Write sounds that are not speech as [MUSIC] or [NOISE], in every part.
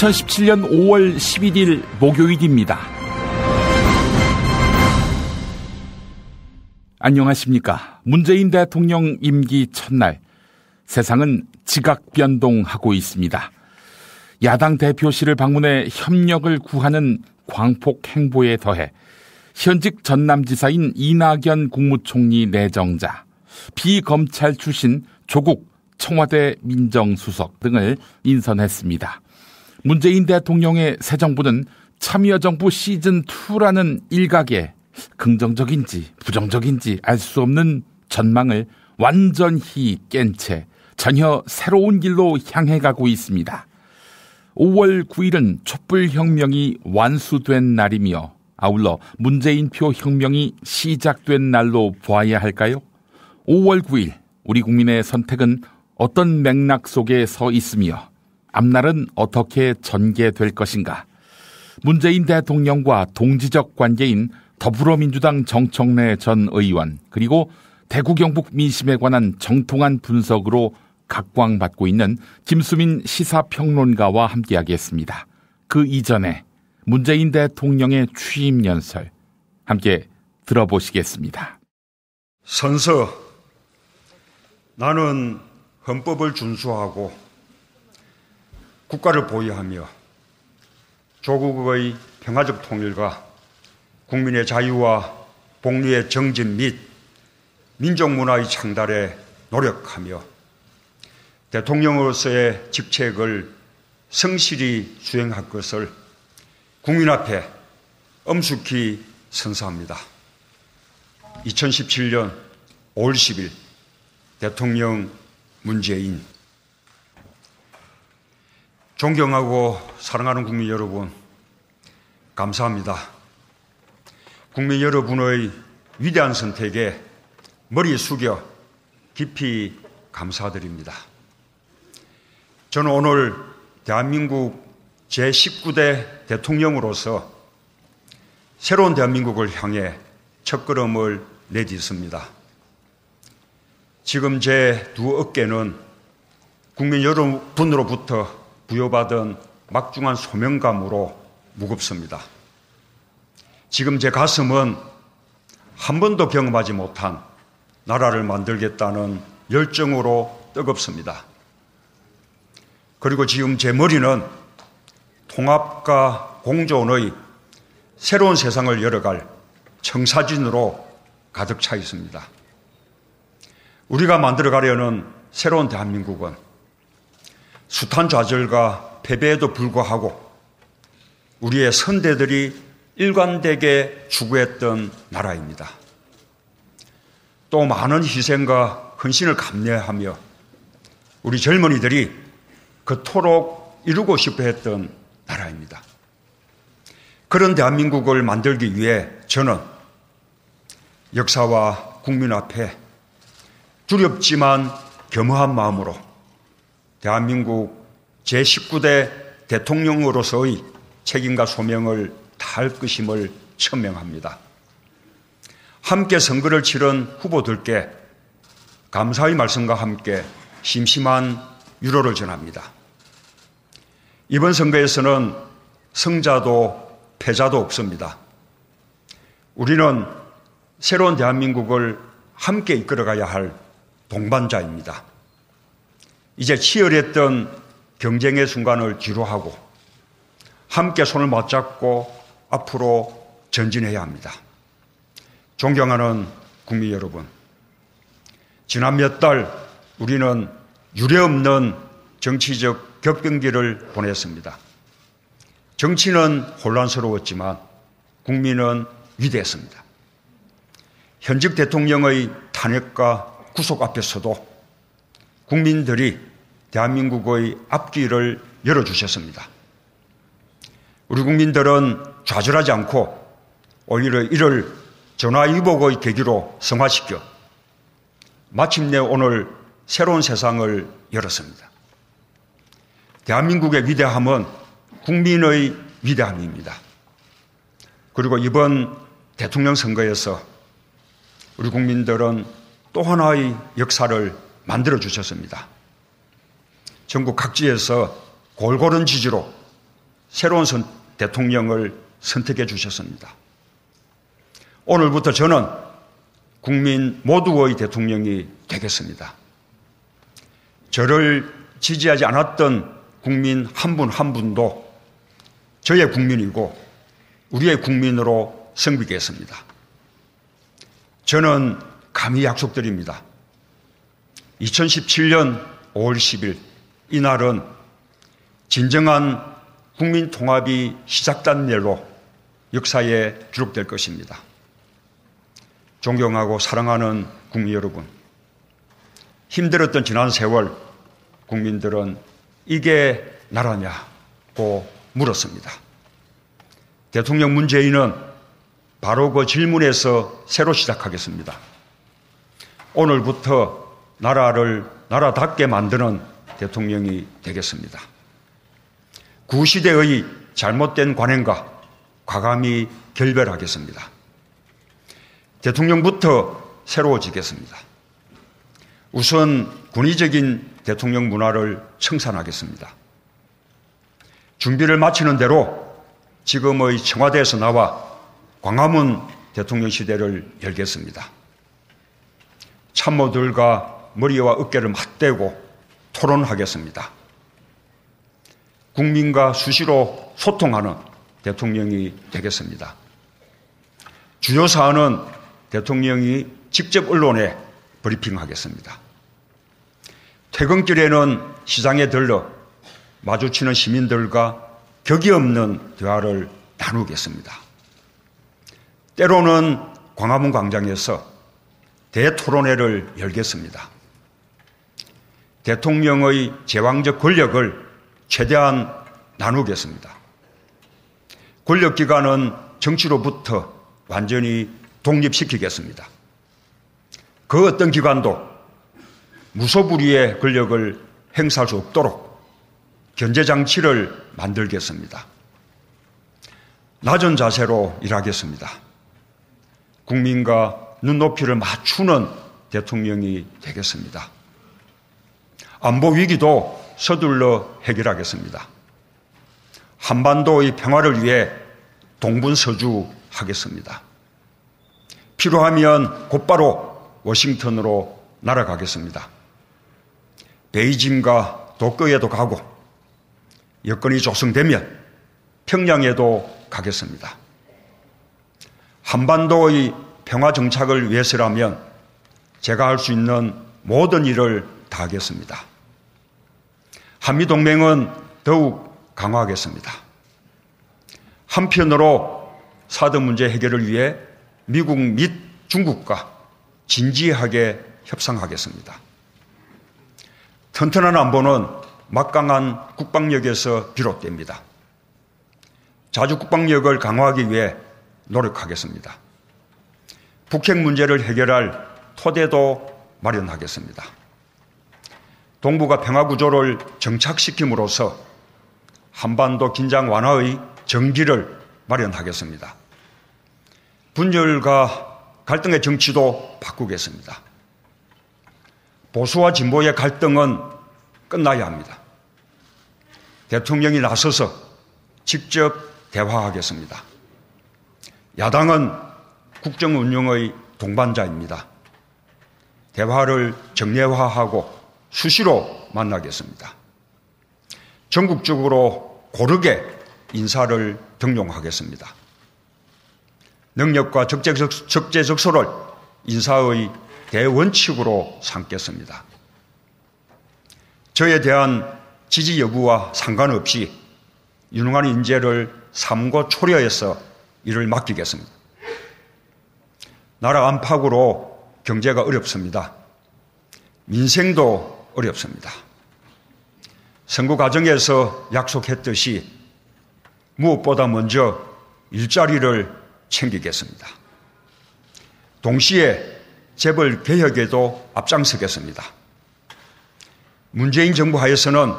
2017년 5월 11일 목요일입니다. 안녕하십니까. 문재인 대통령 임기 첫날 세상은 지각변동하고 있습니다. 야당 대표실을 방문해 협력을 구하는 광폭 행보에 더해 현직 전남지사인 이낙연 국무총리 내정자, 비검찰 출신 조국 청와대 민정수석 등을 인선했습니다. 문재인 대통령의 새 정부는 참여정부 시즌2라는 일각에 긍정적인지 부정적인지 알 수 없는 전망을 완전히 깬 채 전혀 새로운 길로 향해 가고 있습니다. 5월 9일은 촛불혁명이 완수된 날이며 아울러 문재인표 혁명이 시작된 날로 보아야 할까요? 5월 9일 우리 국민의 선택은 어떤 맥락 속에 서 있으며 앞날은 어떻게 전개될 것인가? 문재인 대통령과 동지적 관계인 더불어민주당 정청래 전 의원 그리고 대구 경북 민심에 관한 정통한 분석으로 각광받고 있는 김수민 시사평론가와 함께하겠습니다. 그 이전에 문재인 대통령의 취임 연설 함께 들어보시겠습니다. 선서 나는 헌법을 준수하고 국가를 보유하며 조국의 평화적 통일과 국민의 자유와 복리의 정진 및 민족문화의 창달에 노력하며 대통령으로서의 직책을 성실히 수행할 것을 국민 앞에 엄숙히 선사합니다. 2017년 5월 10일 대통령 문재인 존경하고 사랑하는 국민 여러분, 감사합니다. 국민 여러분의 위대한 선택에 머리 숙여 깊이 감사드립니다. 저는 오늘 대한민국 제19대 대통령으로서 새로운 대한민국을 향해 첫걸음을 내딛습니다. 지금 제 두 어깨는 국민 여러분으로부터 부여받은 막중한 소명감으로 무겁습니다. 지금 제 가슴은 한 번도 경험하지 못한 나라를 만들겠다는 열정으로 뜨겁습니다. 그리고 지금 제 머리는 통합과 공존의 새로운 세상을 열어갈 청사진으로 가득 차 있습니다. 우리가 만들어 가려는 새로운 대한민국은 숱한 좌절과 패배에도 불구하고 우리의 선대들이 일관되게 추구했던 나라입니다. 또 많은 희생과 헌신을 감내하며 우리 젊은이들이 그토록 이루고 싶어 했던 나라입니다. 그런 대한민국을 만들기 위해 저는 역사와 국민 앞에 두렵지만 겸허한 마음으로 대한민국 제19대 대통령으로서의 책임과 소명을 다할 것임을 천명합니다. 함께 선거를 치른 후보들께 감사의 말씀과 함께 심심한 유로를 전합니다. 이번 선거에서는 승자도 패자도 없습니다. 우리는 새로운 대한민국을 함께 이끌어가야 할 동반자입니다. 이제 치열했던 경쟁의 순간을 뒤로하고 함께 손을 맞잡고 앞으로 전진해야 합니다. 존경하는 국민 여러분, 지난 몇 달 우리는 유례없는 정치적 격변기를 보냈습니다. 정치는 혼란스러웠지만 국민은 위대했습니다. 현직 대통령의 탄핵과 구속 앞에서도 국민들이 대한민국의 앞길을 열어주셨습니다. 우리 국민들은 좌절하지 않고 오히려 이를 전화위복의 계기로 성화시켜 마침내 오늘 새로운 세상을 열었습니다. 대한민국의 위대함은 국민의 위대함입니다. 그리고 이번 대통령 선거에서 우리 국민들은 또 하나의 역사를 만들어 주셨습니다. 전국 각지에서 골고른 지지로 새로운 선, 대통령을 선택해 주셨습니다. 오늘부터 저는 국민 모두의 대통령이 되겠습니다. 저를 지지하지 않았던 국민 한 분한 한 분도 저의 국민이고 우리의 국민으로 성비겠습니다. 저는 감히 약속드립니다. 2017년 5월 10일 이날은 진정한 국민 통합이 시작된 날로 역사에 기록될 것입니다. 존경하고 사랑하는 국민 여러분, 힘들었던 지난 세월 국민들은 이게 나라냐고 물었습니다. 대통령 문재인은 바로 그 질문에서 새로 시작하겠습니다. 오늘부터 나라를 나라답게 만드는 대통령이 되겠습니다. 구시대의 잘못된 관행과 과감히 결별하겠습니다. 대통령부터 새로워지겠습니다. 우선 군의적인 대통령 문화를 청산하겠습니다. 준비를 마치는 대로 지금의 청와대에서 나와 광화문 대통령 시대를 열겠습니다. 참모들과 머리와 어깨를 맞대고 토론하겠습니다. 국민과 수시로 소통하는 대통령이 되겠습니다. 주요 사안은 대통령이 직접 언론에 브리핑하겠습니다. 퇴근길에는 시장에 들러 마주치는 시민들과 격이 없는 대화를 나누겠습니다. 때로는 광화문 광장에서 대토론회를 열겠습니다. 대통령의 제왕적 권력을 최대한 나누겠습니다. 권력기관은 정치로부터 완전히 독립시키겠습니다. 그 어떤 기관도 무소불위의 권력을 행사할 수 없도록 견제장치를 만들겠습니다. 낮은 자세로 일하겠습니다. 국민과 눈높이를 맞추는 대통령이 되겠습니다. 안보 위기도 서둘러 해결하겠습니다. 한반도의 평화를 위해 동분서주하겠습니다. 필요하면 곧바로 워싱턴으로 날아가겠습니다. 베이징과 도쿄에도 가고 여건이 조성되면 평양에도 가겠습니다. 한반도의 평화 정착을 위해서라면 제가 할 수 있는 모든 일을 다하겠습니다. 한미동맹은 더욱 강화하겠습니다. 한편으로 사드 문제 해결을 위해 미국 및 중국과 진지하게 협상하겠습니다. 튼튼한 안보는 막강한 국방력에서 비롯됩니다. 자주 국방력을 강화하기 위해 노력하겠습니다. 북핵 문제를 해결할 토대도 마련하겠습니다. 동북아 평화 구조를 정착시킴으로써 한반도 긴장 완화의 정기를 마련하겠습니다. 분열과 갈등의 정치도 바꾸겠습니다. 보수와 진보의 갈등은 끝나야 합니다. 대통령이 나서서 직접 대화하겠습니다. 야당은 국정 운영의 동반자입니다. 대화를 정례화하고 수시로 만나겠습니다. 전국적으로 고르게 인사를 등용하겠습니다 능력과 적재적, 적재적소를 인사의 대원칙으로 삼겠습니다. 저에 대한 지지 여부와 상관없이 유능한 인재를 삼고 초려해서 일을 맡기겠습니다. 나라 안팎으로 경제가 어렵습니다. 민생도 어렵습니다. 선거 과정에서 약속했듯이 무엇보다 먼저 일자리를 챙기겠습니다. 동시에 재벌 개혁에도 앞장서겠습니다. 문재인 정부 하에서는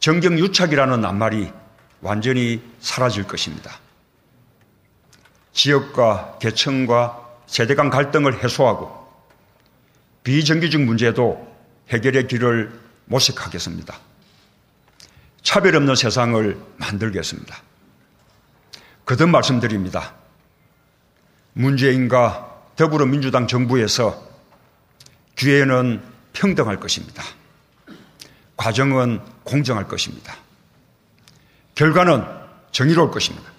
정경유착이라는 낱말이 완전히 사라질 것입니다. 지역과 계층과 세대 간 갈등을 해소하고 비정규직 문제도 해결의 길을 모색하겠습니다. 차별 없는 세상을 만들겠습니다. 그듭 말씀드립니다. 문재인과 더불어민주당 정부에서 기회는 평등할 것입니다. 과정은 공정할 것입니다. 결과는 정의로울 것입니다.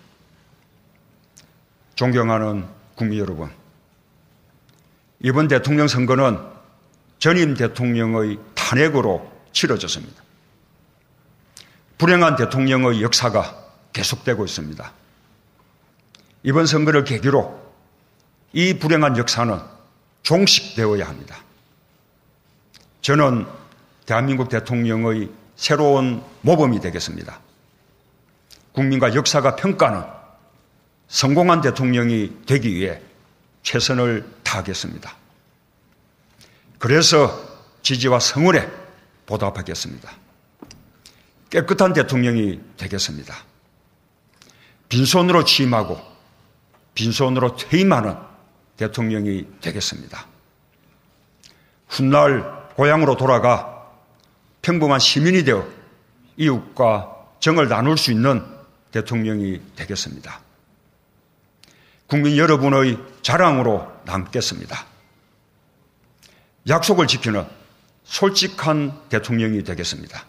존경하는 국민 여러분, 이번 대통령 선거는 전임 대통령의 탄핵으로 치러졌습니다. 불행한 대통령의 역사가 계속되고 있습니다. 이번 선거를 계기로 이 불행한 역사는 종식되어야 합니다. 저는 대한민국 대통령의 새로운 모범이 되겠습니다. 국민과 역사가 평가는 성공한 대통령이 되기 위해 최선을 다하겠습니다. 그래서 지지와 성원에 보답하겠습니다. 깨끗한 대통령이 되겠습니다. 빈손으로 취임하고 빈손으로 퇴임하는 대통령이 되겠습니다. 훗날 고향으로 돌아가 평범한 시민이 되어 이웃과 정을 나눌 수 있는 대통령이 되겠습니다. 국민 여러분의 자랑으로 남겠습니다. 약속을 지키는 솔직한 대통령이 되겠습니다.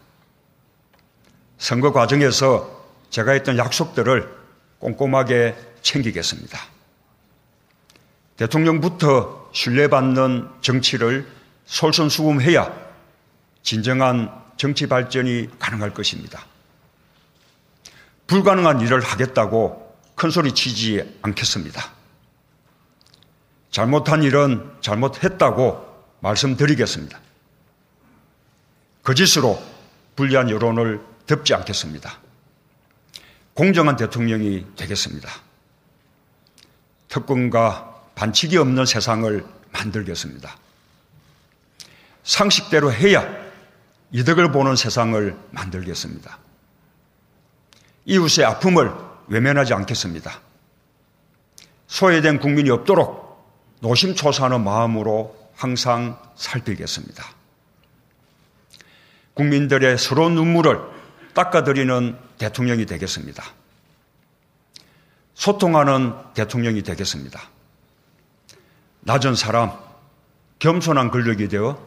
선거 과정에서 제가 했던 약속들을 꼼꼼하게 챙기겠습니다. 대통령부터 신뢰받는 정치를 솔선수범해야 진정한 정치 발전이 가능할 것입니다. 불가능한 일을 하겠다고 큰소리 치지 않겠습니다. 잘못한 일은 잘못했다고 말씀드리겠습니다. 거짓으로 그 불리한 여론을 덮지 않겠습니다. 공정한 대통령이 되겠습니다. 특권과 반칙이 없는 세상을 만들겠습니다. 상식대로 해야 이득을 보는 세상을 만들겠습니다. 이웃의 아픔을 외면하지 않겠습니다. 소외된 국민이 없도록 노심초사하는 마음으로 항상 살피겠습니다. 국민들의 서로 눈물을 닦아드리는 대통령이 되겠습니다. 소통하는 대통령이 되겠습니다. 낮은 사람, 겸손한 권력이 되어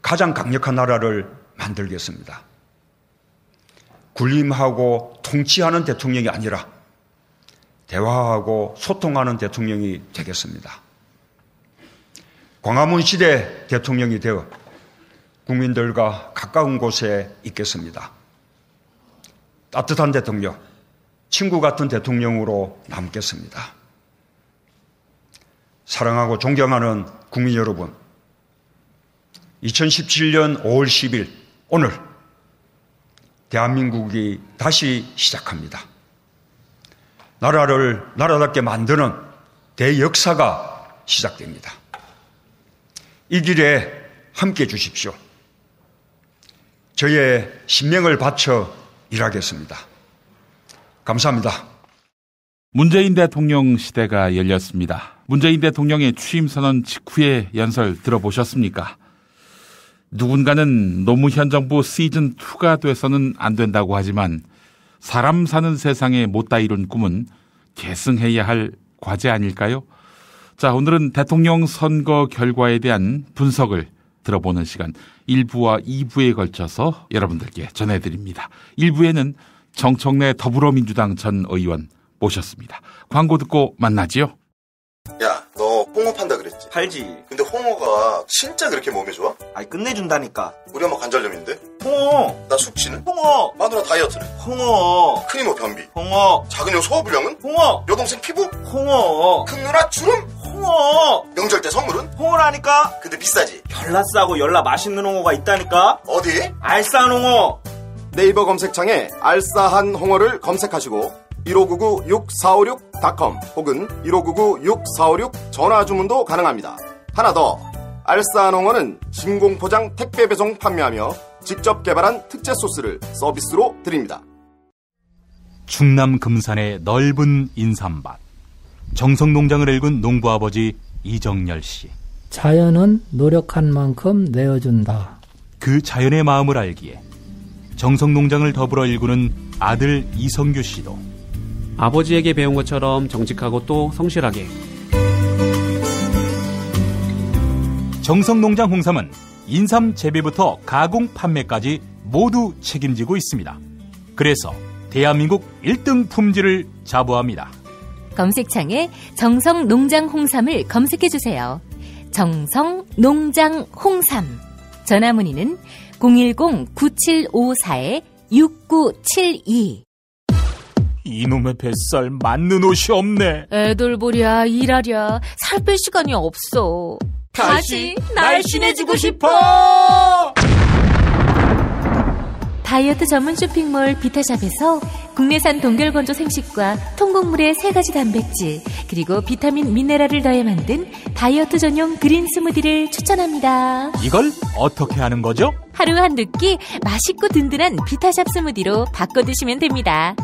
가장 강력한 나라를 만들겠습니다. 군림하고 통치하는 대통령이 아니라 대화하고 소통하는 대통령이 되겠습니다. 광화문 시대 대통령이 되어 국민들과 가까운 곳에 있겠습니다. 따뜻한 대통령, 친구 같은 대통령으로 남겠습니다. 사랑하고 존경하는 국민 여러분, 2017년 5월 10일, 오늘, 대한민국이 다시 시작합니다. 나라를 나라답게 만드는 대역사가 시작됩니다. 이 길에 함께 주십시오. 저의 신명을 바쳐 일하겠습니다. 감사합니다. 문재인 대통령 시대가 열렸습니다. 문재인 대통령의 취임 선언 직후의 연설 들어보셨습니까? 누군가는 노무현 정부 시즌 2가 돼서는 안 된다고 하지만 사람 사는 세상에 못다 이룬 꿈은 계승해야 할 과제 아닐까요? 자, 오늘은 대통령 선거 결과에 대한 분석을 들어보는 시간 1부와 2부에 걸쳐서 여러분들께 전해드립니다. 1부에는 정청래 더불어민주당 전 의원 모셨습니다. 광고 듣고 만나지요. 야, 너뽕어판다 살지. 근데 홍어가 진짜 그렇게 몸에 좋아? 아니 끝내준다니까. 우리 엄마 관절염인데? 홍어. 나 숙취는? 홍어. 마누라 다이어트는? 홍어. 큰 이모 변비? 홍어. 작은 형 소화불량은? 홍어. 여동생 피부? 홍어. 큰 누나 주름? 홍어. 명절 때 선물은? 홍어라니까. 근데 비싸지? 열라 싸고 열라 맛있는 홍어가 있다니까. 어디? 알싸한 홍어. 네이버 검색창에 알싸한 홍어를 검색하시고 1599-6456.com 혹은 1599-6456 전화 주문도 가능합니다. 하나 더. 알싸한홍어는 진공포장 택배 배송 판매하며 직접 개발한 특제 소스를 서비스로 드립니다. 충남 금산의 넓은 인삼밭. 정성 농장을 일군 농부 아버지 이정열 씨. 자연은 노력한 만큼 내어준다. 그 자연의 마음을 알기에 정성 농장을 더불어 일구는 아들 이성규 씨도 아버지에게 배운 것처럼 정직하고 또 성실하게. 정성농장 홍삼은 인삼 재배부터 가공 판매까지 모두 책임지고 있습니다. 그래서 대한민국 1등 품질을 자부합니다. 검색창에 정성 농장 홍삼을 검색해 주세요. 정성 농장 홍삼. 전화 문의는 010 9754 6972 이놈의 뱃살 맞는 옷이 없네. 애들 보랴 일하랴 살 뺄 시간이 없어. 다시 날씬해지고 싶어. 다이어트 전문 쇼핑몰 비타샵에서 국내산 동결건조 생식과 통곡물의 세 가지 단백질 그리고 비타민 미네랄을 더해 만든 다이어트 전용 그린 스무디를 추천합니다. 이걸 어떻게 하는 거죠? 하루 한두 끼 맛있고 든든한 비타샵 스무디로 바꿔 드시면 됩니다.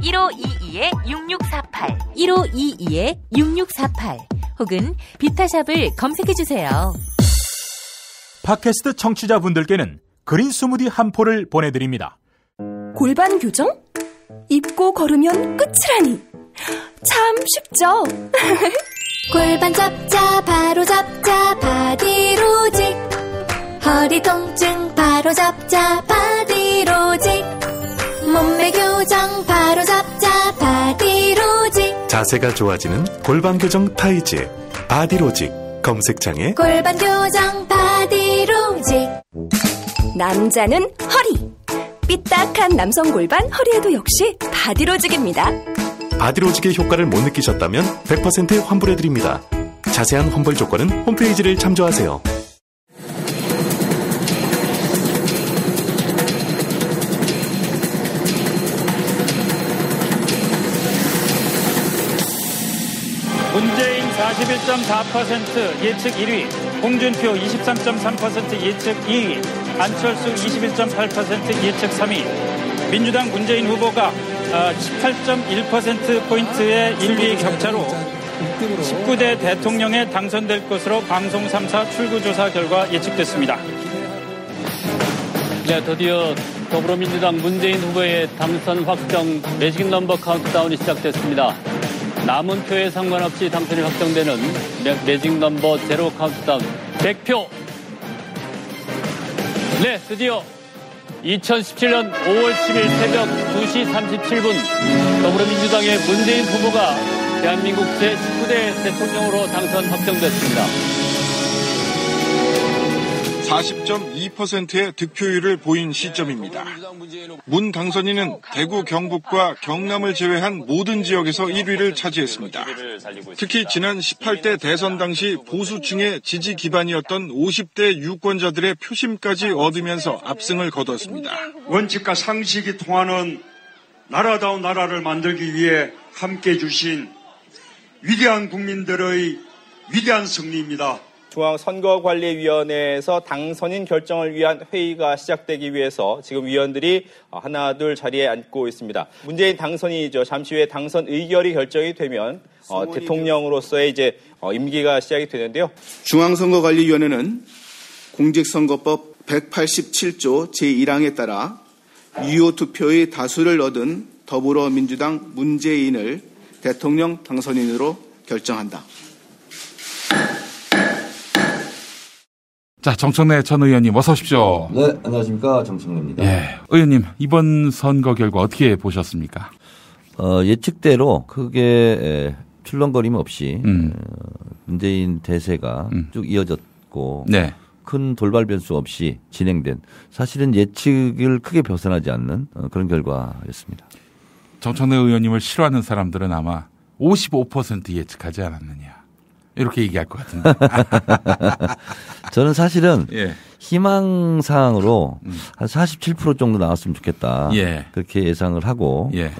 1522-6648 1522-6648 혹은 비타샵을 검색해 주세요. 팟캐스트 청취자분들께는 그린 스무디 한 포를 보내드립니다. 골반 교정? 입고 걸으면 끝이라니. 참 쉽죠? [LAUGHS] 골반 잡자 바로 잡자 바디로직 허리 통증 바로 잡자 바디로직 몸매 교정 바로 잡자 바디로직 자세가 좋아지는 골반 교정 타이즈 바디로직 검색창에 골반 교정 바디로직 남자는 허리 삐딱한 남성 골반 허리에도 역시 바디로직입니다 바디로직의 효과를 못 느끼셨다면 100% 환불해드립니다 자세한 환불 조건은 홈페이지를 참조하세요 41.4% 예측 1위, 홍준표 23.3% 예측 2위, 안철수 21.8% 예측 3위, 민주당 문재인 후보가 18.1%포인트의 어, 1위 격차로 19대 대통령에 당선될 것으로 방송 3사 출구조사 결과 예측됐습니다. 네, 드디어 더불어민주당 문재인 후보의 당선 확정 매직 넘버 카운트다운이 시작됐습니다. 남은 표에 상관없이 당선이 확정되는 매직 넘버 제로 카운트다운 100표. 네, 드디어 2017년 5월 10일 새벽 2시 37분 더불어민주당의 문재인 후보가 대한민국 제19대 대통령으로 당선 확정됐습니다. 40.2%의 득표율을 보인 시점입니다. 문 당선인은 대구, 경북과 경남을 제외한 모든 지역에서 1위를 차지했습니다. 특히 지난 18대 대선 당시 보수층의 지지 기반이었던 50대 유권자들의 표심까지 얻으면서 압승을 거뒀습니다. 원칙과 상식이 통하는 나라다운 나라를 만들기 위해 함께 주신 위대한 국민들의 위대한 승리입니다. 중앙선거관리위원회에서 당선인 결정을 위한 회의가 시작되기 위해서 지금 위원들이 어, 하나 둘 자리에 앉고 있습니다. 문재인 당선인이죠. 잠시 후에 당선 의결이 결정이 되면 어, 대통령으로서의 이제 어, 임기가 시작이 되는데요. 중앙선거관리위원회는 공직선거법 187조 제1항에 따라 유효 투표의 다수를 얻은 더불어민주당 문재인을 대통령 당선인으로 결정한다. 자, 정청래 전 의원님 어서 오십시오. 네, 안녕하십니까. 정청래입니다. 예. 의원님, 이번 선거 결과 어떻게 보셨습니까? 어, 예측대로 크게 출렁거림 없이 음. 어, 문재인 대세가 음. 쭉 이어졌고 네. 큰 돌발 변수 없이 진행된 사실은 예측을 크게 벗어나지 않는 어, 그런 결과였습니다. 정청래 의원님을 싫어하는 사람들은 아마 55% 예측하지 않았느냐 이렇게 얘기할 것 같은데. [LAUGHS] 저는 사실은 예. 희망사항으로 음. 한47% 정도 나왔으면 좋겠다. 예. 그렇게 예상을 하고 예.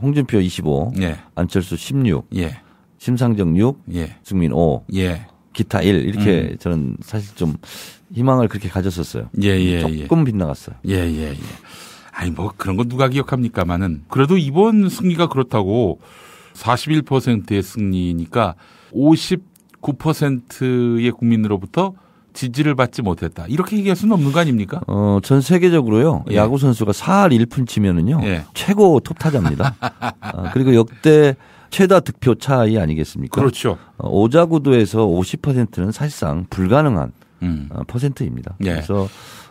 홍준표 25, 예. 안철수 16, 예. 심상정 6, 예. 승민 5, 기타 1 이렇게 음. 저는 사실 좀 희망을 그렇게 가졌었어요. 조금 빗나갔어요. 예예예. 아니 뭐 그런 건 누가 기억합니까마는 그래도 이번 승리가 그렇다고 41%의 승리니까 59%의 국민으로부터 지지를 받지 못했다. 이렇게 얘기할 수는 없는 거 아닙니까? 어, 전 세계적으로요. 예. 야구 선수가 4할 1푼 치면은요. 예. 최고 톱 타자입니다. [LAUGHS] 아, 그리고 역대 최다 득표 차이 아니겠습니까? 그렇죠. 어, 오자구도에서 50%는 사실상 불가능한 음. 어, 퍼센트입니다. 예. 그래서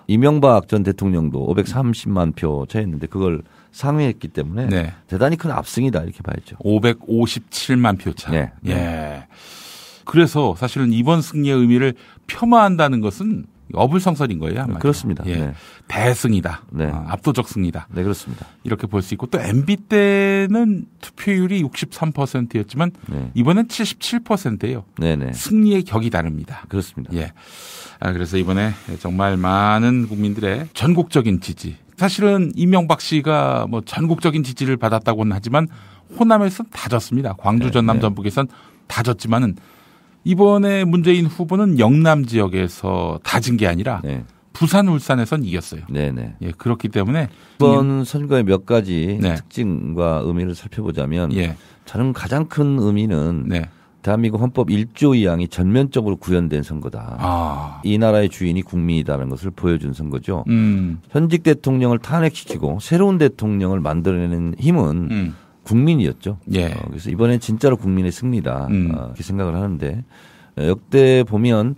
이명박 전 대통령도 530만 표 차였는데 그걸 상회했기 때문에 네. 대단히 큰 압승이다 이렇게 봐야죠. 557만 표 차. 네. 예. 네. 그래서 사실은 이번 승리의 의미를 폄하한다는 것은 어불성설인 거예요. 한마디로. 그렇습니다. 예. 네. 대승이다. 네. 아, 압도적 승리다. 네, 그렇습니다. 이렇게 볼 수 있고 또 MB 때는 투표율이 63%였지만 네. 이번엔 77%예요. 네네. 승리의 격이 다릅니다. 그렇습니다. 예. 아, 그래서 이번에 정말 많은 국민들의 전국적인 지지. 사실은 이명박 씨가 뭐 전국적인 지지를 받았다고는 하지만 호남에서 다 졌습니다. 광주, 네, 전남, 네. 전북에선 다 졌지만은 이번에 문재인 후보는 영남 지역에서 다진 게 아니라 네. 부산 울산에선 이겼어요. 네네. 네. 예, 그렇기 때문에 이번 선거의 몇 가지 네. 특징과 의미를 살펴보자면 예. 저는 가장 큰 의미는 네. 대한민국 헌법 1조 2항이 전면적으로 구현된 선거다. 아. 이 나라의 주인이 국민이라는 것을 보여준 선거죠. 음. 현직 대통령을 탄핵시키고 새로운 대통령을 만들어내는 힘은 음. 국민이었죠. 예. 어, 그래서 이번엔 진짜로 국민의 승리다 음. 어, 이렇게 생각을 하는데 역대 보면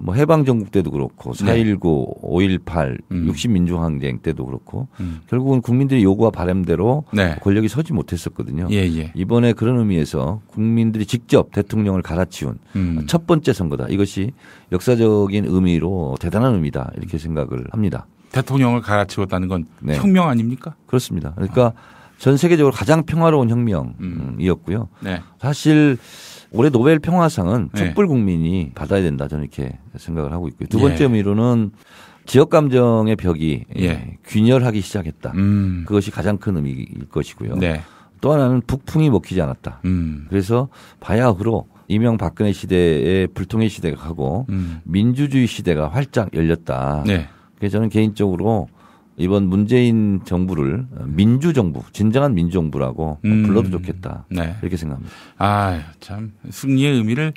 뭐 해방전국 때도 그렇고 4.19, 5.18, 음. 60민주항쟁 때도 그렇고 음. 결국은 국민들의 요구와 바람대로 네. 권력이 서지 못했었거든요. 예, 예. 이번에 그런 의미에서 국민들이 직접 대통령을 갈아치운 음. 첫 번째 선거다. 이것이 역사적인 의미로 대단한 의미다. 이렇게 생각을 합니다. 대통령을 갈아치웠다는 건 네. 혁명 아닙니까? 그렇습니다. 그러니까 아. 전 세계적으로 가장 평화로운 혁명이었고요. 음. 네. 사실 올해 노벨 평화상은 네. 촛불 국민이 받아야 된다 저는 이렇게 생각을 하고 있고요. 두 예. 번째 의미로는 지역 감정의 벽이 예. 균열하기 시작했다. 음. 그것이 가장 큰 의미일 것이고요. 네. 또 하나는 북풍이 먹히지 않았다. 음. 그래서 바야흐로 이명 박근혜 시대의 불통의 시대가 가고 음. 민주주의 시대가 활짝 열렸다. 네. 그래서 저는 개인적으로 이번 문재인 정부를 민주 정부, 진정한 민주 정부라고 음. 불러도 좋겠다. 네. 이렇게 생각합니다. 아, 참 승리의 의미를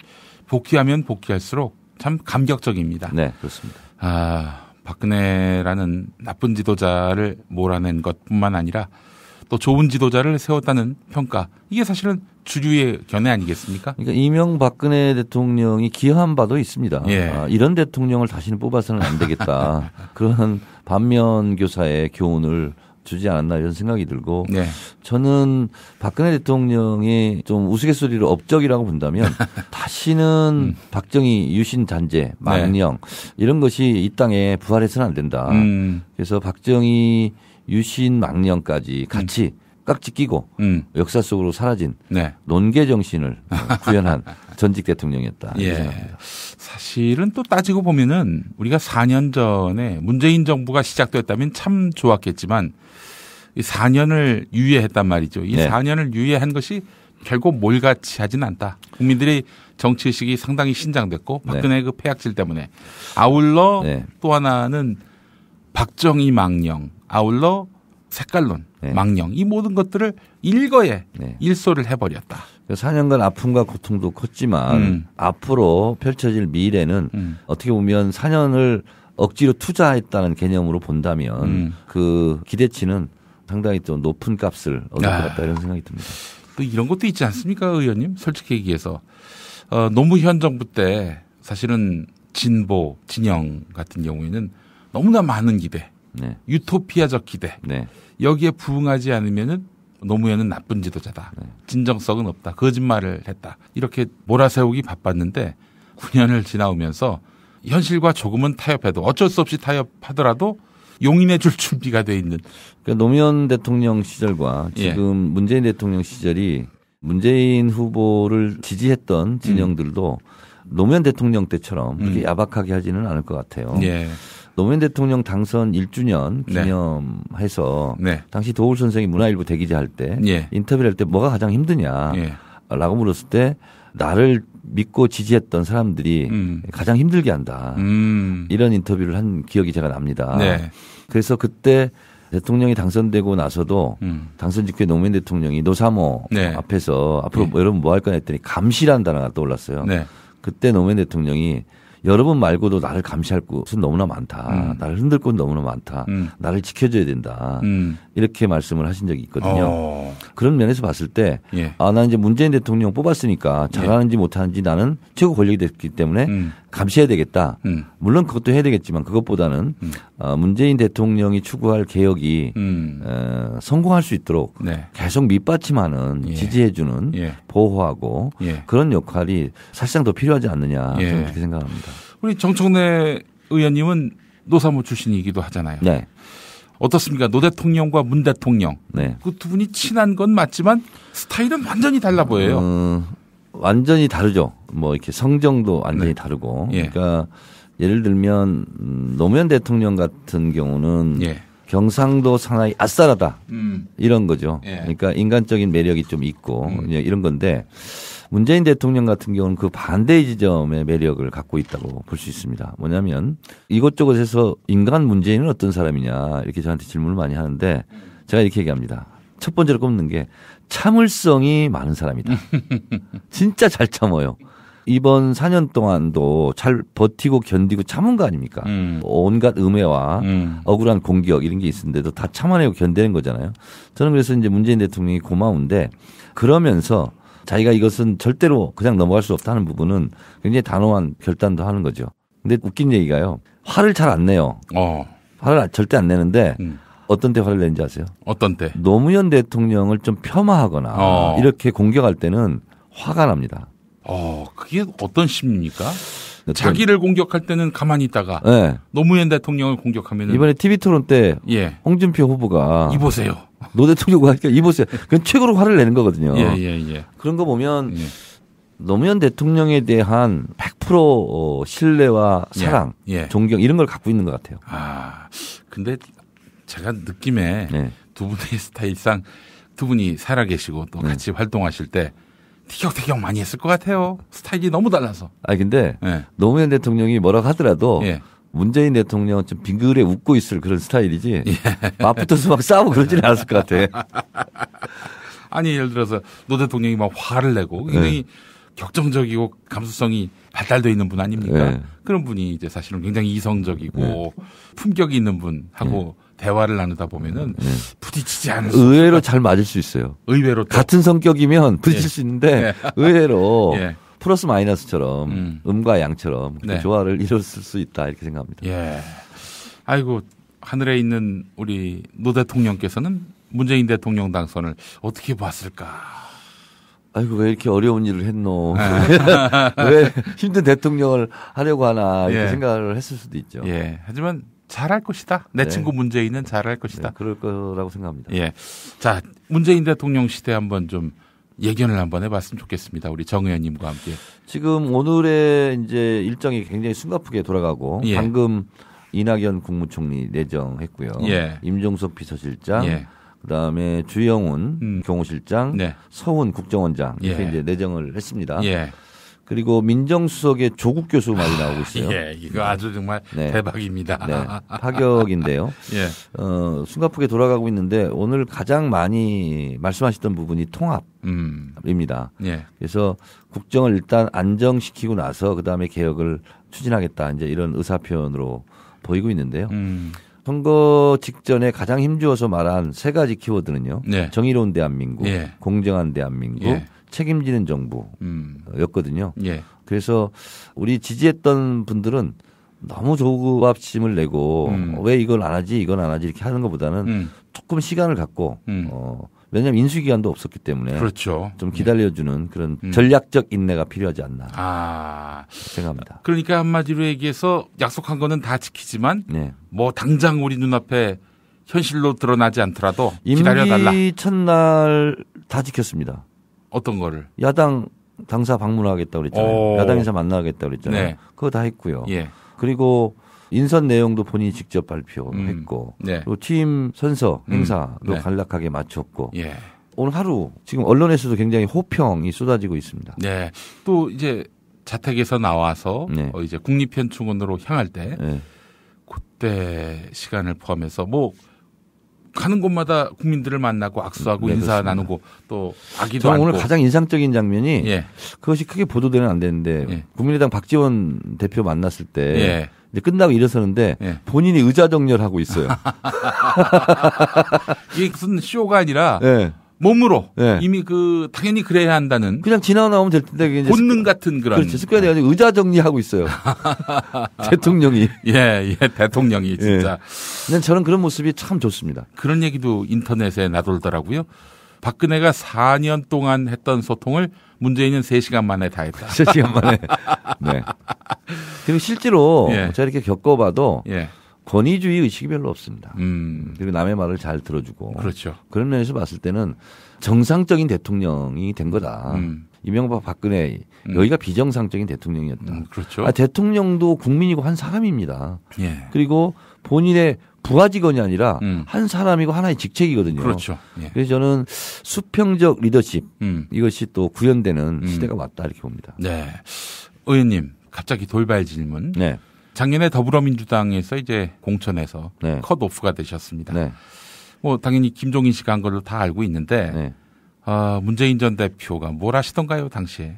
복귀하면 복귀할수록 참 감격적입니다. 네, 그렇습니다. 아, 박근혜라는 나쁜 지도자를 몰아낸 것뿐만 아니라 또 좋은 지도자를 세웠다는 평가 이게 사실은 주류의 견해 아니겠습니까? 그러니까 이명박근혜 대통령이 기여한 바도 있습니다. 예. 아, 이런 대통령을 다시는 뽑아서는 안 되겠다. [LAUGHS] 그런 반면 교사의 교훈을 주지 않았나 이런 생각이 들고 네. 저는 박근혜 대통령이 좀 우스갯소리로 업적이라고 본다면 [LAUGHS] 다시는 음. 박정희 유신 잔재 망령 네. 이런 것이 이 땅에 부활해서는 안 된다. 음. 그래서 박정희 유신 망령까지 같이 음. 깍지 끼고 음. 역사 속으로 사라진 네. 논개 정신을 구현한 [LAUGHS] 전직 대통령이었다. 예. 사실은 또 따지고 보면은 우리가 4년 전에 문재인 정부가 시작됐다면 참 좋았겠지만 4년을 유예했단 말이죠. 이 네. 4년을 유예한 것이 결국 몰같이 하진 않다. 국민들의 정치 의식이 상당히 신장됐고 네. 박근혜 네. 그 폐악질 때문에 아울러 네. 또 하나는 박정희 망령, 아울러 색깔론 네. 망령 이 모든 것들을 일거에 네. 일소를 해버렸다. 4년간 아픔과 고통도 컸지만 음. 앞으로 펼쳐질 미래는 음. 어떻게 보면 4년을 억지로 투자했다는 개념으로 본다면 음. 그 기대치는 상당히 또 높은 값을 얻을 것 같다 이런 생각이 듭니다. 또 그 이런 것도 있지 않습니까, 의원님? 솔직히 얘기해서 어, 노무현 정부 때 사실은 진보 진영 같은 경우에는 너무나 많은 기대 네. 유토피아적 기대 네. 여기에 부응하지 않으면은 노무현은 나쁜 지도자다. 네. 진정성은 없다. 거짓말을 했다. 이렇게 몰아세우기 바빴는데 9년을 지나오면서 현실과 조금은 타협해도 어쩔 수 없이 타협하더라도 용인해 줄 준비가 돼 있는. 그러니까 노무현 대통령 시절과 예. 지금 예. 문재인 대통령 시절이 문재인 후보를 지지했던 음. 진영들도 음. 노무현 대통령 때처럼 그렇게 음. 야박하게 하지는 않을 것 같아요. 예. 노무현 대통령 당선 1주년 기념해서 네. 당시 도울 선생이 문화일보 대기자 할때 예. 인터뷰를 할 때 뭐가 가장 힘드냐라고 예. 물었을 때 나를 믿고 지지했던 사람들이 음. 가장 힘들게 한다. 음. 이런 인터뷰를 한 기억이 제가 납니다. 네. 그래서 그때 대통령이 당선되고 나서도 음. 당선 직후에 노무현 대통령이 노사모 네. 앞에서 앞으로 네. 여러분 뭐할 거냐 했더니 감시라는 단어가 떠올랐어요. 네. 그때 노무현 대통령이 여러분 말고도 나를 감시할 곳은 너무나 많다. 음. 나를 흔들 곳 너무나 많다. 음. 나를 지켜줘야 된다. 음. 이렇게 말씀을 하신 적이 있거든요. 어. 그런 면에서 봤을 때, 예. 아, 나는 이제 문재인 대통령 뽑았으니까 잘하는지 예. 못하는지 나는 최고 권력이 됐기 때문에 음. 감시해야 되겠다. 음. 물론 그것도 해야 되겠지만 그것보다는 음. 어, 문재인 대통령이 추구할 개혁이 어, 성공할 수 있도록 네. 계속 밑받침하는 예. 지지해주는 예. 보호하고 예. 그런 역할이 사실상 더 필요하지 않느냐 저는 예. 그렇게 생각합니다. 우리 정청래 의원님은 노사모 출신이기도 하잖아요. 네. 어떻습니까? 노 대통령과 문 대통령. 네. 그 두 분이 친한 건 맞지만 스타일은 완전히 달라 보여요. 어, 완전히 다르죠. 뭐 이렇게 성정도 완전히 네. 다르고. 예. 그러니까 예를 들면 음, 노무현 대통령 같은 경우는 예. 경상도 상하이 아싸라다 음. 이런 거죠. 예. 그러니까 인간적인 매력이 좀 있고 음. 예, 이런 건데 문재인 대통령 같은 경우는 그반대 지점의 매력을 갖고 있다고 볼 수 있습니다. 뭐냐면 이것저것에서 인간 문재인은 어떤 사람이냐 이렇게 저한테 질문을 많이 하는데 제가 이렇게 얘기합니다. 첫 번째로 꼽는 게 참을성이 많은 사람이다. [LAUGHS] 진짜 잘 참아요. 이번 4년 동안도 잘 버티고 견디고 참은 거 아닙니까? 음. 온갖 음해와 음. 억울한 공격 이런 게 있었는데도 다 참아내고 견디는 거잖아요. 저는 그래서 이제 문재인 대통령이 고마운데 그러면서 자기가 이것은 절대로 그냥 넘어갈 수 없다는 부분은 굉장히 단호한 결단도 하는 거죠. 근데 웃긴 얘기가요. 화를 잘 안 내요. 어. 화를 아, 절대 안 내는데 음. 어떤 때 화를 내는지 아세요? 어떤 때? 노무현 대통령을 좀 폄하하거나 어. 이렇게 공격할 때는 화가 납니다. 어, 그게 어떤 심리입니까? 어 자기를 공격할 때는 가만히 있다가 네. 노무현 대통령을 공격하면 이번에 TV 토론 때 예. 홍준표 후보가 이보세요. 노 대통령 하니까 이보세요 그건 최고로 화를 내는 거거든요. 예, 예, 예. 그런 거 보면 예. 노무현 대통령에 대한 100% 어, 신뢰와 예. 사랑, 예. 존경 이런 걸 갖고 있는 것 같아요. 아, 근데 제가 느낌에 네. 두 분의 [LAUGHS] 스타일상 두 분이 살아계시고 또 네. 같이 활동하실 때 티격태격 많이 했을 것 같아요. 스타일이 너무 달라서. 아 근데 네. 노무현 대통령이 뭐라고 하더라도 예. 문재인 대통령은 좀 빙그레 웃고 있을 그런 스타일이지 [LAUGHS] 예. 맞붙어서 막 싸우고 그러지 않았을 것 같아. [LAUGHS] 아니 예를 들어서 노 대통령이 막 화를 내고 굉장히 네. 격정적이고 감수성이 발달되어 있는 분 아닙니까? 네. 그런 분이 이제 사실은 굉장히 이성적이고 네. 품격이 있는 분하고 대화를 나누다 보면은 부딪히지 않을 의외로 잘 맞을 수 있어요. 의외로 같은 성격이면 부딪힐 수 있는데 [LAUGHS] 의외로 플러스 마이너스처럼 음. 음과 양처럼 네. 조화를 [LAUGHS] 이뤘을 수 있다 이렇게 생각합니다. 예. 아이고 하늘에 있는 우리 노 대통령께서는 문재인 대통령 당선을 어떻게 봤을까? 아이고 왜 이렇게 어려운 일을 했노? 네. [LAUGHS] 왜 힘든 대통령을 하려고 하나 이렇게 예. 생각을 했을 수도 있죠. 예. 하지만 잘할 것이다. 내 네. 친구 문재인은 잘할 것이다. 네, 그럴 거라고 생각합니다. 예. 자, 문재인 대통령 시대 한번 좀 예견을 한번 해봤으면 좋겠습니다. 우리 정 의원님과 함께. 지금 오늘의 이제 일정이 굉장히 숨가쁘게 돌아가고 예. 방금 이낙연 국무총리 내정했고요. 예. 임종석 비서실장. 예. 그다음에 주영훈 음. 경호실장, 네. 서훈 국정원장 이렇게 예. 이제 내정을 했습니다. 예. 그리고 민정수석의 조국 교수 말이 나오고 있어요. 예, 이거 네. 아주 정말 네. 대박입니다. 네, 파격인데요. [LAUGHS] 예. 어, 숨가쁘게 돌아가고 있는데 오늘 가장 많이 말씀하셨던 부분이 통합입니다. 음. 예. 그래서 국정을 일단 안정시키고 나서 그다음에 개혁을 추진하겠다 이제 이런 의사 표현으로 보이고 있는데요. 음. 선거 직전에 가장 힘주어서 말한 세 가지 키워드는요. 예. 정의로운 대한민국, 예. 공정한 대한민국, 예. 책임지는 정부였거든요. 음. 예. 그래서 우리 지지했던 분들은 너무 조급합심을 내고 음. 왜 이걸 안 하지 이건 안 하지 이렇게 하는 것보다는 음. 조금 시간을 갖고 음. 어, 왜냐하면 인수기간도 없었기 때문에 그렇죠. 좀 예. 기다려주는 그런 음. 전략적 인내가 필요하지 않나 아. 생각합니다. 그러니까 한마디로 얘기해서 약속한 거는 다 지키지만 네. 뭐 당장 우리 눈앞에 현실로 드러나지 않더라도 기다려달라. 임기 첫날 다 지켰습니다. 어떤 거를? 야당 당사 방문하겠다 그랬잖아요. 오. 야당에서 만나겠다 그랬잖아요. 네. 그거 다 했고요. 예. 그리고 인선 내용도 본인이 직접 발표했고 음. 네. 그리고 팀 선서 음. 행사도 음. 네. 간략하게 마쳤고 예. 오늘 하루 지금 언론에서도 굉장히 호평이 쏟아지고 있습니다. 네. 또 이제 자택에서 나와서 네. 어 이제 국립현충원으로 향할 때 네. 그때 시간을 포함해서 뭐 가는 곳마다 국민들을 만나고 악수하고 네, 인사 그렇습니다. 나누고 또 아기도 저는 오늘 가장 인상적인 장면이 예. 그것이 크게 보도되는 안 되는데 예. 국민의당 박지원 대표 만났을 때 예. 이제 끝나고 일어서는데 예. 본인이 의자 정렬하고 있어요. [LAUGHS] 이게 무슨 쇼가 아니라 네. 몸으로 네. 이미 그 당연히 그래야 한다는 그냥 지나가면 될 텐데 본능 습관, 같은 그런 그렇지 습관이 아니고 네. 의자 정리하고 있어요 [LAUGHS] 대통령이 예예 예, 대통령이 예. 진짜 예. 저는 그런 모습이 참 좋습니다 그런 얘기도 인터넷에 나돌더라고요 박근혜가 4년 동안 했던 소통을 문재인은 3시간 만에 다 했다 3시간 [LAUGHS] 만에 네 [LAUGHS] 그리고 실제로 예. 제가 이렇게 겪어봐도 예. 권위주의 의식이 별로 없습니다. 음. 그리고 남의 말을 잘 들어주고 그렇죠. 그런 면에서 봤을 때는 정상적인 대통령이 된 거다. 음. 이명박 박근혜 음. 여기가 비정상적인 대통령이었다. 음, 그렇죠. 아, 대통령도 국민이고 한 사람입니다. 예. 그리고 본인의 부하 직원이 아니라 음. 한 사람이고 하나의 직책이거든요. 그렇죠. 예. 그래서 저는 수평적 리더십 음. 이것이 또 구현되는 시대가 왔다 이렇게 봅니다. 네, 의원님 갑자기 돌발 질문. 네. 작년에 더불어민주당에서 이제 공천에서 네. 컷오프가 되셨습니다. 네. 뭐 당연히 김종인 씨가 한 걸로 다 알고 있는데 네. 어, 문재인 전 대표가 뭘 하시던가요 당시에?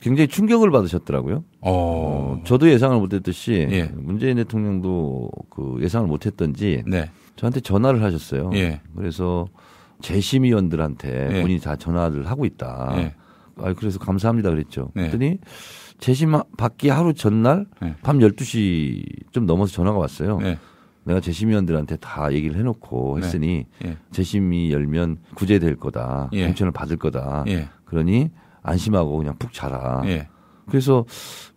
굉장히 충격을 받으셨더라고요. 어. 어... 저도 예상을 못했듯이 예. 문재인 대통령도 그 예상을 못했던지 네. 저한테 전화를 하셨어요. 예. 그래서 재심위원들한테 예. 본인이 다 전화를 하고 있다. 예. 아, 그래서 감사합니다 그랬죠. 네. 그랬더니 재심 받기 하루 전날 네. 밤 12시 좀 넘어서 전화가 왔어요. 네. 내가 재심위원들한테 다 얘기를 해놓고 네. 했으니 네. 재심이 열면 구제될 거다. 예. 공천을 받을 거다. 예. 그러니 안심하고 그냥 푹 자라. 예. 그래서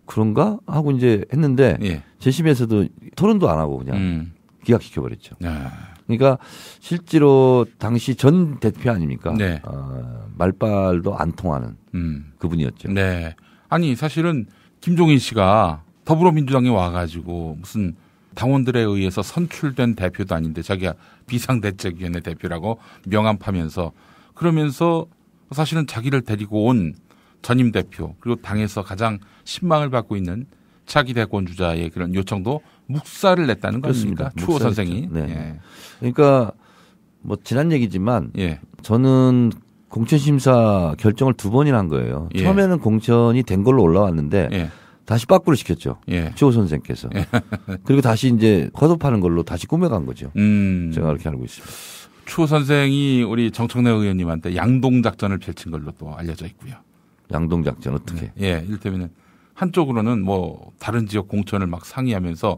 그런가 하고 이제 했는데 예. 재심에서도 토론도 안 하고 그냥 음. 기각시켜버렸죠. 아. 그러니까 실제로 당시 전 대표 아닙니까? 네. 어, 말빨도 안 통하는 음. 그분이었죠. 네. 아니 사실은 김종인 씨가 더불어민주당에 와가지고 무슨 당원들에 의해서 선출된 대표도 아닌데 자기가 비상대책위원회 대표라고 명함 파면서 그러면서 사실은 자기를 데리고 온 전임 대표 그리고 당에서 가장 신망을 받고 있는 차기 대권 주자의 그런 요청도 묵사를 냈다는 거아니까 추호 선생이. 네. 예. 그러니까 뭐 지난 얘기지만 예. 저는 공천 심사 결정을 두 번이나 한 거예요. 예. 처음에는 공천이 된 걸로 올라왔는데 예. 다시 빠꾸를 시켰죠. 예. 추호 선생께서. 예. [LAUGHS] 그리고 다시 이제 허접하는 걸로 다시 꾸며간 거죠. 음. 제가 그렇게 알고 있습니다. 추호 선생이 우리 정청래 의원님한테 양동 작전을 펼친 걸로 또 알려져 있고요. 양동 작전 어떻게? 예, 예. 이를테면 한쪽으로는 뭐 다른 지역 공천을 막 상의하면서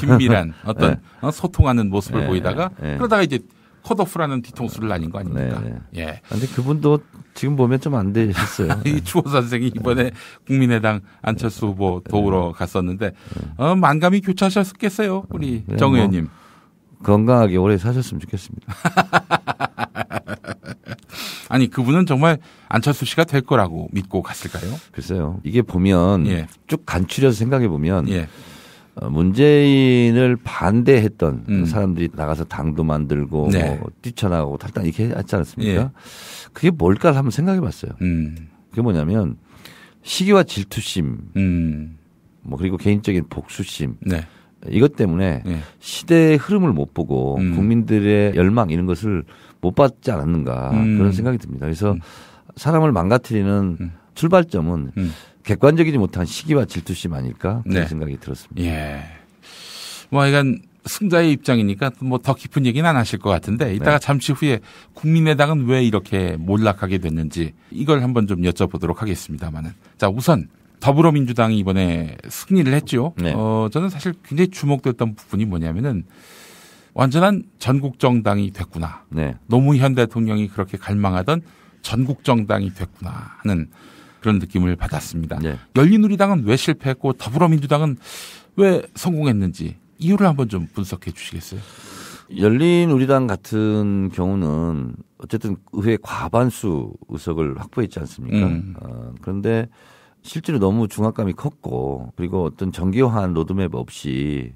긴밀한 어. [LAUGHS] 어떤 네. 어, 소통하는 모습을 네. 보이다가 네. 그러다가 이제 컷오프라는 뒤통수를 날린 거 아닙니까? 네, 네. 예. 아, 근데 그분도 지금 보면 좀 안 되셨어요. [LAUGHS] 이 네. 추호 선생이 이번에 국민의당 안철수 후보 도우러 갔었는데 어, 만감이 교차하셨겠어요, 우리 정 뭐 의원님. 뭐 건강하게 오래 사셨으면 좋겠습니다. [LAUGHS] 아니 그분은 정말 안철수 씨가 될 거라고 믿고 갔을까요? 글쎄요. 이게 보면 예. 쭉 간추려서 생각해 보면 예. 어, 문재인을 반대했던 음. 사람들이 나가서 당도 만들고 네. 뭐 뛰쳐나가고 탈당 이렇게 했지 않았습니까? 예. 그게 뭘까 한번 생각해 봤어요. 음. 그게 뭐냐면 시기와 질투심, 음. 뭐 그리고 개인적인 복수심. 네. 이것 때문에 예. 시대의 흐름을 못 보고 음. 국민들의 열망 이런 것을 못 받지 않았는가 음. 그런 생각이 듭니다. 그래서 음. 사람을 망가뜨리는 음. 출발점은 음. 객관적이지 못한 시기와 질투심 아닐까 그런 네. 생각이 들었습니다. 예. 뭐 이건 승자의 입장이니까 뭐 더 깊은 얘기는 안 하실 것 같은데 이따가 네. 잠시 후에 국민의당은 왜 이렇게 몰락하게 됐는지 이걸 한번 좀 여쭤보도록 하겠습니다만은 자 우선 더불어민주당이 이번에 승리를 했죠. 네. 어 저는 사실 굉장히 주목됐던 부분이 뭐냐면은 완전한 전국 정당이 됐구나. 네. 노무현 대통령이 그렇게 갈망하던 전국 정당이 됐구나 하는 그런 느낌을 받았습니다. 네. 열린우리당은 왜 실패했고 더불어민주당은 왜 성공했는지 이유를 한번 좀 분석해 주시겠어요? 열린우리당 같은 경우는 어쨌든 의회 과반수 의석을 확보했지 않습니까? 음. 어, 그런데 실제로 너무 중압감이 컸고 그리고 어떤 정교한 로드맵 없이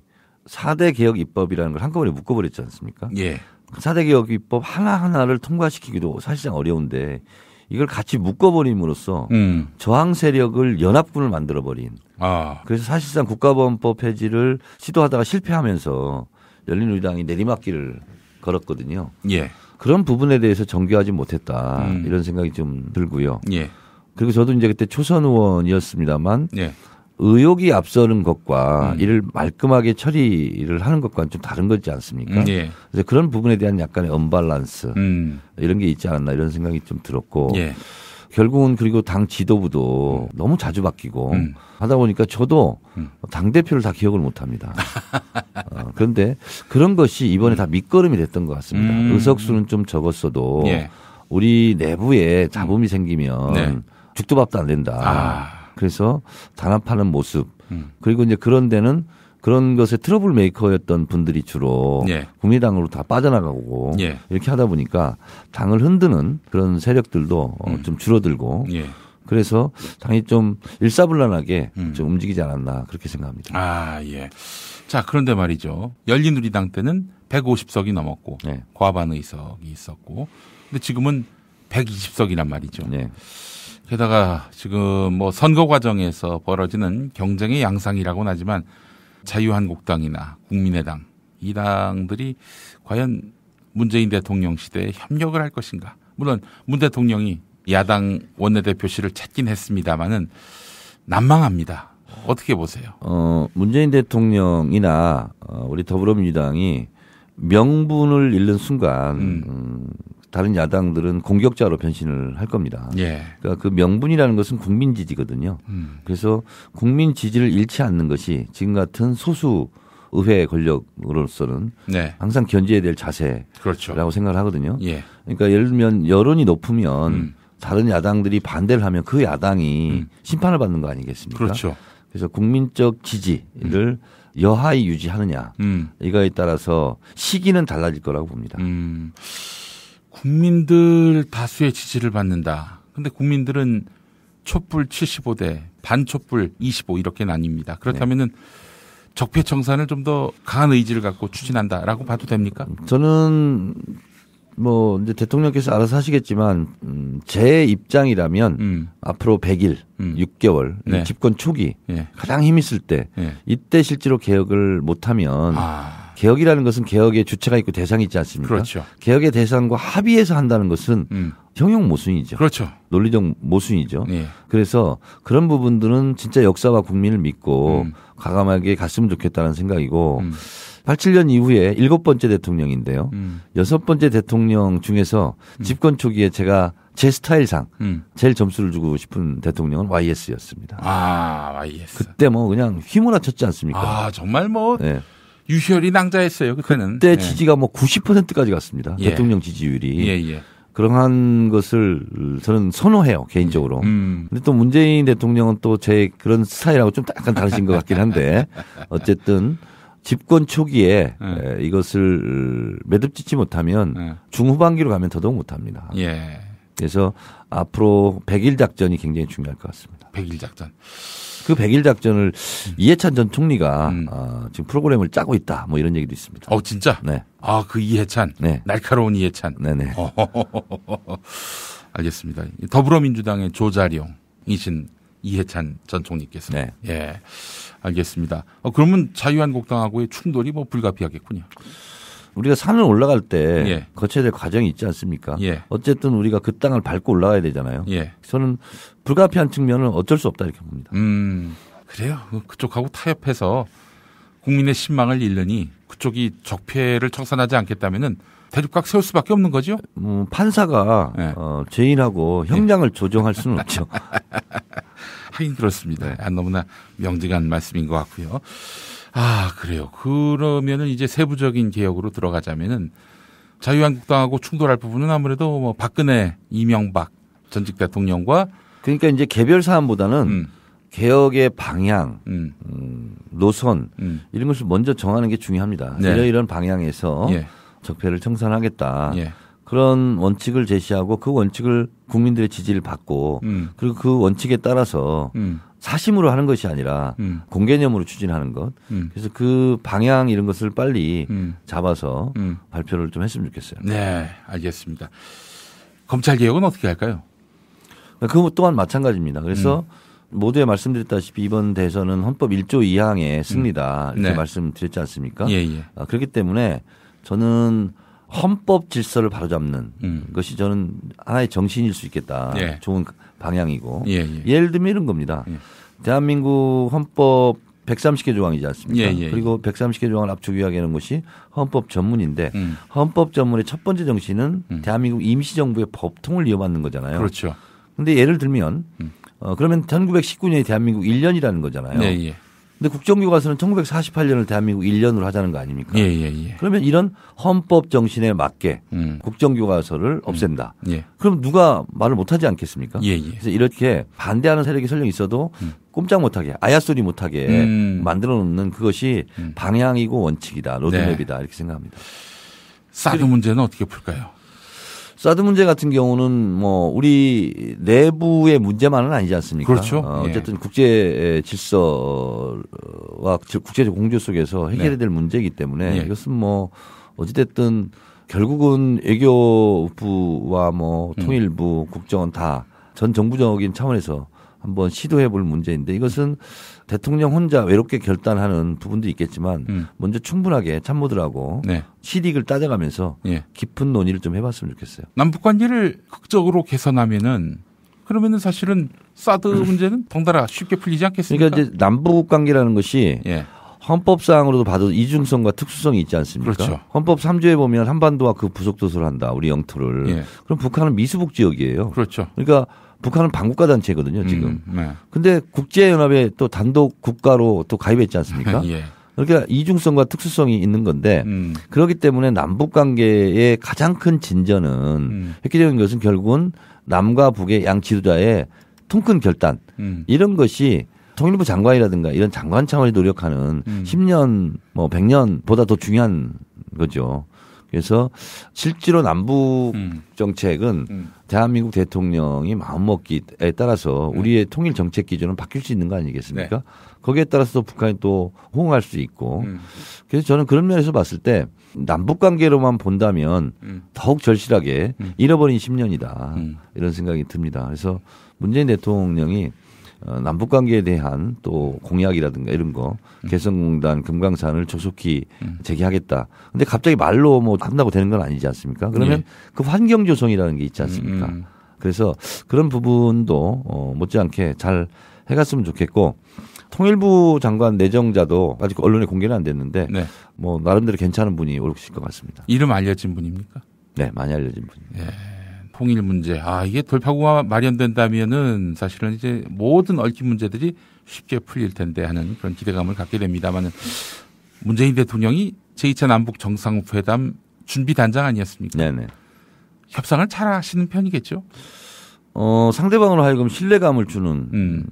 4대 개혁 입법이라는 걸 한꺼번에 묶어버렸지 않습니까? 예. 4대 그 개혁 입법 하나하나를 통과시키기도 사실상 어려운데 이걸 같이 묶어버림으로써 음. 저항 세력을 연합군을 만들어버린. 아. 그래서 사실상 국가보안법 폐지를 시도하다가 실패하면서 열린우리당이 내리막길을 걸었거든요. 예. 그런 부분에 대해서 정교하지 못했다 음. 이런 생각이 좀 들고요. 예. 그리고 저도 이제 그때 초선 의원이었습니다만 예. 의혹이 앞서는 것과 음. 이를 말끔하게 처리를 하는 것과는 좀 다른 거지 않습니까? 음, 예. 그래서 그런 부분에 대한 약간의 언밸런스 음. 이런 게 있지 않았나 이런 생각이 좀 들었고 예. 결국은 그리고 당 지도부도 음. 너무 자주 바뀌고 음. 하다 보니까 저도 음. 당 대표를 다 기억을 못 합니다. [LAUGHS] 어, 그런데 그런 것이 이번에 다 밑거름이 됐던 것 같습니다. 의석수는 좀 적었어도 예. 우리 내부에 잡음이 생기면 네. 죽도 밥도 안 된다. 아. 그래서 단합하는 모습 음. 그리고 이제 그런 데는 그런 것에 트러블 메이커였던 분들이 주로 예. 국민당으로 다 빠져나가고 예. 이렇게 하다 보니까 당을 흔드는 그런 세력들도 어, 음. 좀 줄어들고 예. 그래서 당이 좀 일사불란하게 음. 좀 움직이지 않았나 그렇게 생각합니다. 아 예. 자 그런데 말이죠. 열린우리당 때는 150석이 넘었고 예. 과반 의석이 있었고 근데 지금은 120석이란 말이죠. 예. 게다가 지금 뭐 선거 과정에서 벌어지는 경쟁의 양상이라고는 하지만 자유한국당이나 국민의당 이 당들이 과연 문재인 대통령 시대에 협력을 할 것인가? 물론 문 대통령이 야당 원내대표실을 찾긴 했습니다마는 난망합니다. 어떻게 보세요? 어, 문재인 대통령이나 어, 우리 더불어민주당이 명분을 잃는 순간 음. 음, 다른 야당들은 공격자로 변신을 할 겁니다. 예. 그러니까 그 명분이라는 것은 국민 지지거든요. 음. 그래서 국민 지지를 잃지 않는 것이 지금 같은 소수 의회 권력으로서는 네. 항상 견제해야 될 자세라고 그렇죠. 생각을 하거든요. 예. 그러니까 예를 들면 여론이 높으면 음. 다른 야당들이 반대를 하면 그 야당이 음. 심판을 받는 거 아니겠습니까? 그렇죠. 그래서 국민적 지지를 음. 여하에 유지하느냐 음. 이거에 따라서 시기는 달라질 거라고 봅니다. 음. 국민들 다수의 지지를 받는다. 근데 국민들은 촛불 75대, 반촛불 25 이렇게 나뉩니다. 그렇다면은 네. 적폐 청산을 좀 더 강한 의지를 갖고 추진한다라고 봐도 됩니까? 저는 뭐 이제 대통령께서 알아서 하시겠지만 음, 제 입장이라면 음. 앞으로 100일, 음. 6개월 네. 집권 초기 네. 가장 힘있을 때 네. 이때 실제로 개혁을 못하면 아. 개혁이라는 것은 개혁의 주체가 있고 대상이 있지 않습니까? 그렇죠. 개혁의 대상과 합의해서 한다는 것은 음. 형용 모순이죠. 그렇죠. 논리적 모순이죠. 예. 그래서 그런 부분들은 진짜 역사와 국민을 믿고 음. 과감하게 갔으면 좋겠다는 생각이고 음. 87년 이후에 일곱 번째 대통령인데요. 음. 여섯 번째 대통령 중에서 음. 집권 초기에 제가 제 스타일상 음. 제일 점수를 주고 싶은 대통령은 YS였습니다. 아, YS. 그때 뭐 그냥 휘몰아쳤지 않습니까? 아, 정말 뭐 네. 유시열이 낭자였어요 그때는. 그때 예. 지지가 뭐 90%까지 갔습니다. 예. 대통령 지지율이. 예예. 예. 그러한 것을 저는 선호해요 개인적으로. 음. 근데 또 문재인 대통령은 또 제 그런 스타일하고 좀 약간 다르신 것 같긴 한데 [LAUGHS] 어쨌든 집권 초기에 네. 이것을 매듭짓지 못하면 네. 중후반기로 가면 더더욱 못합니다. 예. 그래서 앞으로 100일 작전이 굉장히 중요할 것 같습니다. 백일 작전. 그 백일 작전을 음. 이해찬 전 총리가 음. 어, 지금 프로그램을 짜고 있다. 뭐 이런 얘기도 있습니다. 어 진짜? 네. 아그 이해찬. 네. 날카로운 이해찬. 네네. [LAUGHS] 알겠습니다. 더불어민주당의 조자룡이신 이해찬 전 총리께서. 네. 예. 알겠습니다. 어, 그러면 자유한국당하고의 충돌이 뭐 불가피하겠군요. 우리가 산을 올라갈 때 예. 거쳐야 될 과정이 있지 않습니까? 예. 어쨌든 우리가 그 땅을 밟고 올라가야 되잖아요. 예. 저는 불가피한 측면은 어쩔 수 없다 이렇게 봅니다. 음, 그래요. 그 그쪽하고 타협해서 국민의 신망을 잃느니 그쪽이 적폐를 청산하지 않겠다면은 대륙각 세울 수밖에 없는 거죠. 음, 판사가 네. 어, 죄인하고 형량을 예. 조정할 수는 없죠. [LAUGHS] 하긴 그렇습니다. 네. 아, 너무나 명직한 말씀인 것 같고요. 아, 그래요. 그러면은 이제 세부적인 개혁으로 들어가자면은 자유한국당하고 충돌할 부분은 아무래도 뭐 박근혜, 이명박 전직 대통령과 그러니까 이제 개별 사안보다는 음. 개혁의 방향, 음. 음, 노선 음. 이런 것을 먼저 정하는 게 중요합니다. 네. 이런 이런 방향에서 예. 적폐를 청산하겠다. 예. 그런 원칙을 제시하고 그 원칙을 국민들의 지지를 받고 음. 그리고 그 원칙에 따라서 음. 사심으로 하는 것이 아니라 음. 공개념으로 추진하는 것. 음. 그래서 그 방향 이런 것을 빨리 음. 잡아서 음. 발표를 좀 했으면 좋겠어요. 네, 알겠습니다. 검찰 개혁은 어떻게 할까요? 그 또한 마찬가지입니다. 그래서 음. 모두에 말씀드렸다시피 이번 대선은 헌법 1조 2항의 음. 승리다 이렇게 네. 말씀드렸지 않습니까? 예, 예. 아, 그렇기 때문에 저는 헌법 질서를 바로잡는 것이 저는 하나의 정신일 수 있겠다. 예. 좋은 방향이고 예, 예. 예를 들면 이런 겁니다. 예. 대한민국 헌법 130개 조항이지 않습니까? 예, 예, 예. 그리고 130개 조항을 압축 요약하는 것이 헌법 전문인데 음. 헌법 전문의 첫 번째 정신은 음. 대한민국 임시정부의 법통을 이어받는 거잖아요. 그렇죠. 근데 예를 들면 음. 어, 그러면 1 9 1 9년에 대한민국 1년이라는 거잖아요. 네, 예, 근데 국정교과서는 1948년을 대한민국 1년으로 하자는 거 아닙니까? 예, 예, 예. 그러면 이런 헌법 정신에 맞게 음. 국정교과서를 음. 없앤다. 음. 그럼 누가 말을 못하지 않겠습니까? 예, 예. 그래서 이렇게 반대하는 세력이 설령 있어도 음. 꼼짝 못하게 아야소리 못하게 음. 만들어 놓는 그것이 음. 방향이고 원칙이다, 로드맵이다 네. 이렇게 생각합니다. 사드 문제는 어떻게 풀까요? 사드 문제 같은 경우는 뭐 우리 내부의 문제만은 아니지 않습니까? 그렇죠. 어, 예. 어쨌든 예. 국제 질서와 국제적 공조 속에서 해결해야 네. 될 네. 문제이기 때문에 예. 이것은 뭐 어찌됐든 결국은 외교부와 뭐 음. 통일부, 음. 국정원 다 전 정부적인 차원에서 한번 시도해 볼 문제인데 이것은 대통령 혼자 외롭게 결단하는 부분도 있겠지만 음. 먼저 충분하게 참모들하고 네. 실익을 따져가면서 예. 깊은 논의를 좀 해봤으면 좋겠어요. 남북 관계를 극적으로 개선하면은 그러면은 사실은 사드 [LAUGHS] 문제는 덩달아 쉽게 풀리지 않겠습니까? 그러니까 이제 남북 관계라는 것이 예. 헌법상으로도 봐도 이중성과 특수성이 있지 않습니까? 그렇죠. 헌법 3조에 보면 한반도와 그 부속도서를 한다. 우리 영토를. 예. 그럼 북한은 미수북 지역이에요. 그렇죠. 그러니까 북한은 반국가 단체거든요 지금. 음, 네. 근데 국제연합에 또 단독 국가로 또 가입했지 않습니까? [LAUGHS] 예. 그러니까 이중성과 특수성이 있는 건데 음. 그렇기 때문에 남북 관계의 가장 큰 진전은 음. 획기적인 것은 결국은 남과 북의 양 지도자의 통 큰 결단 음. 이런 것이 통일부 장관이라든가 이런 장관 차원이 노력하는 음. 10년 뭐 100년보다 더 중요한 거죠. 그래서 실제로 남북 음. 정책은 음. 대한민국 대통령이 마음먹기에 따라서 음. 우리의 음. 통일 정책 기준은 바뀔 수 있는 거 아니겠습니까? 네. 거기에 따라서 북한이 또 호응할 수 있고 음. 그래서 저는 그런 면에서 봤을 때 남북 관계로만 본다면 더욱 절실하게 잃어버린 10년이다 이런 생각이 듭니다. 그래서 문재인 대통령이 어, 남북 관계에 대한 또 공약이라든가 이런 거 음. 개성공단 금강산을 조속히 음. 재개하겠다. 근데 갑자기 말로 뭐 한다고 되는 건 아니지 않습니까? 그러면 예. 그 환경 조성이라는 게 있지 않습니까? 음. 음. 그래서 그런 부분도 어, 못지않게 잘 해갔으면 좋겠고 통일부 장관 내정자도 아직 언론에 공개는 안 됐는데 네. 뭐 나름대로 괜찮은 분이 오르실 것 같습니다. 이름 알려진 분입니까? 네, 많이 알려진 분입니다. 예. 통일 문제. 아, 이게 돌파구가 마련된다면은 사실은 이제 모든 얽힌 문제들이 쉽게 풀릴 텐데 하는 그런 기대감을 갖게 됩니다만은 문재인 대통령이 제2차 남북 정상회담 준비 단장 아니었습니까? 네네. 협상을 잘 하시는 편이겠죠? 어, 상대방으로 하여금 신뢰감을 주는 음.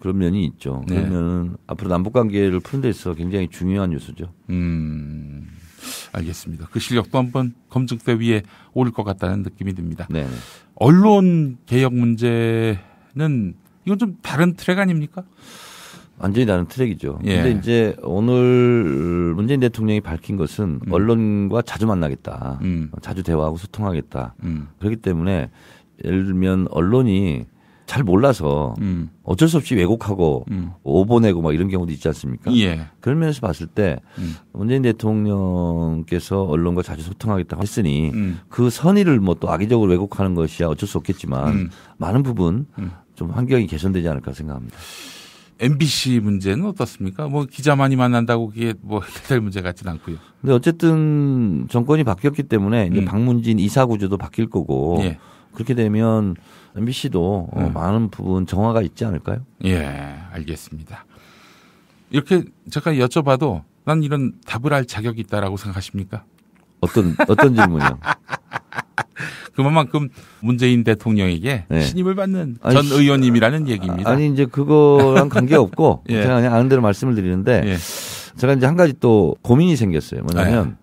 그런 면이 있죠. 네. 그러면 앞으로 남북 관계를 푸는 데 있어 서 굉장히 중요한 요소죠. 음. 알겠습니다. 그 실력도 한번 검증대 위에 오를 것 같다는 느낌이 듭니다. 네 언론 개혁 문제는 이건 좀 다른 트랙 아닙니까? 완전히 다른 트랙이죠. 그런데 예. 이제 오늘 문재인 대통령이 밝힌 것은 음. 언론과 자주 만나겠다. 음. 자주 대화하고 소통하겠다. 음. 그렇기 때문에 예를 들면 언론이 잘 몰라서 음. 어쩔 수 없이 왜곡하고 음. 오보내고 막 이런 경우도 있지 않습니까? 예. 그런 면에서 봤을 때 음. 문재인 대통령께서 언론과 자주 소통하겠다고 했으니 음. 그 선의를 뭐 또 악의적으로 왜곡하는 것이야 어쩔 수 없겠지만 음. 많은 부분 음. 좀 환경이 개선되지 않을까 생각합니다. MBC 문제는 어떻습니까? 뭐 기자만이 만난다고 그게 뭐 해결될 문제 같진 않고요. 근데 어쨌든 정권이 바뀌었기 때문에 이제 방문진 음. 이사 구조도 바뀔 거고 예. 그렇게 되면 MBC도 음. 많은 부분 정화가 있지 않을까요? 예, 알겠습니다. 이렇게 제가 여쭤봐도 난 이런 답을 할 자격이 있다라고 생각하십니까? 어떤 어떤 질문이요? [LAUGHS] 그만큼 문재인 대통령에게 네. 신임을 받는 전 아니, 의원님이라는 아, 얘기입니다. 아니 이제 그거랑 관계 없고 [LAUGHS] 예. 제가 그냥 아는 대로 말씀을 드리는데 예. 제가 이제 한 가지 또 고민이 생겼어요. 뭐냐면 네.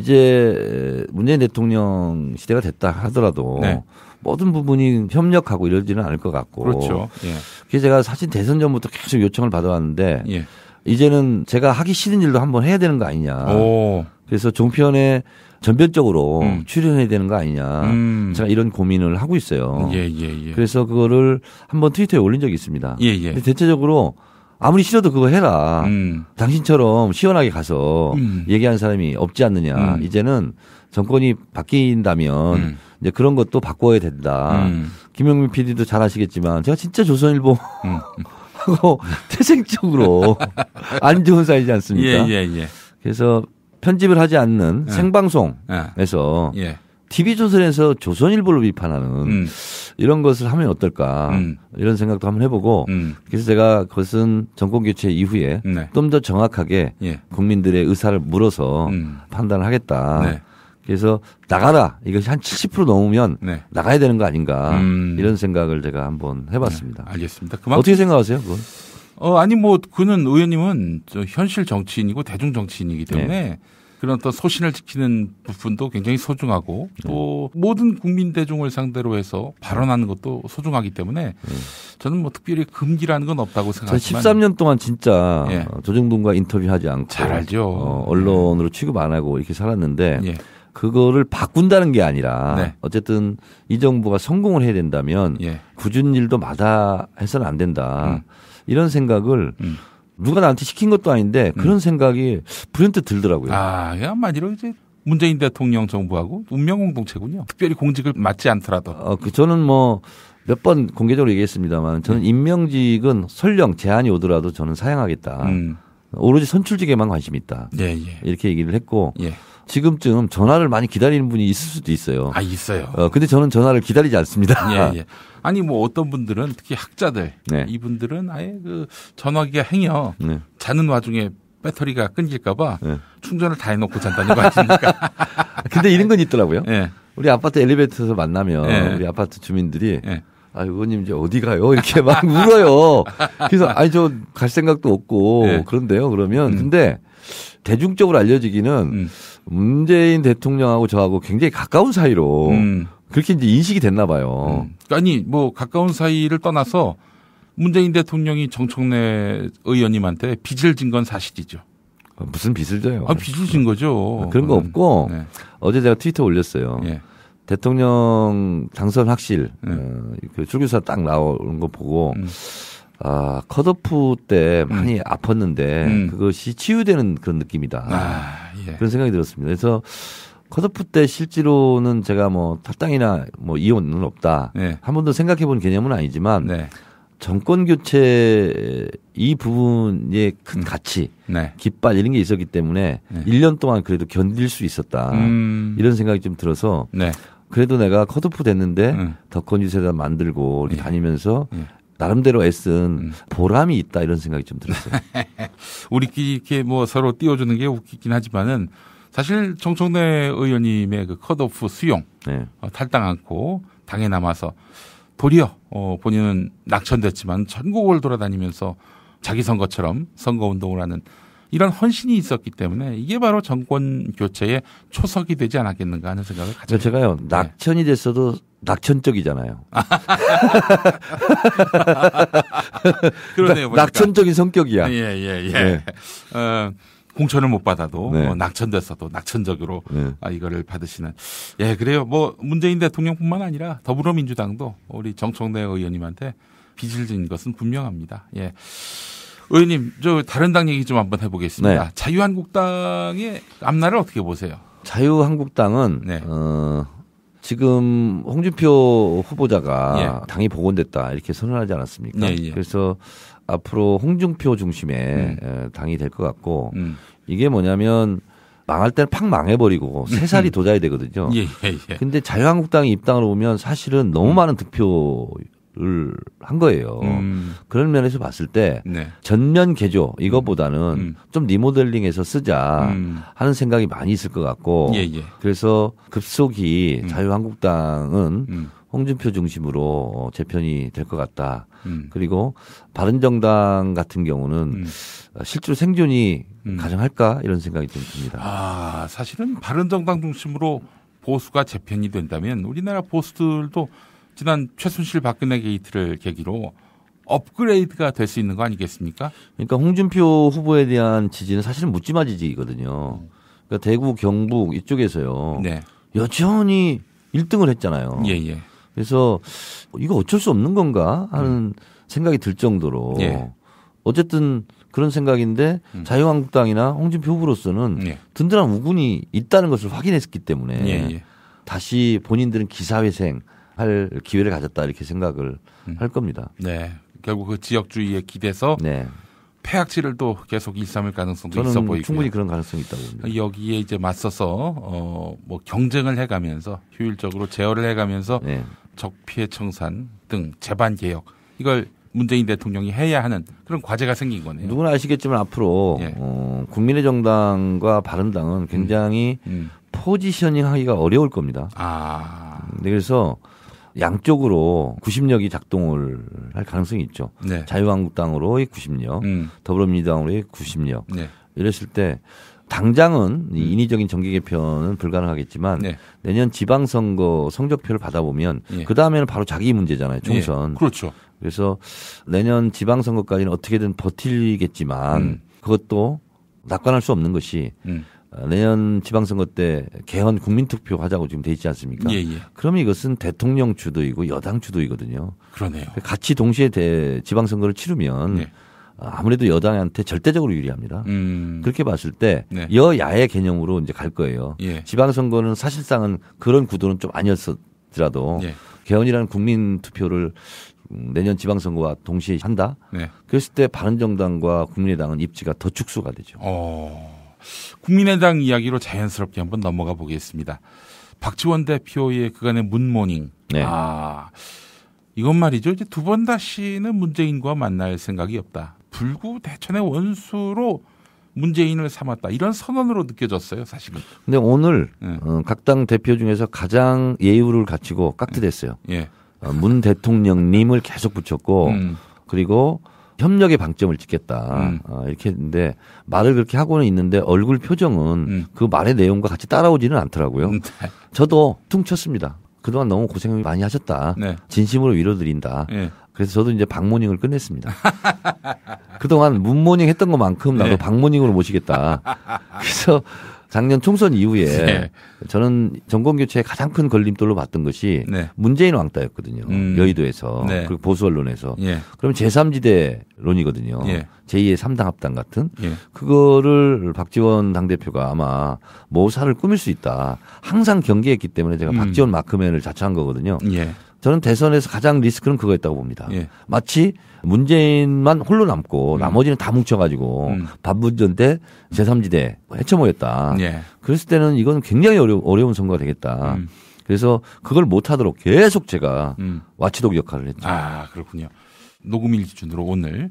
이제 문재인 대통령 시대가 됐다 하더라도 네. 모든 부분이 협력하고 이러지는 않을 것 같고. 그렇죠. 예. 그래서 제가 사실 대선 전부터 계속 요청을 받아왔는데 예. 이제는 제가 하기 싫은 일도 한번 해야 되는 거 아니냐. 오. 그래서 종편에 전면적으로 음. 출연해야 되는 거 아니냐. 음. 제가 이런 고민을 하고 있어요. 예, 예, 예. 그래서 그거를 한번 트위터에 올린 적이 있습니다. 예, 예. 근데 대체적으로 아무리 싫어도 그거 해라. 음. 당신처럼 시원하게 가서 음. 얘기하는 사람이 없지 않느냐. 음. 이제는 정권이 바뀐다면 음. 이제 그런 것도 바꿔야 된다. 음. 김영민 PD도 잘 아시겠지만 제가 진짜 조선일보 음. [LAUGHS] 하고 태생적으로 [LAUGHS] 안 좋은 사이지 않습니까? 예, 예, 예. 그래서 편집을 하지 않는 예. 생방송에서 예. 예. TV 조선에서 조선일보를 비판하는 음. 이런 것을 하면 어떨까 음. 이런 생각도 한번 해보고 음. 그래서 제가 그것은 정권 교체 이후에 네. 좀더 정확하게 예. 국민들의 의사를 물어서 음. 판단을 하겠다. 네. 그래서 나가라 이것이 한 70% 넘으면 네. 나가야 되는 거 아닌가 음. 이런 생각을 제가 한번 해봤습니다. 네, 알겠습니다. 그만 어떻게 생각하세요? 그건? 어 아니 뭐 그는 의원님은 저 현실 정치인이고 대중 정치인이기 네. 때문에 네. 그런 어떤 소신을 지키는 부분도 굉장히 소중하고 네. 또 모든 국민 대중을 상대로 해서 발언하는 것도 소중하기 때문에 네. 저는 뭐 특별히 금기라는 건 없다고 생각합니다 13년 동안 진짜 예. 어, 조정동과 인터뷰하지 않고 잘 알죠. 어, 언론으로 예. 취급 안 하고 이렇게 살았는데 예. 그거를 바꾼다는 게 아니라 네. 어쨌든 이 정부가 성공을 해야 된다면 예. 굳은 일도 마다 해서는 안 된다. 음. 이런 생각을 음. 누가 나한테 시킨 것도 아닌데 음. 그런 음. 생각이 불현듯 들더라고요. 아, 예, 한마디로 이제 문재인 대통령 정부하고 운명 공동체군요. 특별히 공직을 맡지 않더라도. 어, 그 저는 뭐 몇 번 공개적으로 얘기했습니다만 저는 예. 임명직은 설령 제한이 오더라도 저는 사양하겠다. 음. 오로지 선출직에만 관심 있다. 예, 예. 이렇게 얘기를 했고 예. 지금쯤 전화를 많이 기다리는 분이 있을 수도 있어요. 아 있어요. 어, 근데 저는 전화를 기다리지 않습니다. 예, [LAUGHS] 예. 아니 뭐 어떤 분들은 특히 학자들 네. 이분들은 아예 그 전화기가 행여 네. 자는 와중에 배터리가 끊길까봐 네. 충전을 다 해놓고 잔다는 거 아닙니까? [LAUGHS] 근데 이런 건 있더라고요. 예. 우리 아파트 엘리베이터에서 만나면 예. 우리 아파트 주민들이 예. 아, 의원님 이제 어디 가요? 이렇게 막 [LAUGHS] 울어요. 그래서 아니 저 갈 생각도 없고 그런데요. 그러면 음. 근데 대중적으로 알려지기는 음. 문재인 대통령하고 저하고 굉장히 가까운 사이로 음. 그렇게 이제 인식이 됐나 봐요. 음. 그러니까 아니 뭐 가까운 사이를 떠나서 문재인 대통령이 정청래 의원님한테 빚을 진 건 사실이죠. 어, 무슨 빚을 져요? 아, 빚을 진 거죠. 아, 그런 거 없고 네. 어제 제가 트위터 올렸어요. 예. 대통령 당선 확실 네. 어, 그출교사딱 나오는 거 보고 음. 아, 컷오프 때 음. 많이 음. 아팠는데 음. 그것이 치유되는 그런 느낌이다. 아, 예. 그런 생각이 들었습니다. 그래서 컷오프 때 실제로는 제가 뭐 탈당이나 뭐 이혼은 없다. 네. 한번 도 생각해 본 개념은 아니지만 네. 정권 교체 이 부분의 큰 음. 가치, 네. 깃발 이런 게 있었기 때문에 네. 1년 동안 그래도 견딜 수 있었다. 음. 이런 생각이 좀 들어서 네. 그래도 내가 컷오프 됐는데 음. 덕권 유세단 만들고 우리 예. 다니면서 예. 나름대로 애쓴 음. 보람이 있다 이런 생각이 좀 들었어요. [LAUGHS] 우리끼리 이렇게 뭐 서로 띄워주는 게 웃기긴 하지만은 사실 정청래 의원님의 그 컷오프 수용 네. 어, 탈당 않고 당에 남아서 도리어 어, 본인은 낙천됐지만 전국을 돌아다니면서 자기 선거처럼 선거 운동을 하는 이런 헌신이 있었기 때문에 이게 바로 정권 교체의 초석이 되지 않았겠는가 하는 생각을 가져요. 그러니까 제가요 네. 낙천이 됐어도 낙천적이잖아요. [LAUGHS] 그러네요. 낙천적인 성격이야. 예예예. 예, 예. 네. 어, 공천을 못 받아도 네. 뭐 낙천됐어도 낙천적으로 네. 아, 이거를 받으시는 예 그래요 뭐 문재인 대통령뿐만 아니라 더불어민주당도 우리 정청래 의원님한테 빚을 진 것은 분명합니다. 예. 의원님, 저 다른 당 얘기 좀 한번 해보겠습니다. 네. 자유한국당의 앞날을 어떻게 보세요? 자유한국당은 네. 어, 지금 홍준표 후보자가 예. 당이 복원됐다 이렇게 선언하지 않았습니까? 예, 예. 그래서 앞으로 홍준표 중심의 음. 당이 될 것 같고 음. 이게 뭐냐면 망할 때는 팍 망해버리고 세 살이 음. 도자야 되거든요. 예, 예, 예. 근데 자유한국당이 입당을 오면 사실은 너무 음. 많은 득표 을한 거예요. 음. 그런 면에서 봤을 때 네. 전면 개조 음. 이것보다는 음. 좀 리모델링해서 쓰자 음. 하는 생각이 많이 있을 것 같고 예, 예. 그래서 급속히 음. 자유한국당은 홍준표 중심으로 어, 재편이 될 것 같다. 음. 그리고 바른정당 같은 경우는 음. 어, 실제로 생존이 음. 가능할까 이런 생각이 좀 듭니다. 아 사실은 바른정당 중심으로 보수가 재편이 된다면 우리나라 보수들도 지난 최순실 박근혜 게이트를 계기로 업그레이드가 될 수 있는 거 아니겠습니까? 그러니까 홍준표 후보에 대한 지지는 사실은 묻지마 지지거든요. 그러니까 대구, 경북 이쪽에서요. 네. 여전히 1등을 했잖아요. 예, 예. 그래서 이거 어쩔 수 없는 건가 하는 음. 생각이 들 정도로 예. 어쨌든 그런 생각인데 음. 자유한국당이나 홍준표 후보로서는 예. 든든한 우군이 있다는 것을 확인했기 때문에 예, 예. 다시 본인들은 기사회생 할 기회를 가졌다 이렇게 생각을 음. 할 겁니다. 네. 결국 그 지역주의에 기대서 네. 폐악치를 또 계속 일삼을 가능성도 있어 보이고 충분히 그런 가능성이 있다고 봅니다. 여기에 이제 맞서서 어뭐 경쟁을 해가면서 효율적으로 제어를 해가면서 네. 적폐 청산 등 재반 개혁 이걸 문재인 대통령이 해야 하는 그런 과제가 생긴 거네요. 누구나 아시겠지만 앞으로 예. 어, 국민의 정당과 바른당은 굉장히 음. 음. 포지셔닝하기가 어려울 겁니다. 아. 네, 그래서 양쪽으로 90력이 작동을 할 가능성이 있죠. 네. 자유한국당으로의 90력, 음. 더불어민주당으로의 90력. 네. 이랬을 때 당장은 음. 인위적인 정기 개편은 불가능하겠지만 네. 내년 지방선거 성적표를 받아보면 예. 그 다음에는 바로 자기 문제잖아요. 총선. 예. 그렇죠. 그래서 내년 지방선거까지는 어떻게든 버틸겠지만 음. 그것도 낙관할 수 없는 것이 음. 어, 내년 지방선거 때 개헌 국민투표 하자고 지금 돼 있지 않습니까? 예, 예. 그러면 이것은 대통령 주도이고 여당 주도이거든요. 그러네요. 같이 동시에 대, 지방선거를 치르면 예. 아무래도 여당한테 절대적으로 유리합니다. 음. 그렇게 봤을 때 네. 여야의 개념으로 이제 갈 거예요. 예. 지방선거는 사실상은 그런 구도는 좀 아니었더라도 예. 개헌이라는 국민투표를 내년 지방선거와 동시에 한다. 네. 그랬을 때 바른정당과 국민의당은 입지가 더 축소가 되죠. 어. 국민의당 이야기로 자연스럽게 한번 넘어가 보겠습니다. 박지원 대표의 그간의 문모닝. 네. 아, 이건 말이죠. 이제 두번 다시는 문재인과 만날 생각이 없다. 불구 대천의 원수로 문재인을 삼았다 이런 선언으로 느껴졌어요 사실은. 근데 오늘 네. 어, 각당 대표 중에서 가장 예우를 갖추고 깍듯했어요. 예. 어, 문 대통령님을 계속 붙였고 음. 그리고 협력의 방점을 찍겠다. 음. 아, 이렇게 했는데 말을 그렇게 하고는 있는데 얼굴 표정은 음. 그 말의 내용과 같이 따라오지는 않더라고요. 음, 네. 저도 퉁쳤습니다. 그동안 너무 고생 많이 하셨다. 네. 진심으로 위로드린다. 네. 그래서 저도 이제 박모닝을 끝냈습니다. [LAUGHS] 그동안 문모닝 했던 것만큼 나도 네. 박모닝으로 모시겠다. 그래서 작년 총선 이후에 네. 저는 정권 교체의 가장 큰 걸림돌로 봤던 것이 네. 문재인 왕따였거든요. 음. 여의도에서 네. 그리고 보수 언론에서. 예. 그럼 제3지대론이거든요. 예. 제2의 3당 합당 같은 예. 그거를 박지원 당대표가 아마 모사를 꾸밀 수 있다. 항상 경계했기 때문에 제가 음. 박지원 마크맨을 자처한 거거든요. 예. 저는 대선에서 가장 리스크는 그거였다고 봅니다. 예. 마치 문재인만 홀로 남고 음. 나머지는 다 뭉쳐가지고 음. 반문전 때 제3지대 뭐 해쳐모였다. 예. 그랬을 때는 이건 굉장히 어려, 어려운 선거가 되겠다. 음. 그래서 그걸 못하도록 계속 제가 음. 와치독 역할을 했죠. 아 그렇군요. 녹음일 기준으로 오늘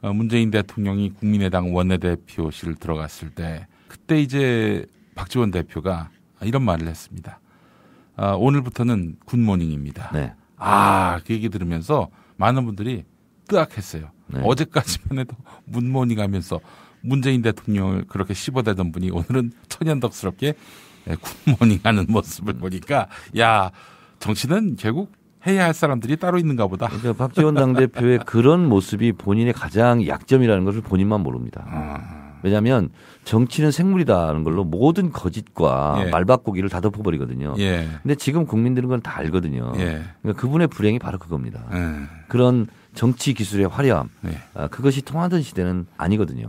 어, 문재인 대통령이 국민의당 원내대표실 을 들어갔을 때 그때 이제 박지원 대표가 이런 말을 했습니다. 아, 오늘부터는 굿모닝입니다. 네. 아, 그 얘기 들으면서 많은 분들이 뜨악했어요. 네. 어제까지만 해도 문모닝 하면서 문재인 대통령을 그렇게 씹어대던 분이 오늘은 천연덕스럽게 굿모닝 예, 하는 모습을 보니까 야, 정치는 결국 해야 할 사람들이 따로 있는가 보다. 그러니까 박지원 당대표의 그런 모습이 본인의 가장 약점이라는 것을 본인만 모릅니다. 아. 왜냐하면 정치는 생물이다라는 걸로 모든 거짓과 예. 말바꾸기를 다 덮어버리거든요. 예. 근데 지금 국민들은 그걸 다 알거든요. 예. 그러니까 그분의 불행이 바로 그겁니다. 음. 그런 정치 기술의 화려함 예. 아, 그것이 통하던 시대는 아니거든요.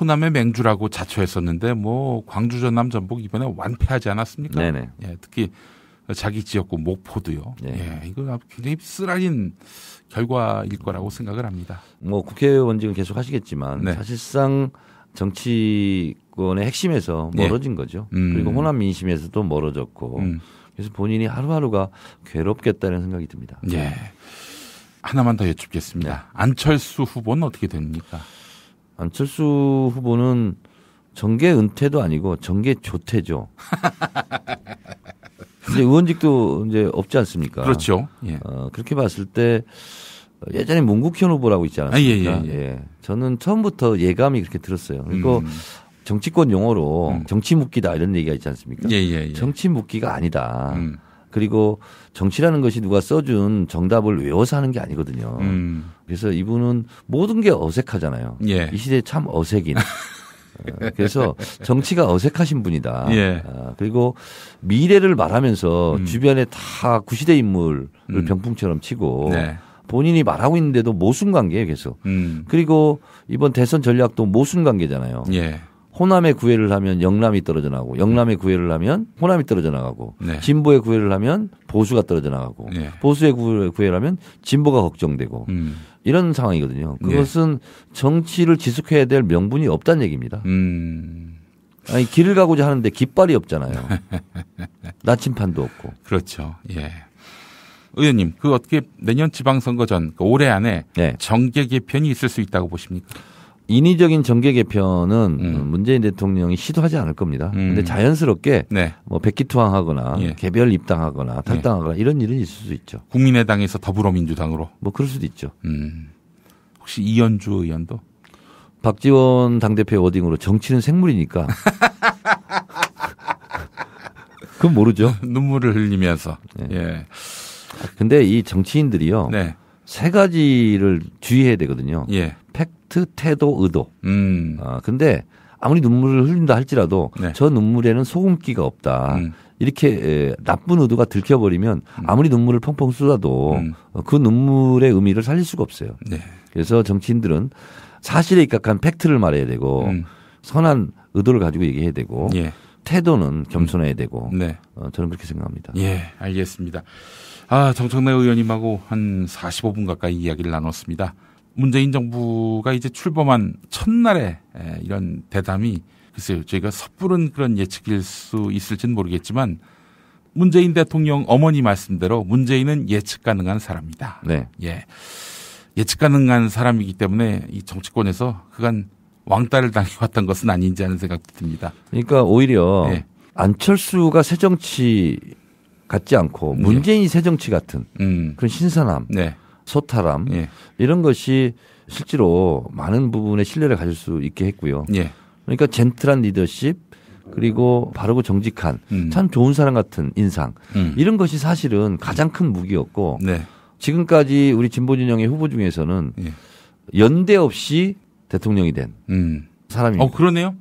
호남의 맹주라고 자처했었는데 뭐 광주 전남 전북 이번에 완패하지 않았습니까? 네네. 예, 특히 자기 지역구 목포도요. 네. 예, 이거 굉장히 쓰라린 결과일 거라고 생각을 합니다. 뭐 국회의원 직은 계속 하시겠지만 네. 사실상 정치권의 핵심에서 예. 멀어진 예. 거죠. 음. 그리고 호남 민심에서도 멀어졌고 음. 그래서 본인이 하루하루가 괴롭겠다는 생각이 듭니다. 예. 하나만 더 여쭙겠습니다. 네. 안철수 후보는 어떻게 됩니까? 안철수 후보는 정계 은퇴도 아니고 정계 조퇴죠. 이제 [LAUGHS] 의원직도 이제 없지 않습니까? 그렇죠. 예. 어, 그렇게 봤을 때 예전에 문국현 후보라고 있지 않습니까? 았 아, 예, 예, 예. 예. 저는 처음부터 예감이 그렇게 들었어요. 이거 음. 정치권 용어로 음. 정치 묶기다 이런 얘기가 있지 않습니까? 예, 예, 예. 정치 묶기가 아니다. 음. 그리고 정치라는 것이 누가 써준 정답을 외워서 하는 게 아니거든요. 음. 그래서 이분은 모든 게 어색하잖아요. 예. 이 시대에 참 어색인. 어, 그래서 정치가 어색하신 분이다. 예. 아, 그리고 미래를 말하면서 음. 주변에 다 구시대 인물을 음. 병풍처럼 치고 네. 본인이 말하고 있는데도 모순 관계예요, 계속. 음. 그리고 이번 대선 전략도 모순 관계잖아요. 예. 호남의 구애를 하면 영남이 떨어져 나가고 영남의 구애를 하면 호남이 떨어져 나가고 네. 진보의 구애를 하면 보수가 떨어져 나가고 예. 보수의 구애를 하면 진보가 걱정되고 음. 이런 상황이거든요. 예. 그것은 예. 정치를 지속해야 될 명분이 없다는 얘기입니다. 음. 아니 길을 가고자 하는데 깃발이 없잖아요. [LAUGHS] 나침판도 없고. 그렇죠. 예. 의원님, 그 어떻게 내년 지방선거 전 그 올해 안에 네. 정계 개편이 있을 수 있다고 보십니까? 인위적인 정계 개편은 음. 문재인 대통령이 시도하지 않을 겁니다. 음. 근데 자연스럽게 네. 뭐 백기투항하거나 예. 개별 입당하거나 탈당하거나 예. 이런 일은 있을 수 있죠. 국민의당에서 더불어민주당으로 뭐 그럴 수도 있죠. 음. 혹시 이현주 의원도 박지원 당대표의 워딩으로 정치는 생물이니까 [LAUGHS] 그건 모르죠. 눈물을 흘리면서 네. 예. 예. 근데 이 정치인들이요. 네. 세 가지를 주의해야 되거든요. 예. 팩트, 태도, 의도. 음. 아, 근데 아무리 눈물을 흘린다 할지라도 네. 저 눈물에는 소금기가 없다. 음. 이렇게 에, 나쁜 의도가 들켜버리면 음. 아무리 눈물을 펑펑 쏟아도 음. 어, 그 눈물의 의미를 살릴 수가 없어요. 네. 그래서 정치인들은 사실에 입각한 팩트를 말해야 되고 음. 선한 의도를 가지고 얘기해야 되고 예. 태도는 겸손해야 되고 네. 어, 저는 그렇게 생각합니다. 예, 알겠습니다. 아, 정청래 의원님하고 한 45분 가까이 이야기를 나눴습니다. 문재인 정부가 이제 출범한 첫날에 이런 대담이 글쎄요, 저희가 섣부른 그런 예측일 수 있을지는 모르겠지만 문재인 대통령 어머니 말씀대로 문재인은 예측 가능한 사람이다. 네. 예. 예측 가능한 사람이기 때문에 이 정치권에서 그간 왕따를 당해왔던 것은 아닌지 하는 생각도 듭니다. 그러니까 오히려 네. 안철수가 새정치 같지 않고 예. 문재인 네. 새 정치 같은 음. 그런 신선함, 네. 소탈함 네. 이런 것이 실제로 많은 부분의 신뢰를 가질 수 있게 했고요. 예. 그러니까 젠틀한 리더십 그리고 바르고 정직한 음. 참 좋은 사람 같은 인상 음. 이런 것이 사실은 가장 큰 무기였고 네. 지금까지 우리 진보진영의 후보 중에서는 연대 없이 대통령이 된 음. 사람입니다. 어 그러네요.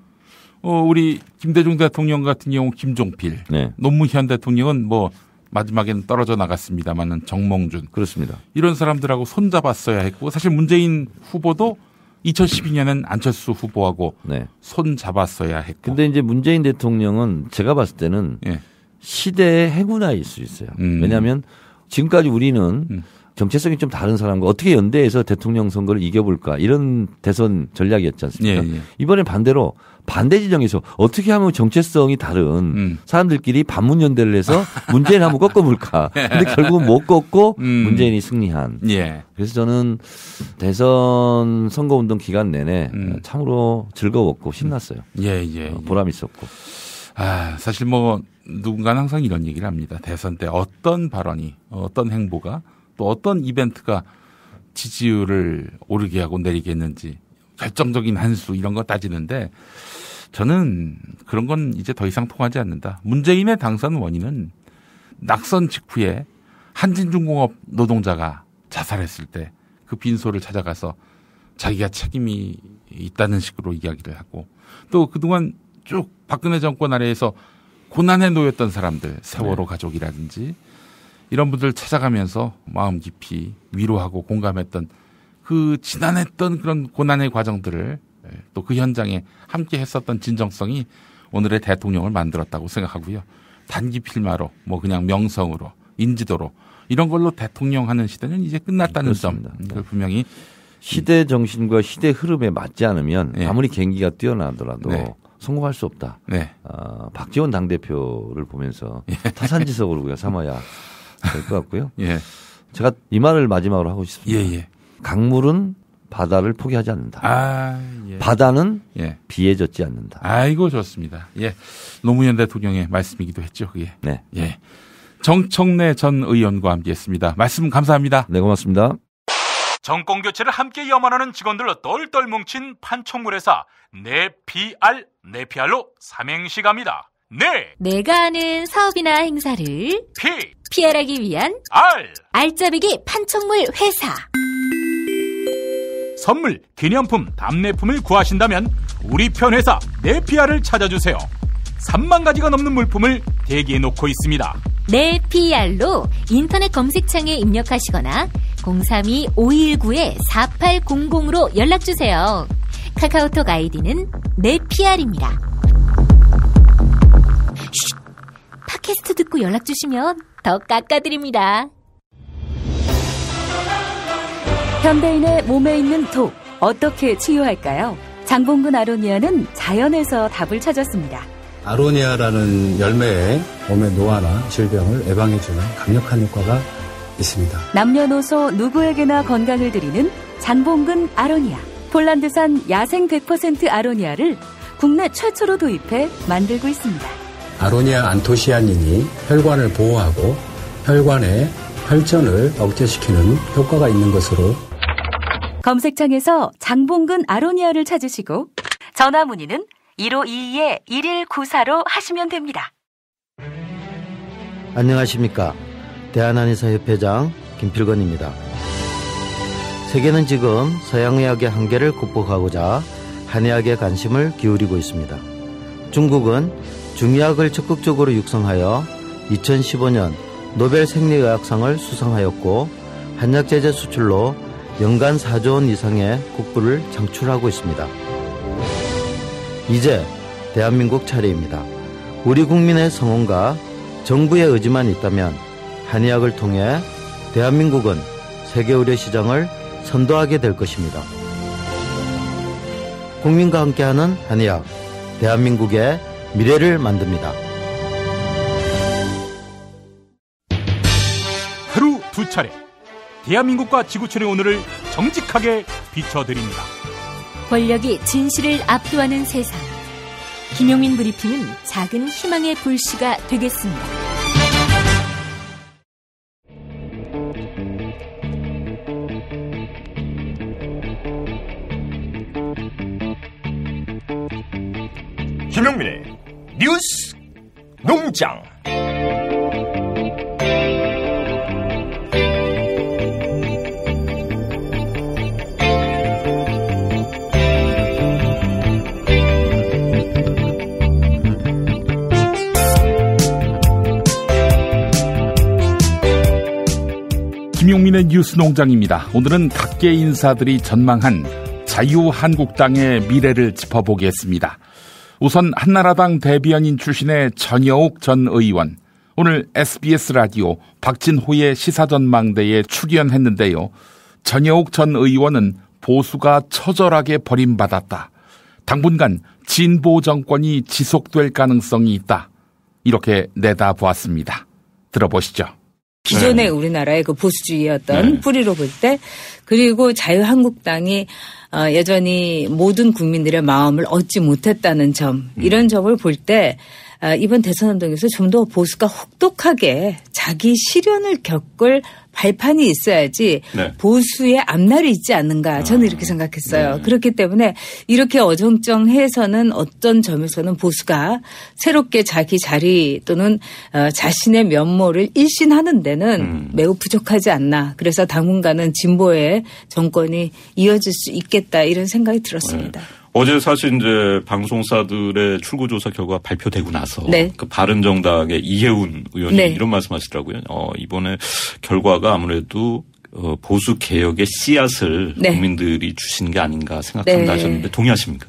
어, 우리 김대중 대통령 같은 경우 김종필, 네. 노무현 대통령은 뭐 마지막에는 떨어져 나갔습니다만은 정몽준 그렇습니다. 이런 사람들하고 손잡았어야 했고 사실 문재인 후보도 2012년엔 안철수 후보하고 네. 손잡았어야 했고. 근데 이제 문재인 대통령은 제가 봤을 때는 네. 시대의 해군화일 수 있어요. 음. 왜냐하면 지금까지 우리는 음. 정체성이 좀 다른 사람과 어떻게 연대해서 대통령 선거를 이겨볼까 이런 대선 전략이었지 않습니까? 예, 예. 이번에 반대로 반대 지정에서 어떻게 하면 정체성이 다른 음. 사람들끼리 반문 연대를 해서 문재인 한번 꺾어볼까. [LAUGHS] 예. 근데 결국은 못 꺾고 음. 문재인이 승리한. 예. 그래서 저는 대선 선거운동 기간 내내 음. 참으로 즐거웠고 신났어요. 음. 예, 예, 어, 예. 보람 있었고. 아, 사실 뭐 누군가는 항상 이런 얘기를 합니다. 대선 때 어떤 발언이 어떤 행보가 또 어떤 이벤트가 지지율을 오르게 하고 내리게 했는지 결정적인 한 수 이런 거 따지는데 저는 그런 건 이제 더 이상 통하지 않는다. 문재인의 당선 원인은 낙선 직후에 한진중공업 노동자가 자살했을 때 그 빈소를 찾아가서 자기가 책임이 있다는 식으로 이야기를 하고 또 그동안 쭉 박근혜 정권 아래에서 고난에 놓였던 사람들 세월호 네. 가족이라든지 이런 분들 찾아가면서 마음 깊이 위로하고 공감했던 그 지난했던 그런 고난의 과정들을 예, 또그 현장에 함께 했었던 진정성이 오늘의 대통령을 만들었다고 생각하고요. 단기 필마로 뭐 그냥 명성으로 인지도로 이런 걸로 대통령 하는 시대는 이제 끝났다는 그렇습니다. 점. 네. 분명히 시대 정신과 시대 흐름에 맞지 않으면 네. 아무리 경기가 뛰어나더라도 네. 성공할 수 없다. 네. 어, 박지원 당대표를 보면서 예. 타산지석으로 삼아야 될것 같고요. [LAUGHS] 예. 제가 이 말을 마지막으로 하고 싶습니다. 예, 예. 강물은 바다를 포기하지 않는다. 아, 예. 바다는 예. 비에 젖지 않는다. 아이고 좋습니다. 예. 노무현 대통령의 말씀이기도 했죠. 그게. 네. 예. 정청래 전 의원과 함께했습니다. 말씀 감사합니다. 네, 고맙습니다. 정권 교체를 함께 염원하는 직원들로 똘똘 뭉친 판촉물 회사 네피알 네피알로 삼행시 갑니다. 네. 내가 아는 사업이나 행사를 피 피해라기 위한 알 알짜배기 판촉물 회사 선물, 기념품, 답례품을 구하신다면 우리 편 회사 네피아를 찾아주세요. 3만 가지가 넘는 물품을 대기해 놓고 있습니다. 네피알로 인터넷 검색창에 입력하시거나 032-519-4800으로 연락주세요. 카카오톡 아이디는 네피알입니다. 팟캐스트 듣고 연락주시면 더 깎아드립니다. 현대인의 몸에 있는 독 어떻게 치유할까요? 장봉근 아로니아는 자연에서 답을 찾았습니다. 아로니아라는 열매에 몸의 노화나 질병을 예방해주는 강력한 효과가 있습니다. 남녀노소 누구에게나 건강을 드리는 장봉근 아로니아. 폴란드산 야생 100% 아로니아를 국내 최초로 도입해 만들고 있습니다. 아로니아 안토시아닌이 혈관을 보호하고 혈관의 혈전을 억제시키는 효과가 있는 것으로 검색창에서 장봉근 아로니아를 찾으시고 전화 문의는 1522-1194로 하시면 됩니다. 안녕하십니까. 대한한의사협회장 김필건입니다. 세계는 지금 서양의학의 한계를 극복하고자 한의학에 관심을 기울이고 있습니다. 중국은 중의학을 적극적으로 육성하여 2015년 노벨 생리의학상을 수상하였고 한약제재 수출로 연간 4조 원 이상의 국부를 창출하고 있습니다. 이제 대한민국 차례입니다. 우리 국민의 성원과 정부의 의지만 있다면 한의학을 통해 대한민국은 세계 의료 시장을 선도하게 될 것입니다. 국민과 함께하는 한의학, 대한민국의 미래를 만듭니다. 하루 두 차례 대한민국과 지구촌의 오늘을 정직하게 비춰드립니다. 권력이 진실을 압도하는 세상. 김용민 브리핑은 작은 희망의 불씨가 되겠습니다. 김용민의 뉴스 농장. 김용민의 뉴스 농장입니다. 오늘은 각계 인사들이 전망한 자유한국당의 미래를 짚어보겠습니다. 우선 한나라당 대변인 출신의 전여옥 전 의원 오늘 SBS 라디오 박진호의 시사전망대에 출연했는데요. 전여옥 전 의원은 보수가 처절하게 버림받았다. 당분간 진보 정권이 지속될 가능성이 있다. 이렇게 내다보았습니다. 들어보시죠. 기존의 네. 우리나라의 그 보수주의였던 네. 뿌리로 볼 때 그리고 자유한국당이 어, 여전히 모든 국민들의 마음을 얻지 못했다는 점 이런 음. 점을 볼때 아, 이번 대선 운동에서 좀 더 보수가 혹독하게 자기 실현을 겪을 발판이 있어야지 네. 보수의 앞날이 있지 않는가 저는 이렇게 아, 생각했어요. 네. 그렇기 때문에 이렇게 어정쩡해서는 어떤 점에서는 보수가 새롭게 자기 자리 또는 어, 자신의 면모를 일신하는 데는 음. 매우 부족하지 않나. 그래서 당분간은 진보의 정권이 이어질 수 있겠다 이런 생각이 들었습니다. 네. 어제 사실 이제 방송사들의 출구조사 결과 발표되고 나서 네. 그 바른정당의 이혜훈 의원이 네. 이런 말씀하시더라고요. 어, 이번에 결과가 아무래도 어, 보수 개혁의 씨앗을 네. 국민들이 주신 게 아닌가 생각한다 네. 하셨는데 동의하십니까?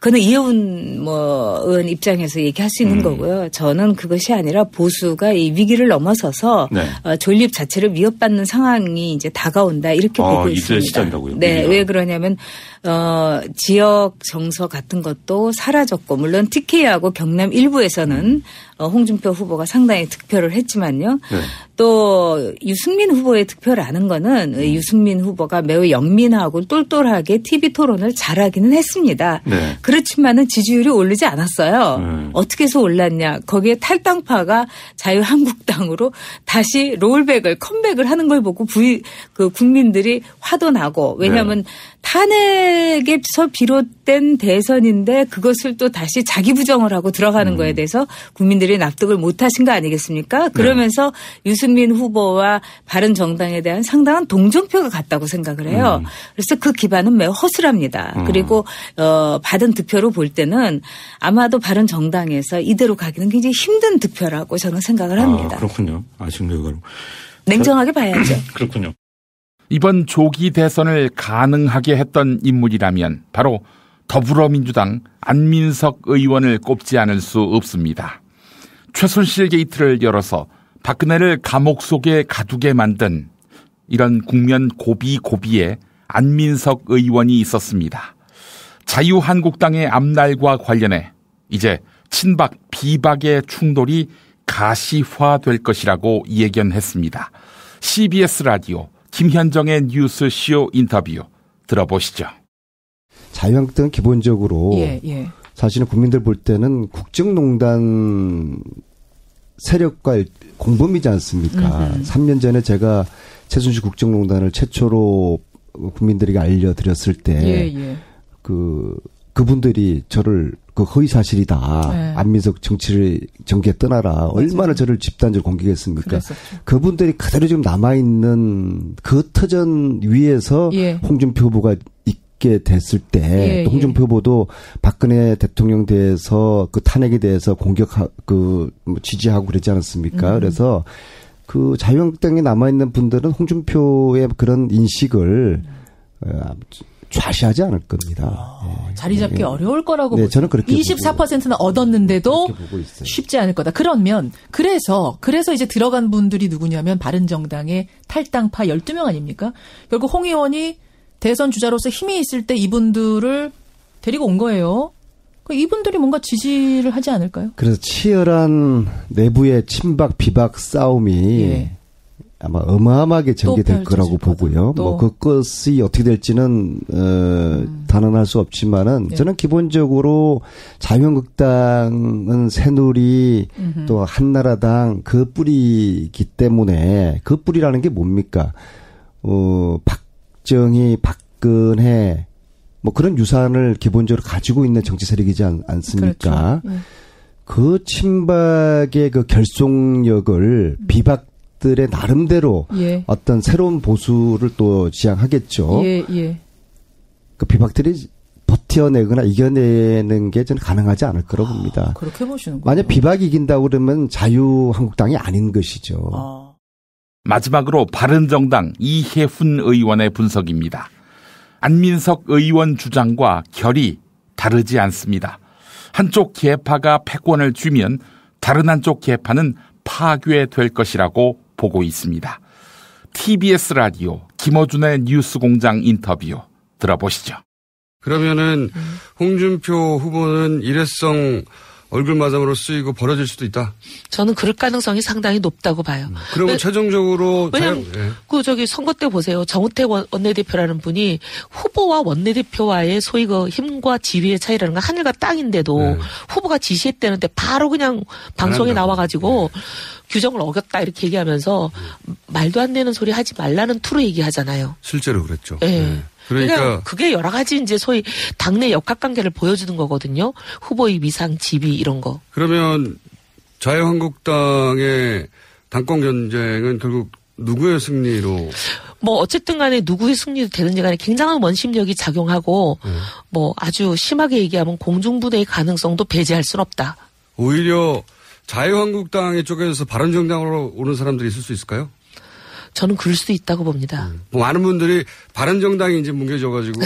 그는 이혜훈 뭐 의원 입장에서 얘기할 수 있는 음. 거고요. 저는 그것이 아니라 보수가 이 위기를 넘어서서 네. 어, 존립 자체를 위협받는 상황이 이제 다가온다 이렇게 아, 보고 아, 있습니다. 시작이라고요. 네, 그러니까. 왜 그러냐면 어, 지역 정서 같은 것도 사라졌고 물론 TK하고 경남 일부에서는 음. 어, 홍준표 후보가 상당히 득표를 했지만요. 네. 또 유승민 후보의 득표라는 거는 음. 유승민 후보가 매우 영민하고 똘똘하게 TV 토론을 잘하기는 했습니다. 네. 그렇지만은 지지율이 오르지 않았어요. 음. 어떻게 해서 올랐냐? 거기에 탈당파가 자유한국당으로 다시 롤백을 컴백을 하는 걸 보고 부이, 그 국민들이 화도 나고 왜냐하면 네. 탄핵에서 비롯된 대선인데 그것을 또 다시 자기 부정을 하고 들어가는 음. 거에 대해서 국민들이 납득을 못 하신 거 아니겠습니까? 네. 그러면서 네. 유승민 후보와 바른 정당에 대한 상당한 동정표가 갔다고 생각을 해요. 음. 그래서 그 기반은 매우 허술합니다. 음. 그리고 어 받은 득표로 볼 때는 아마도 바른 정당에서 이대로 가기는 굉장히 힘든 득표라고 저는 생각을 아, 합니다. 아, 그렇군요. 아쉽네요. 냉정하게 봐야죠. [CLEARS THROAT] 그렇군요. 이번 조기 대선을 가능하게 했던 인물이라면 바로 더불어민주당 안민석 의원을 꼽지 않을 수 없습니다. 최순실 게이트를 열어서 박근혜를 감옥 속에 가두게 만든 이런 국면 고비고비에 안민석 의원이 있었습니다. 자유한국당의 앞날과 관련해 이제 친박 비박의 충돌이 가시화될 것이라고 예견했습니다. CBS 라디오 김현정의 뉴스쇼 인터뷰 들어보시죠. 자유한국당은 기본적으로 예, 예. 사실은 국민들 볼 때는 국정농단 세력과 공범이지 않습니까? 음, 음. 3년 전에 제가 최순실 국정농단을 최초로 국민들에게 알려드렸을 때, 예, 예. 그, 그분들이 저를 그 허위 사실이다. 네. 안민석 정치를 정계 떠나라. 맞아요. 얼마나 저를 집단적으로 공격했습니까? 그랬었죠. 그분들이 그대로 지금 남아 있는 그 터전 위에서 예. 홍준표 후보가 있게 됐을 때 예, 또 예. 홍준표 예. 후보도 박근혜 대통령 대해서 그 탄핵에 대해서 공격하 그뭐 지지하고 그랬지 않았습니까? 음. 그래서 그 자유한국당에 남아 있는 분들은 홍준표의 그런 인식을 음. 좌시하지 않을 겁니다. 아, 네. 자리 잡기 네. 어려울 거라고 네, 저는 그렇게 24%는 얻었는데도 쉽지 않을 거다. 그러면 그래서 그래서 이제 들어간 분들이 누구냐면 바른정당의 탈당파 12명 아닙니까? 결국 홍 의원이 대선 주자로서 힘이 있을 때 이분들을 데리고 온 거예요. 이분들이 뭔가 지지를 하지 않을까요? 그래서 치열한 내부의 친박 비박 싸움이 예. 아마 어마어마하게 전개될 거라고 보고요. 뭐 그것이 어떻게 될지는 어 음. 단언할 수 없지만은 예. 저는 기본적으로 자유한국당은 새누리 음흠. 또 한나라당 그 뿌리이기 때문에 그 뿌리라는 게 뭡니까? 어 박정희, 박근혜 뭐 그런 유산을 기본적으로 가지고 있는 정치 세력이지 않, 습니까 그렇죠. 예. 그 친박의 그 결속력을 음. 비박 것들의 나름대로 예. 어떤 새로운 보수를 또 지향하겠죠. 예, 예. 그 비박들이 버텨내거나 이겨내는 게 저는 가능하지 않을 거라고 아, 봅니다. 그렇게 보시는군요. 만약 비박이 이긴다고 그러면 자유한국당이 아닌 것이죠. 아. 마지막으로 바른정당 이혜훈 의원의 분석입니다. 안민석 의원 주장과 결이 다르지 않습니다. 한쪽 개파가 패권을 쥐면 다른 한쪽 개파는 파괴될 것이라고 보고 있습니다. TBS 라디오 김어준의 뉴스 공장 인터뷰 들어보시죠. 그러면은 홍준표 후보는 일회성 얼굴 마담으로 쓰이고 벌어질 수도 있다. 저는 그럴 가능성이 상당히 높다고 봐요. 음, 그리고 최종적으로 왜냐면 예. 그 저기 선거 때 보세요. 정우택 원내대표라는 분이 후보와 원내대표와의 소위 그 힘과 지위의 차이라는 건 하늘과 땅인데도 예. 후보가 지시했다는데 바로 그냥 방송에 나와가지고 예. 규정을 어겼다 이렇게 얘기하면서 네. 말도 안 되는 소리 하지 말라는 투로 얘기하잖아요. 실제로 그랬죠. 예. 그러니까 그게 여러 가지 이제 소위 당내 역학관계를 보여주는 거거든요. 후보의 위상, 지위 이런 거. 그러면 자유한국당의 당권 경쟁은 결국 누구의 승리로? 뭐 어쨌든 간에 누구의 승리도 되는지 간에 굉장한 원심력이 작용하고 네. 뭐 아주 심하게 얘기하면 공중부대의 가능성도 배제할 수는 없다. 오히려 자유한국당의 쪽에서 바른정당으로 오는 사람들이 있을 수 있을까요? 저는 그럴 수 있다고 봅니다. 음. 많은 분들이 바른정당이 이제 뭉개져가지고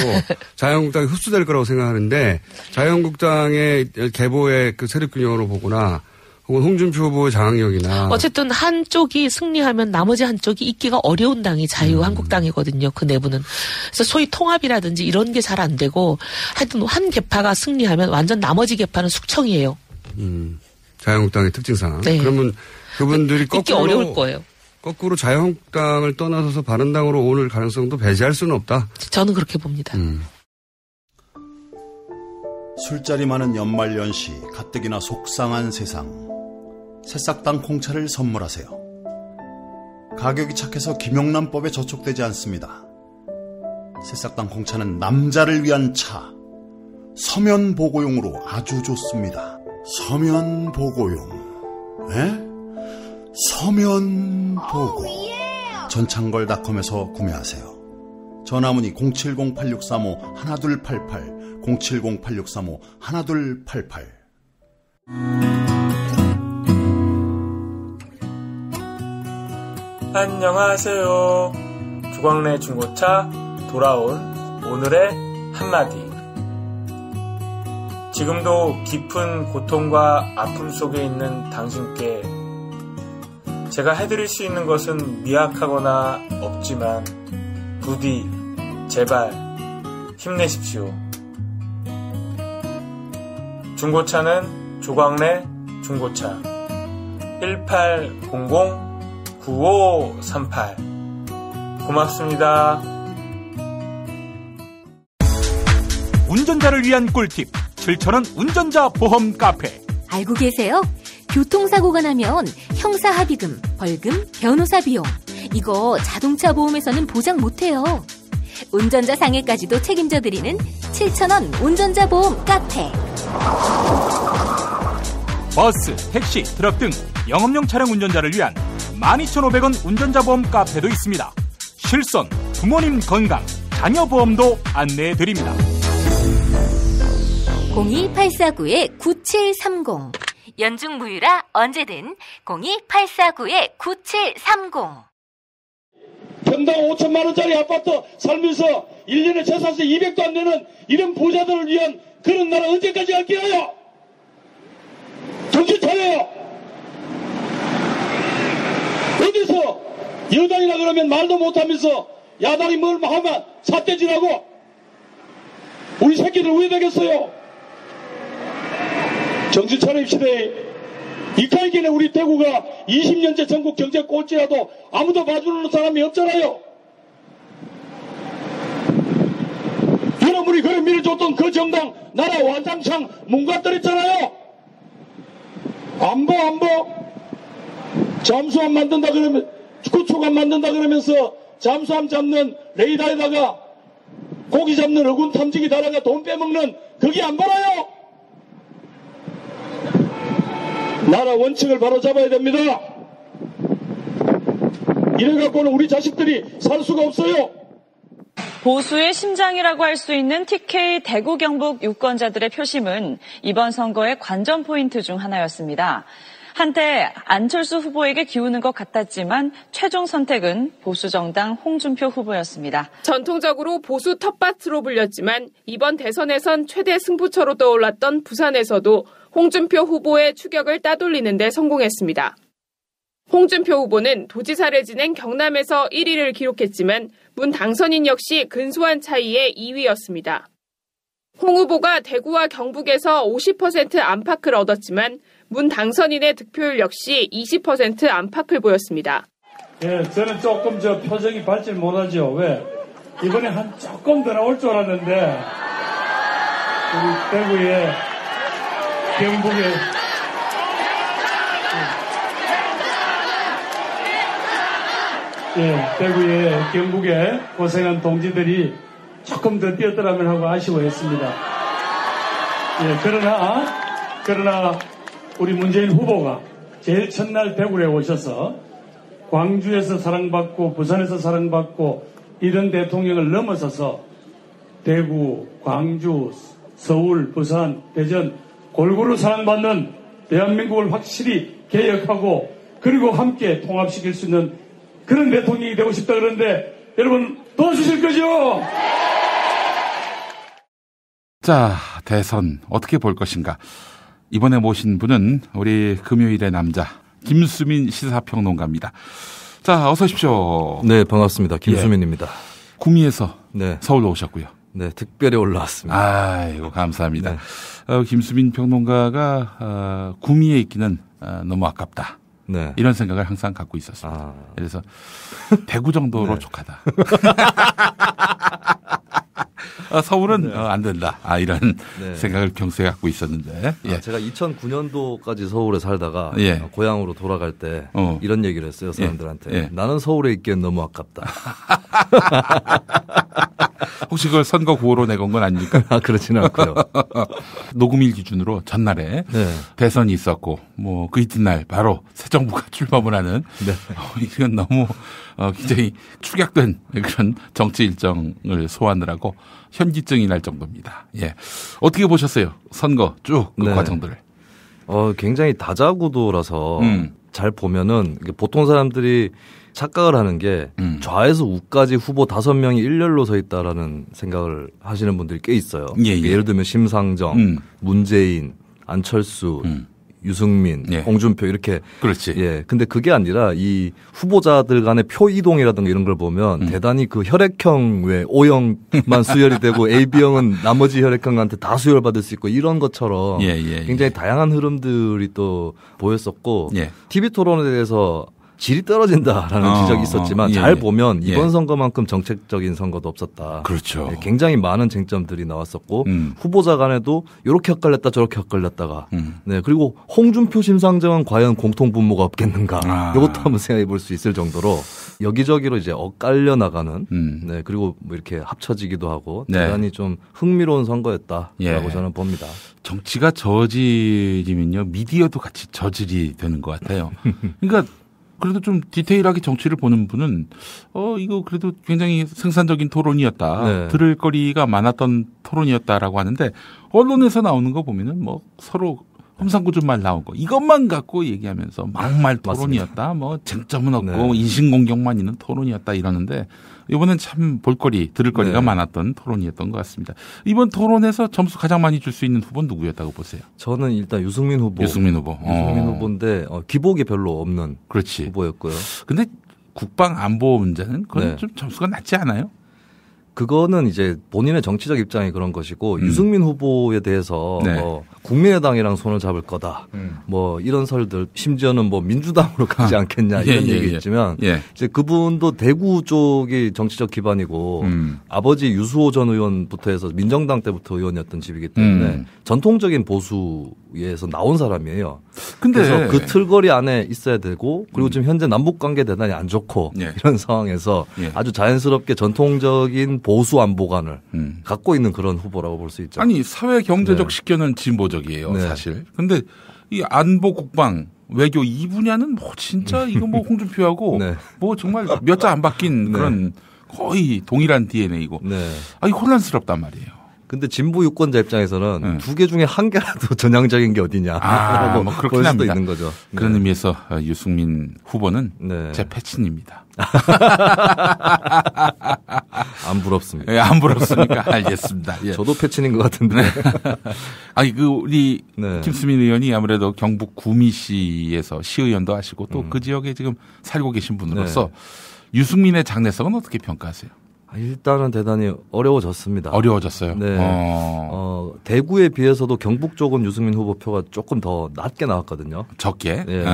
자유한국당이 흡수될 거라고 생각하는데 자유한국당의 개보의 그 세력균형으로 보거나 혹은 홍준표 후보의 장악력이나 어쨌든 한쪽이 승리하면 나머지 한쪽이 있기가 어려운 당이 자유한국당이거든요. 그 내부는 그래서 소위 통합이라든지 이런 게 잘 안 되고 하여튼 한 개파가 승리하면 완전 나머지 개파는 숙청이에요. 음, 자유한국당의 특징상 네. 그러면 그분들이 꺾기 어려울 거예요. 거꾸로 자유한국당을 떠나서서 바른당으로 오를 가능성도 배제할 수는 없다. 저는 그렇게 봅니다. 음. 술자리 많은 연말 연시 가뜩이나 속상한 세상. 새싹당 콩차를 선물하세요. 가격이 착해서 김영란법에 저촉되지 않습니다. 새싹당 콩차는 남자를 위한 차. 서면 보고용으로 아주 좋습니다. 서면 보고용. 에? 서면 도고 oh, 전창걸닷컴에서 구매하세요. 전화문이070-8635 1288 070-8635 1288 안녕하세요. 주광래 중고차 돌아온 오늘의 한마디. 지금도 깊은 고통과 아픔 속에 있는 당신께 제가 해드릴 수 있는 것은 미약하거나 없지만 부디 제발 힘내십시오. 중고차는 조광래 중고차 1800-9538 고맙습니다. 운전자를 위한 꿀팁 7천원 운전자 보험 카페 알고 계세요? 교통사고가 나면 형사합의금, 벌금, 변호사 비용. 이거 자동차 보험에서는 보장 못해요. 운전자 상해까지도 책임져드리는 7,000원 운전자 보험 카페. 버스, 택시, 트럭 등 영업용 차량 운전자를 위한 12,500원 운전자 보험 카페도 있습니다. 실손, 부모님 건강, 자녀 보험도 안내해 드립니다. 02849-9730 연중 무휴라 언제든 02849-9730. 평당 5천만 원짜리 아파트 살면서 1년에 재산세 200도 안 되는 이런 부자들을 위한 그런 나라 언제까지 할게요? 정신 차려요! 어디서 여당이라 그러면 말도 못하면서 야당이 뭘 하면 사태질하고 우리 새끼들 왜 되겠어요? 정신 차립 시대에 이카이겐에 우리 대구가 20년째 전국 경제 꼴찌라도 아무도 봐주는 사람이 없잖아요. 여러분이 그런 미를 줬던 그 정당 나라 완장창 문가떨었잖아요. 안보 안보 잠수함 만든다 그러면 축구초감 만든다 그러면서 잠수함 잡는 레이더에다가 고기 잡는 어군 탐지기 달아가 돈 빼먹는 그게 안 벌어요. 나라 원칙을 바로잡아야 됩니다. 이래갖고는 우리 자식들이 살 수가 없어요. 보수의 심장이라고 할 수 있는 TK 대구 경북 유권자들의 표심은 이번 선거의 관전 포인트 중 하나였습니다. 한때 안철수 후보에게 기우는 것 같았지만 최종 선택은 보수정당 홍준표 후보였습니다. 전통적으로 보수 텃밭으로 불렸지만 이번 대선에선 최대 승부처로 떠올랐던 부산에서도 홍준표 후보의 추격을 따돌리는 데 성공했습니다. 홍준표 후보는 도지사를 지낸 경남에서 1위를 기록했지만 문 당선인 역시 근소한 차이에 2위였습니다. 홍 후보가 대구와 경북에서 50% 안팎을 얻었지만 문 당선인의 득표율 역시 20% 안팎을 보였습니다. 예, 저는 조금 저 표정이 밝질 못하죠. 왜? 이번에 한 조금 더 나올 줄 알았는데 우리 대구에 경북에 예, 대구에 경북에 고생한 동지들이 조금 더 뛰었더라면 하고 아쉬워했습니다. 예, 그러나 그러나 우리 문재인 후보가 제일 첫날 대구에 오셔서 광주에서 사랑받고 부산에서 사랑받고 이런 대통령을 넘어서서 대구, 광주, 서울, 부산, 대전 골고루 사랑받는 대한민국을 확실히 개혁하고 그리고 함께 통합시킬 수 있는 그런 대통령이 되고 싶다 그러는데 여러분 도와주실 거죠? 자, 대선 어떻게 볼 것인가? 이번에 모신 분은 우리 금요일의 남자 김수민 시사평론가입니다. 자, 어서 오십시오. 네, 반갑습니다. 김수민입니다. 예. 구미에서 네. 서울로 오셨고요. 네, 특별히 올라왔습니다. 아, 이고 감사합니다. 네. 어, 김수빈 평론가가 어, 구미에 있기는 어, 너무 아깝다. 네. 이런 생각을 항상 갖고 있었습니다. 아... 그래서 대구 정도로 네. 족하다. [LAUGHS] 아, 서울은 네. 어, 안 된다. 아, 이런 네. 생각을 평소에 갖고 있었는데. 아, 예. 아, 제가 2009년도까지 서울에 살다가 예. 어, 고향으로 돌아갈 때 어. 이런 얘기를 했어요. 예. 사람들한테. 예. 나는 서울에 있기엔 너무 아깝다. [LAUGHS] 혹시 그걸 선거 구호로 내건 건 아닙니까? 아, 그렇지는 않고요. [LAUGHS] 녹음일 기준으로 전날에 네. 대선이 있었고 뭐 그 이튿날 바로 새 정부가 [LAUGHS] 출범을 하는 네. 어, 이건 너무 어, 굉장히 축약된 그런 정치 일정을 소화하느라고 현기증이 날 정도입니다. 예. 어떻게 보셨어요? 선거 쭉그 네. 과정들을. 어, 굉장히 다자구도라서 음. 잘 보면은 보통 사람들이 착각을 하는 게 음. 좌에서 우까지 후보 다섯 명이 일렬로 서 있다라는 생각을 하시는 분들이 꽤 있어요. 예, 예. 를 들면 심상정, 음. 문재인, 안철수, 음. 유승민, 예. 홍준표 이렇게 그렇지. 예. 근데 그게 아니라 이 후보자들 간의 표 이동이라든가 이런 걸 보면 음. 대단히 그 혈액형 외 O형만 [LAUGHS] 수혈이 되고 AB형은 나머지 혈액형한테 다 수혈받을 수 있고 이런 것처럼 예, 예, 굉장히 예. 다양한 흐름들이 또 보였었고 예. TV 토론에 대해서 질이 떨어진다라는 어, 지적이 있었지만 어, 예, 잘 보면 예. 이번 예. 선거만큼 정책적인 선거도 없었다. 그렇죠. 예, 굉장히 많은 쟁점들이 나왔었고 음. 후보자 간에도 이렇게 엇갈렸다 저렇게 엇갈렸다가 음. 네 그리고 홍준표 심상정은 과연 공통 분모가 없겠는가 아. 이것도 한번 생각해 볼 수 있을 정도로 여기저기로 이제 엇갈려 나가는 음. 네 그리고 뭐 이렇게 합쳐지기도 하고 네. 대단히 좀 흥미로운 선거였다라고 예. 저는 봅니다. 정치가 저지지면요 미디어도 같이 저질이 되는 것 같아요. 그러니까 [LAUGHS] 그래도 좀 디테일하게 정치를 보는 분은 어 이거 그래도 굉장히 생산적인 토론이었다. 네. 들을 거리가 많았던 토론이었다라고 하는데 언론에서 나오는 거 보면은 뭐 서로 험상궂은말 나온 거 이것만 갖고 얘기하면서 막말 토론이었다. 맞습니다. 뭐 쟁점은 없고 네. 인신공격만 있는 토론이었다 이러는데 이번엔 참 볼거리, 들을거리가 네. 많았던 토론이었던 것 같습니다. 이번 토론에서 점수 가장 많이 줄 수 있는 후보는 누구였다고 보세요? 저는 일단 유승민 후보. 유승민 후보. 유승민 어. 후보인데 어, 기복이 별로 없는 그렇지. 후보였고요. 근데 국방 안보 문제는 그건 네. 좀 점수가 낮지 않아요? 그거는 이제 본인의 정치적 입장이 그런 것이고 음. 유승민 후보에 대해서 네. 뭐 국민의당이랑 손을 잡을 거다. 음. 뭐 이런 설들 심지어는 뭐 민주당으로 가지 아. 않겠냐 예, 이런 예, 얘기 예. 있지만 예. 이제 그분도 대구 쪽이 정치적 기반이고 음. 아버지 유수호 전 의원부터 해서 민정당 때부터 의원이었던 집이기 때문에 음. 전통적인 보수에서 나온 사람이에요. 근데 그래서 그 예. 틀거리 안에 있어야 되고 그리고 음. 지금 현재 남북 관계 대단히 안 좋고 이런 [LAUGHS] 상황에서 아주 자연스럽게 전통적인 보수 안보관을 음. 갖고 있는 그런 후보라고 볼 수 있죠. 아니 사회 경제적 네. 식견은 진보적이에요 네. 사실. 근데 이 안보 국방 외교 이 분야는 뭐 진짜 음. 이거 뭐 홍준표하고 [LAUGHS] 네. 뭐 정말 몇 자 안 바뀐 [LAUGHS] 네. 그런 거의 동일한 DNA이고 네. 아이 혼란스럽단 말이에요. 근데 진보 유권자 입장에서는 네. 두개 중에 한 개라도 [LAUGHS] 전향적인 게 어디냐. 아, 뭐 그렇게 볼 수도 있는 거죠. 그런 네. 의미에서 아, 유승민 후보는 네. 제 패친입니다. [LAUGHS] 안 부럽습니다. 예, 안 부럽습니까? [LAUGHS] 알겠습니다. 예. 저도 패친인 것 같은데. 네. 아니, 그, 우리 네. 김수민 의원이 아무래도 경북 구미시에서 시의원도 하시고 또그 음. 그 지역에 지금 살고 계신 분으로서 네. 유승민의 장래성은 어떻게 평가하세요? 아, 일단은 대단히 어려워졌습니다. 어려워졌어요. 네. 어... 어. 대구에 비해서도 경북 쪽은 유승민 후보 표가 조금 더 낮게 나왔거든요. 적게. 네. 네.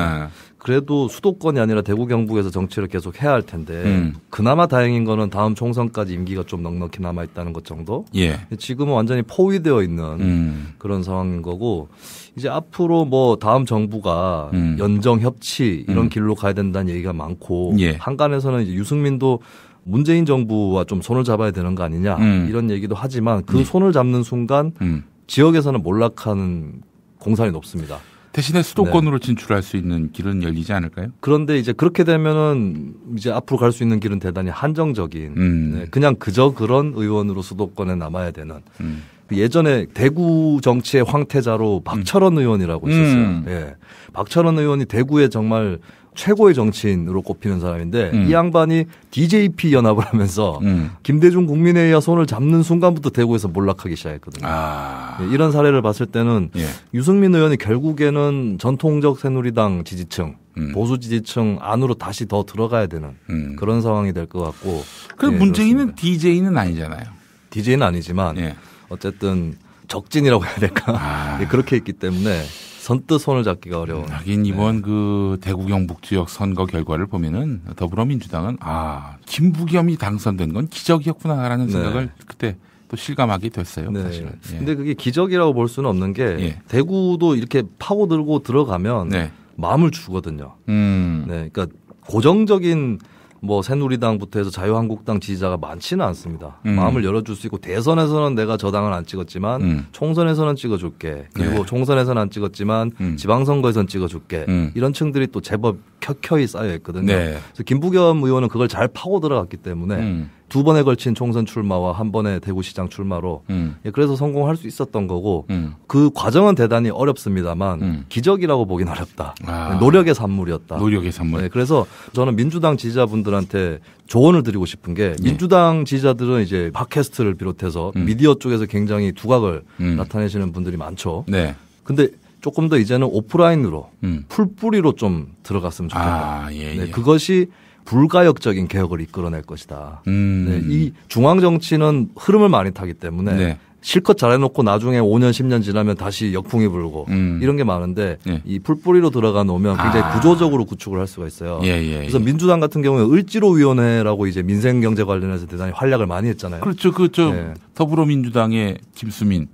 그래도 수도권이 아니라 대구 경북에서 정치를 계속 해야 할 텐데 음. 그나마 다행인 거는 다음 총선까지 임기가 좀 넉넉히 남아 있다는 것 정도. 예. 지금은 완전히 포위되어 있는 음. 그런 상황인 거고 이제 앞으로 뭐 다음 정부가 음. 연정 협치 이런 음. 길로 가야 된다는 얘기가 많고 예. 한간에서는 이제 유승민도 문재인 정부와 좀 손을 잡아야 되는 거 아니냐 음. 이런 얘기도 하지만 그 네. 손을 잡는 순간 음. 지역에서는 몰락하는 공산이 높습니다. 대신에 수도권으로 네. 진출할 수 있는 길은 열리지 않을까요? 그런데 이제 그렇게 되면은 이제 앞으로 갈 수 있는 길은 대단히 한정적인 음. 네, 그냥 그저 그런 의원으로 수도권에 남아야 되는 음. 그 예전에 대구 정치의 황태자로 박철원 음. 의원이라고 있었어요. 음. 예. 박철원 의원이 대구에 정말 최고의 정치인으로 꼽히는 사람인데 음. 이 양반이 DJP 연합을 하면서 음. 김대중 국민회의와 손을 잡는 순간부터 대구에서 몰락하기 시작했거든요. 아. 네, 이런 사례를 봤을 때는 예. 유승민 의원이 결국에는 전통적 새누리당 지지층 음. 보수 지지층 안으로 다시 더 들어가야 되는 음. 그런 상황이 될 것 같고. 그럼 예, 문재인은 DJ는 아니잖아요. DJ는 아니지만 예. 어쨌든 적진이라고 해야 될까. 아. [LAUGHS] 예, 그렇게 있기 때문에 선뜻 손을 잡기가 어려운. 음, 하긴 이번 네. 그 대구 경북 지역 선거 결과를 보면은 더불어민주당은 아 김부겸이 당선된 건 기적이었구나라는 네. 생각을 그때 또 실감하게 됐어요. 네. 사실은. 예. 근데 그게 기적이라고 볼 수는 없는 게 예. 대구도 이렇게 파고들고 들어가면 네. 마음을 주거든요. 음. 네, 그러니까 고정적인 뭐 새누리당부터 해서 자유한국당 지지자가 많지는 않습니다. 음. 마음을 열어줄 수 있고 대선에서는 내가 저 당을 안 찍었지만 음. 총선에서는 찍어줄게. 그리고 네. 총선에서는 안 찍었지만 음. 지방선거에선 찍어줄게. 음. 이런 층들이 또 제법 켜켜이 쌓여 있거든요. 네. 그래서 김부겸 의원은 그걸 잘 파고 들어갔기 때문에 음. 두 번에 걸친 총선 출마와 한 번의 대구시장 출마로 음. 예, 그래서 성공할 수 있었던 거고 음. 그 과정은 대단히 어렵습니다만 음. 기적이라고 보긴 어렵다. 아. 노력의 산물이었다. 노력의 산물. 예, 그래서 저는 민주당 지지자분들한테 조언을 드리고 싶은 게 예. 민주당 지지자들은 이제 팟캐스트를 비롯해서 음. 미디어 쪽에서 굉장히 두각을 음. 나타내시는 분들이 많죠. 네. 근데 조금 더 이제는 오프라인으로 음. 풀뿌리로 좀 들어갔으면 좋겠다. 아, 예, 네, 예. 그것이 불가역적인 개혁을 이끌어낼 것이다. 음. 네, 이 중앙 정치는 흐름을 많이 타기 때문에 네. 실컷 잘해놓고 나중에 5년 10년 지나면 다시 역풍이 불고 음. 이런 게 많은데 예. 이 풀뿌리로 들어가 놓으면 굉장히 아. 구조적으로 구축을 할 수가 있어요. 예, 예, 그래서 예. 민주당 같은 경우에 을지로위원회라고 이제 민생경제 관련해서 대단히 활약을 많이 했잖아요. 그렇죠. 그저 네. 예. 더불어민주당의 김수민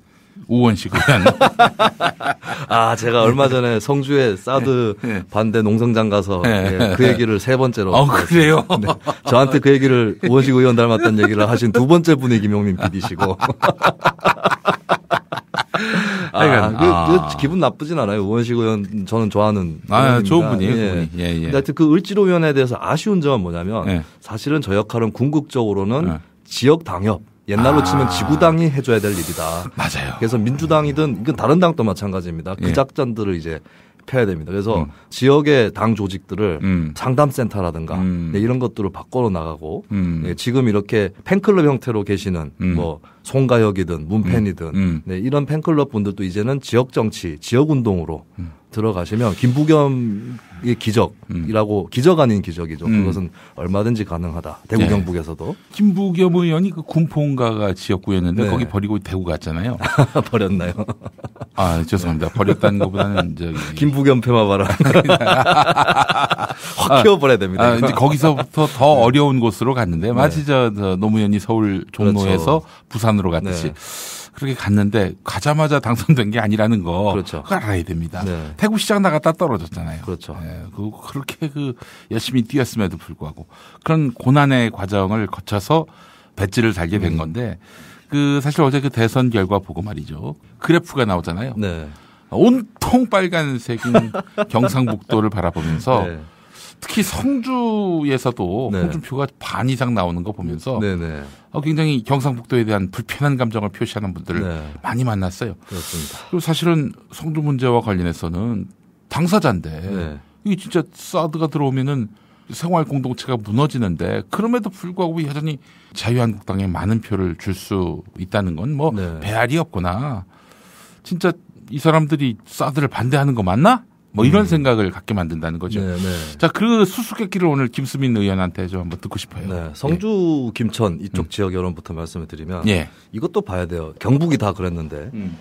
우원식 의원. [LAUGHS] 네. 아, 제가 얼마 전에 성주에 사드 네. 네. 반대 농성장 가서 네. 예, 그 네. 얘기를 세 번째로. 어, 그래요? 네. 저한테 그 얘기를 우원식 의원 닮았다는 얘기를 하신 두 번째 분이 김용민 PD시고. [LAUGHS] 아, 그, 그, 아. 기분 나쁘진 않아요. 우원식 의원 저는 좋아하는. 아, 좋은 분이에요. 예. 예. 분이. 예, 예. 하여튼 그 을지로 위원회에 대해서 아쉬운 점은 뭐냐면 예. 사실은 저 역할은 궁극적으로는 예. 지역 당협 옛날로 아. 치면 지구당이 해줘야 될 일이다. 맞아요. 그래서 민주당이든 이건 다른 당도 마찬가지입니다. 그 예. 작전들을 이제 펴야 됩니다. 그래서 음. 지역의 당 조직들을 음. 상담센터라든가 음. 네, 이런 것들을 바꿔로 나가고 음. 네, 지금 이렇게 팬클럽 형태로 계시는 음. 뭐 송가혁이든 음. 문팬이든 네, 이런 팬클럽 분들도 이제는 지역 정치, 지역 운동으로 들어가시면 김부겸의 기적이라고 음. 기적 아닌 기적이죠. 음. 그것은 얼마든지 가능하다. 대구 네. 경북에서도 김부겸 의원이 그 군포인가가 지역구였는데 네. 거기 버리고 대구 갔잖아요. [LAUGHS] 버렸나요? 아 죄송합니다. 버렸다는 것보다는 저기 [LAUGHS] 김부겸 폐마바라 [LAUGHS] 확 키워버려야 아, 됩니다. 아, 이제 거기서부터 더 네. 어려운 곳으로 갔는데 마치 네. 저, 저 노무현이 서울 종로에서 그렇죠. 부산으로 갔듯이. 네. 그렇게 갔는데 가자마자 당선된 게 아니라는 거 그렇죠. 그걸 알아야 됩니다. 네. 태국 시장 나갔다 떨어졌잖아요. 그렇죠. 예, 그 그렇게 그 열심히 뛰었음에도 불구하고 그런 고난의 과정을 거쳐서 배지를 달게 된 음. 건데 그 사실 어제 그 대선 결과 보고 말이죠 그래프가 나오잖아요. 네. 온통 빨간색인 [LAUGHS] 경상북도를 바라보면서 네. 특히 성주에서도 홍준표가 네. 반 이상 나오는 거 보면서 네, 네. 어, 굉장히 경상북도에 대한 불편한 감정을 표시하는 분들을 네. 많이 만났어요. 그렇습니다. 그리고 사실은 성주 문제와 관련해서는 당사자인데 네. 이게 진짜 사드가 들어오면은 생활 공동체가 무너지는데 그럼에도 불구하고 여전히 자유한국당에 많은 표를 줄 수 있다는 건뭐 네. 배알이 없구나. 진짜 이 사람들이 사드를 반대하는 거 맞나? 뭐 이런 음. 생각을 갖게 만든다는 거죠. 네, 네. 자, 그 수수께끼를 오늘 김수민 의원한테 좀 한번 듣고 싶어요. 네, 성주, 예. 김천 이쪽 음. 지역 여론부터 말씀을 드리면 예. 이것도 봐야 돼요. 경북이 다 그랬는데 음.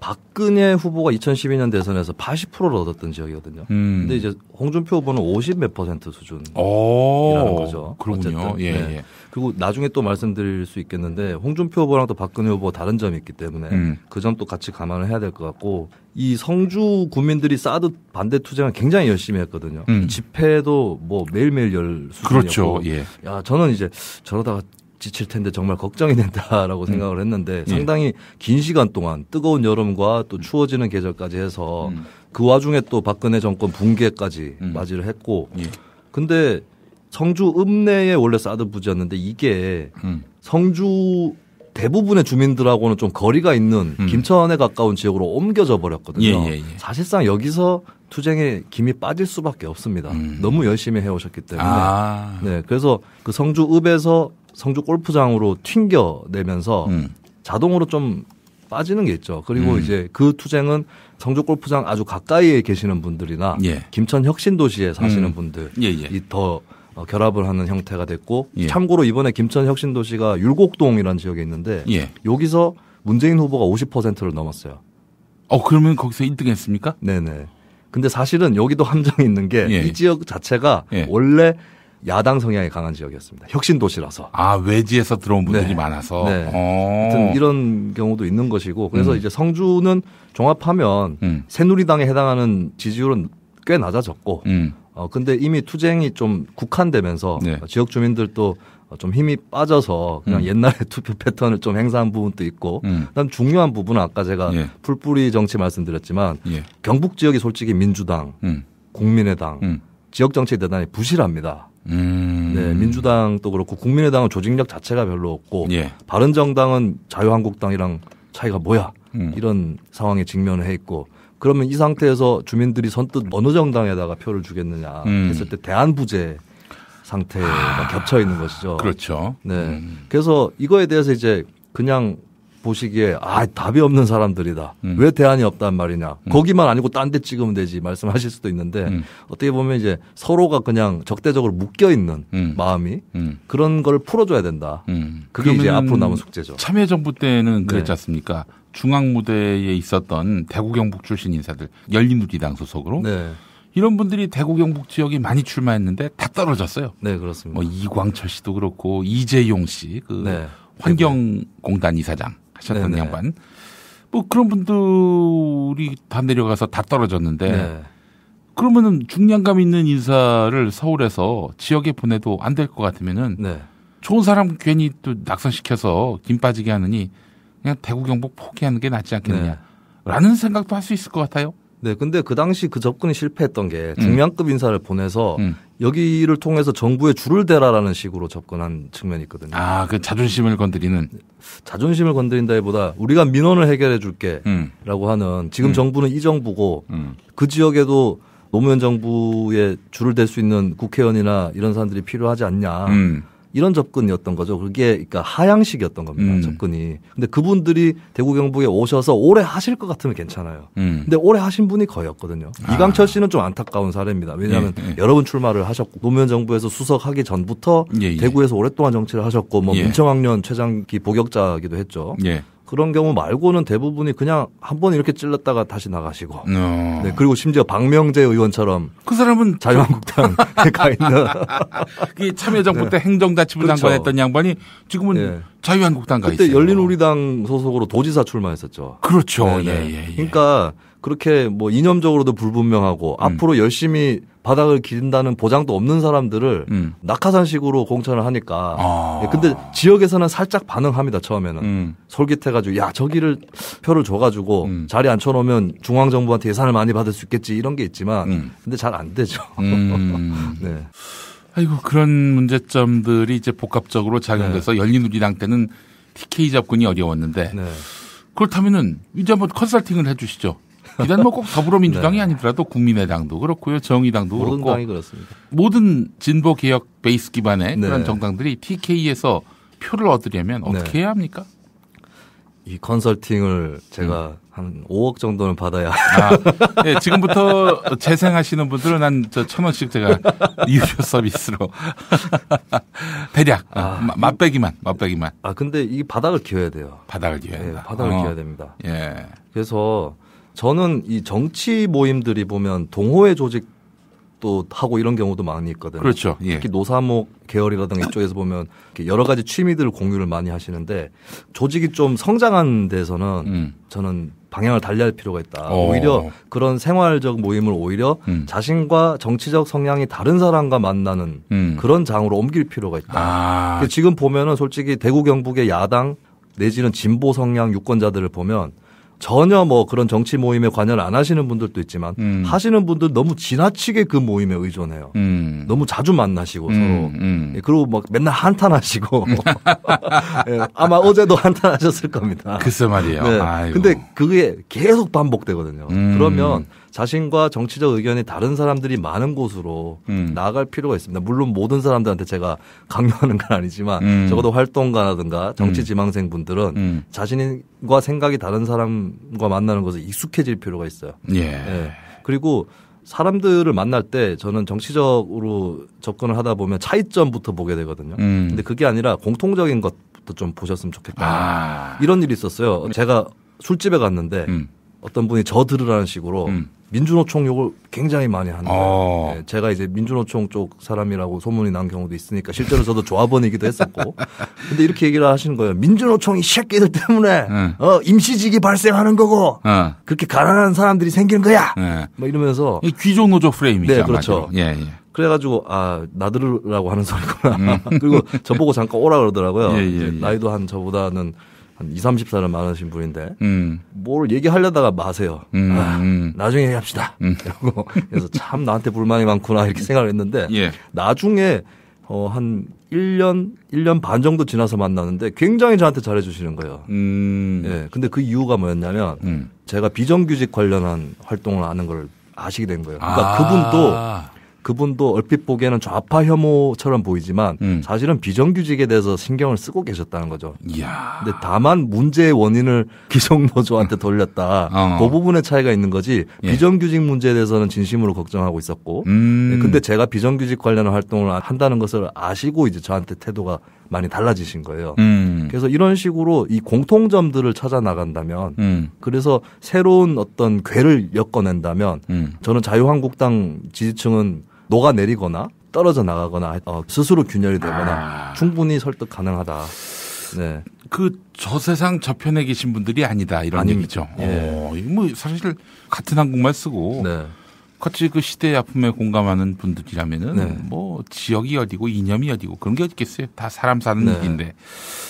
박근혜 후보가 2012년 대선에서 80%를 얻었던 지역이거든요. 음. 근데 이제 홍준표 후보는 50 몇 퍼센트 수준이라는 거죠. 그렇군요. 예, 네. 예. 그리고 나중에 또 말씀드릴 수 있겠는데 홍준표 후보랑 또 박근혜 후보 다른 점이 있기 때문에 음. 그점 도 같이 감안을 해야 될 것 같고 이 성주 구민들이 사드 반대 투쟁을 굉장히 열심히 했거든요. 음. 집회도 뭐 매일매일 열 수준이었고. 그렇죠. 예. 야, 저는 이제 저러다가 지칠 텐데 정말 걱정이 된다라고 음. 생각을 했는데 예. 상당히 긴 시간 동안 뜨거운 여름과 또 음. 추워지는 계절까지 해서 음. 그 와중에 또 박근혜 정권 붕괴까지 음. 맞이를 했고 예. 근데 성주 읍내에 원래 사드 부지였는데 이게 음. 성주 대부분의 주민들하고는 좀 거리가 있는 음. 김천에 가까운 지역으로 옮겨져 버렸거든요. 예, 예, 예, 사실상 여기서 투쟁에 김이 빠질 수밖에 없습니다. 음. 너무 열심히 해오셨기 때문에. 아. 네, 그래서 그 성주읍에서 성주 골프장으로 튕겨내면서 음. 자동으로 좀 빠지는 게 있죠. 그리고 음. 이제 그 투쟁은 성주 골프장 아주 가까이에 계시는 분들이나 예. 김천 혁신 도시에 사시는 음. 분들 예, 예. 이더 어, 결합을 하는 형태가 됐고 예. 참고로 이번에 김천 혁신도시가 율곡동이라는 지역에 있는데 예. 여기서 문재인 후보가 50%를 넘었어요. 어 그러면 거기서 1등했습니까? 네네. 근데 사실은 여기도 함정이 있는 게이 예. 지역 자체가 예. 원래 야당 성향이 강한 지역이었습니다. 혁신 도시라서. 아 외지에서 들어온 분들이 네. 많아서. 네. 어. 하여튼 이런 경우도 있는 것이고 그래서 음. 이제 성주는 종합하면 음. 새누리당에 해당하는 지지율은 꽤 낮아졌고 음. 어 근데 이미 투쟁이 좀 국한되면서 네. 지역 주민들도 좀 힘이 빠져서 그냥 음. 옛날에 [LAUGHS] 투표 패턴을 좀 행사한 부분도 있고 음. 그다음 중요한 부분은 아까 제가 예. 풀뿌리 정치 말씀드렸지만 예. 경북 지역이 솔직히 민주당, 음. 국민의당 음. 지역 정치 대단히 부실합니다. 음. 네, 민주당도 그렇고 국민의당은 조직력 자체가 별로 없고 예. 바른정당은 자유한국당이랑 차이가 뭐야 음. 이런 상황에 직면해 있고 그러면 이 상태에서 주민들이 선뜻 어느 정당에다가 표를 주겠느냐 음. 했을 때 대한부재 상태가 아. 겹쳐 있는 것이죠. 그렇죠. 네. 음. 그래서 이거에 대해서 이제 그냥 보시기에 아 답이 없는 사람들이다. 음. 왜 대안이 없단 말이냐. 음. 거기만 아니고 딴 데 찍으면 되지 말씀하실 수도 있는데 음. 어떻게 보면 이제 서로가 그냥 적대적으로 묶여 있는 음. 마음이 음. 그런 걸 풀어줘야 된다. 음. 그게 이제 앞으로 남은 숙제죠. 참여정부 때는 네. 그랬지 않습니까? 중앙 무대에 있었던 대구 경북 출신 인사들 열린우리당 소속으로 네. 이런 분들이 대구 경북 지역에 많이 출마했는데 다 떨어졌어요. 네 그렇습니다. 뭐 이광철 씨도 그렇고 이재용 씨그 네. 환경공단 이사장 하셨던 네네. 네. 양반 뭐 그런 분들이 다 내려가서 다 떨어졌는데 네. 그러면은 중량감 있는 인사를 서울에서 지역에 보내도 안 될 것 같으면은 네. 좋은 사람 괜히 또 낙선시켜서 김 빠지게 하느니 그냥 대구 경북 포기하는 게 낫지 않겠느냐라는 네. 생각도 할 수 있을 것 같아요. 네, 근데 그 당시 그 접근이 실패했던 게 음. 중량급 인사를 보내서 음. 여기를 통해서 정부에 줄을 대라라는 식으로 접근한 측면이 있거든요. 아, 그 자존심을 건드리는. 자존심을 건드린다기보다 우리가 민원을 해결해 줄게라고 음. 하는 지금 음. 정부는 이 정부고 음. 그 지역에도 노무현 정부에 줄을 댈 수 있는 국회의원이나 이런 사람들이 필요하지 않냐. 음. 이런 접근이었던 거죠. 그게 그러니까 하향식이었던 겁니다. 음. 접근이. 근데 그분들이 대구 경북에 오셔서 오래 하실 것 같으면 괜찮아요. 음. 근데 오래 하신 분이 거의 없거든요. 아. 이강철 씨는 좀 안타까운 사례입니다. 왜냐하면 예, 예. 여러 분 출마를 하셨고 노무현 정부에서 수석하기 전부터 예, 예. 대구에서 오랫동안 정치를 하셨고 뭐 문청학년 예. 최장기 복역자기도 했죠. 예. 그런 경우 말고는 대부분이 그냥 한 번 이렇게 찔렀다가 다시 나가시고. 어. 네, 그리고 심지어 박명재 의원처럼 그 사람은 자유한국당 가 있는 이 [LAUGHS] 참여정부 네. 때 행정자치부 그렇죠. 했던 양반이 지금은 네. 예. 자유한국당 가 있어요. 그때 열린우리당 소속으로 도지사 출마했었죠. 그렇죠. 네, 네. 예, 예, 예. 그러니까 그렇게 뭐 이념적으로도 불분명하고 음. 앞으로 열심히 바닥을 기른다는 보장도 없는 사람들을 음. 낙하산식으로 공천을 하니까. 아. 예, 근데 지역에서는 살짝 반응합니다 처음에는 음. 솔깃해가지고 야 저기를 표를 줘가지고 음. 자리 앉혀놓으면 중앙 정부한테 예산을 많이 받을 수 있겠지 이런 게 있지만 음. 근데 잘 안 되죠. 음. [LAUGHS] 네. 아이고 그런 문제점들이 이제 복합적으로 작용돼서 네. 열린우리당 때는 TK 잡군이 어려웠는데 네. 그렇다면은 이제 한번 컨설팅을 해주시죠. 이단 뭐꼭 더불어민주당이 [LAUGHS] 네. 아니더라도 국민의당도 그렇고요, 정의당도 모든 그렇고 당이 그렇습니다. 모든 진보 개혁 베이스 기반의 네. 그런 정당들이 TK에서 표를 얻으려면 어떻게 네. 해야 합니까? 이 컨설팅을 제가 음. 한 5억 정도는 받아야. 아, 네, 지금부터 재생하시는 분들은 한저천 원씩 제가 [LAUGHS] 유료 서비스로 [LAUGHS] 대략 아, 맛배기만 맛배기만. 아 근데 이 바닥을 기어야 돼요. 바닥을 기어야 네, 바닥을 어. 기어야 됩니다. 예. 그래서 저는 이 정치 모임들이 보면 동호회 조직 또 하고 이런 경우도 많이 있거든요. 그렇죠. 예. 특히 노사목 계열이라든가 이쪽에서 보면 여러 가지 취미들 공유를 많이 하시는데 조직이 좀 성장한 데서는 음. 저는 방향을 달리할 필요가 있다. 어. 오. 히려 그런 생활적 모임을 오히려 음. 자신과 정치적 성향이 다른 사람과 만나는 음. 그런 장으로 옮길 필요가 있다. 아. 지금 보면은 솔직히 대구 경북의 야당 내지는 진보 성향 유권자들을 보면 전혀 뭐 그런 정치 모임에 관여를 안 하시는 분들도 있지만 음. 하시는 분들 너무 지나치게 그 모임에 의존해요. 음. 너무 자주 만나시고 음. 서로 음. 예, 그리고 막 맨날 한탄하시고 네, [LAUGHS] 아마 어제도 한탄하셨을 겁니다. 글쎄 말이에요. 네. 아이고. 근데 그게 계속 반복되거든요. 음. 그러면 자신과 정치적 의견이 다른 사람들이 많은 곳으로 음. 나아갈 필요가 있습니다. 물론 모든 사람들한테 제가 [LAUGHS] 강요하는 건 아니지만 음. 적어도 활동가라든가 정치 음. 지망생 분들은 음. 자신과 생각이 다른 사람과 만나는 것을 익숙해질 필요가 있어요. 예. 예. 그리고 사람들을 만날 때 저는 정치적으로 접근을 하다 보면 차이점부터 보게 되거든요. 음. 근데 그게 아니라 공통적인 것부터 좀 보셨으면 좋겠다. 아. 이런 일이 있었어요. 제가 술집에 갔는데 음. 어떤 분이 저 들으라는 식으로 음. 민주노총 욕을 굉장히 많이 하는데 어. 네, 제가 이제 민주노총 쪽 사람이라고 소문이 난 경우도 있으니까 실제로 저도 조합원이기도 했었고 [LAUGHS] 근데 이렇게 얘기를 하시는 거예요 민주노총이 새끼들 때문에 응. 네. 어 임시직이 발생하는 거고 어. 그렇게 가난한 사람들이 생기는 거야 네. 막 이러면서 귀족노조 프레임이죠 네 그렇죠 예, 예. 그래가지고 아 나들으라고 하는 소리구나 음. [LAUGHS] 그리고 저보고 잠깐 오라 그러더라고요 예, 예, 예. 나이도 한 저보다는 한 20, 30살은 많으신 분인데 음. 뭘 얘기하려다가 마세요. 음, 아, 음. 나중에 얘기합시다. 음. 이러고 그래서 참 나한테 불만이 많구나 이렇게 생각을 했는데 예. 나중에 어, 한 1년, 1년 반 정도 지나서 만나는데 굉장히 저한테 잘해주시는 거예요. 음. 예. 근데 그 이유가 뭐였냐면 제가 비정규직 관련한 활동을 하는 걸 아시게 된 거예요. 그러니까 아. 그분도 그분도 얼핏 보기에는 좌파 혐오처럼 보이지만 음. 사실은 비정규직에 대해서 신경을 쓰고 계셨다는 거죠. 이야. 근데 다만 문제의 원인을 [LAUGHS] 기성노조한테 돌렸다. 어. 그 부분의 차이가 있는 거지 예. 비정규직 문제에 대해서는 진심으로 걱정하고 있었고 음. 네, 근데 제가 비정규직 관련 활동을 한다는 것을 아시고 이제 저한테 태도가 많이 달라지신 거예요. 음. 그래서 이런 식으로 이 공통점들을 찾아 나간다면 음. 그래서 새로운 어떤 궤를 엮어낸다면 음. 저는 자유한국당 지지층은 녹아내리거나 떨어져 나가거나 어, 스스로 균열이 되거나 아. 충분히 설득 가능하다. 네. 그 저세상 저편에 계신 분들이 아니다 이런 아닙니다. 얘기죠. 예. 어, 뭐 사실 같은 한국말 쓰고 네. 같이 그 시대의 아픔에 공감하는 분들이라면은 네. 뭐 지역이 어디고 이념이 어디고 그런 게 어딨겠어요. 다 사람 사는 네. 일인데.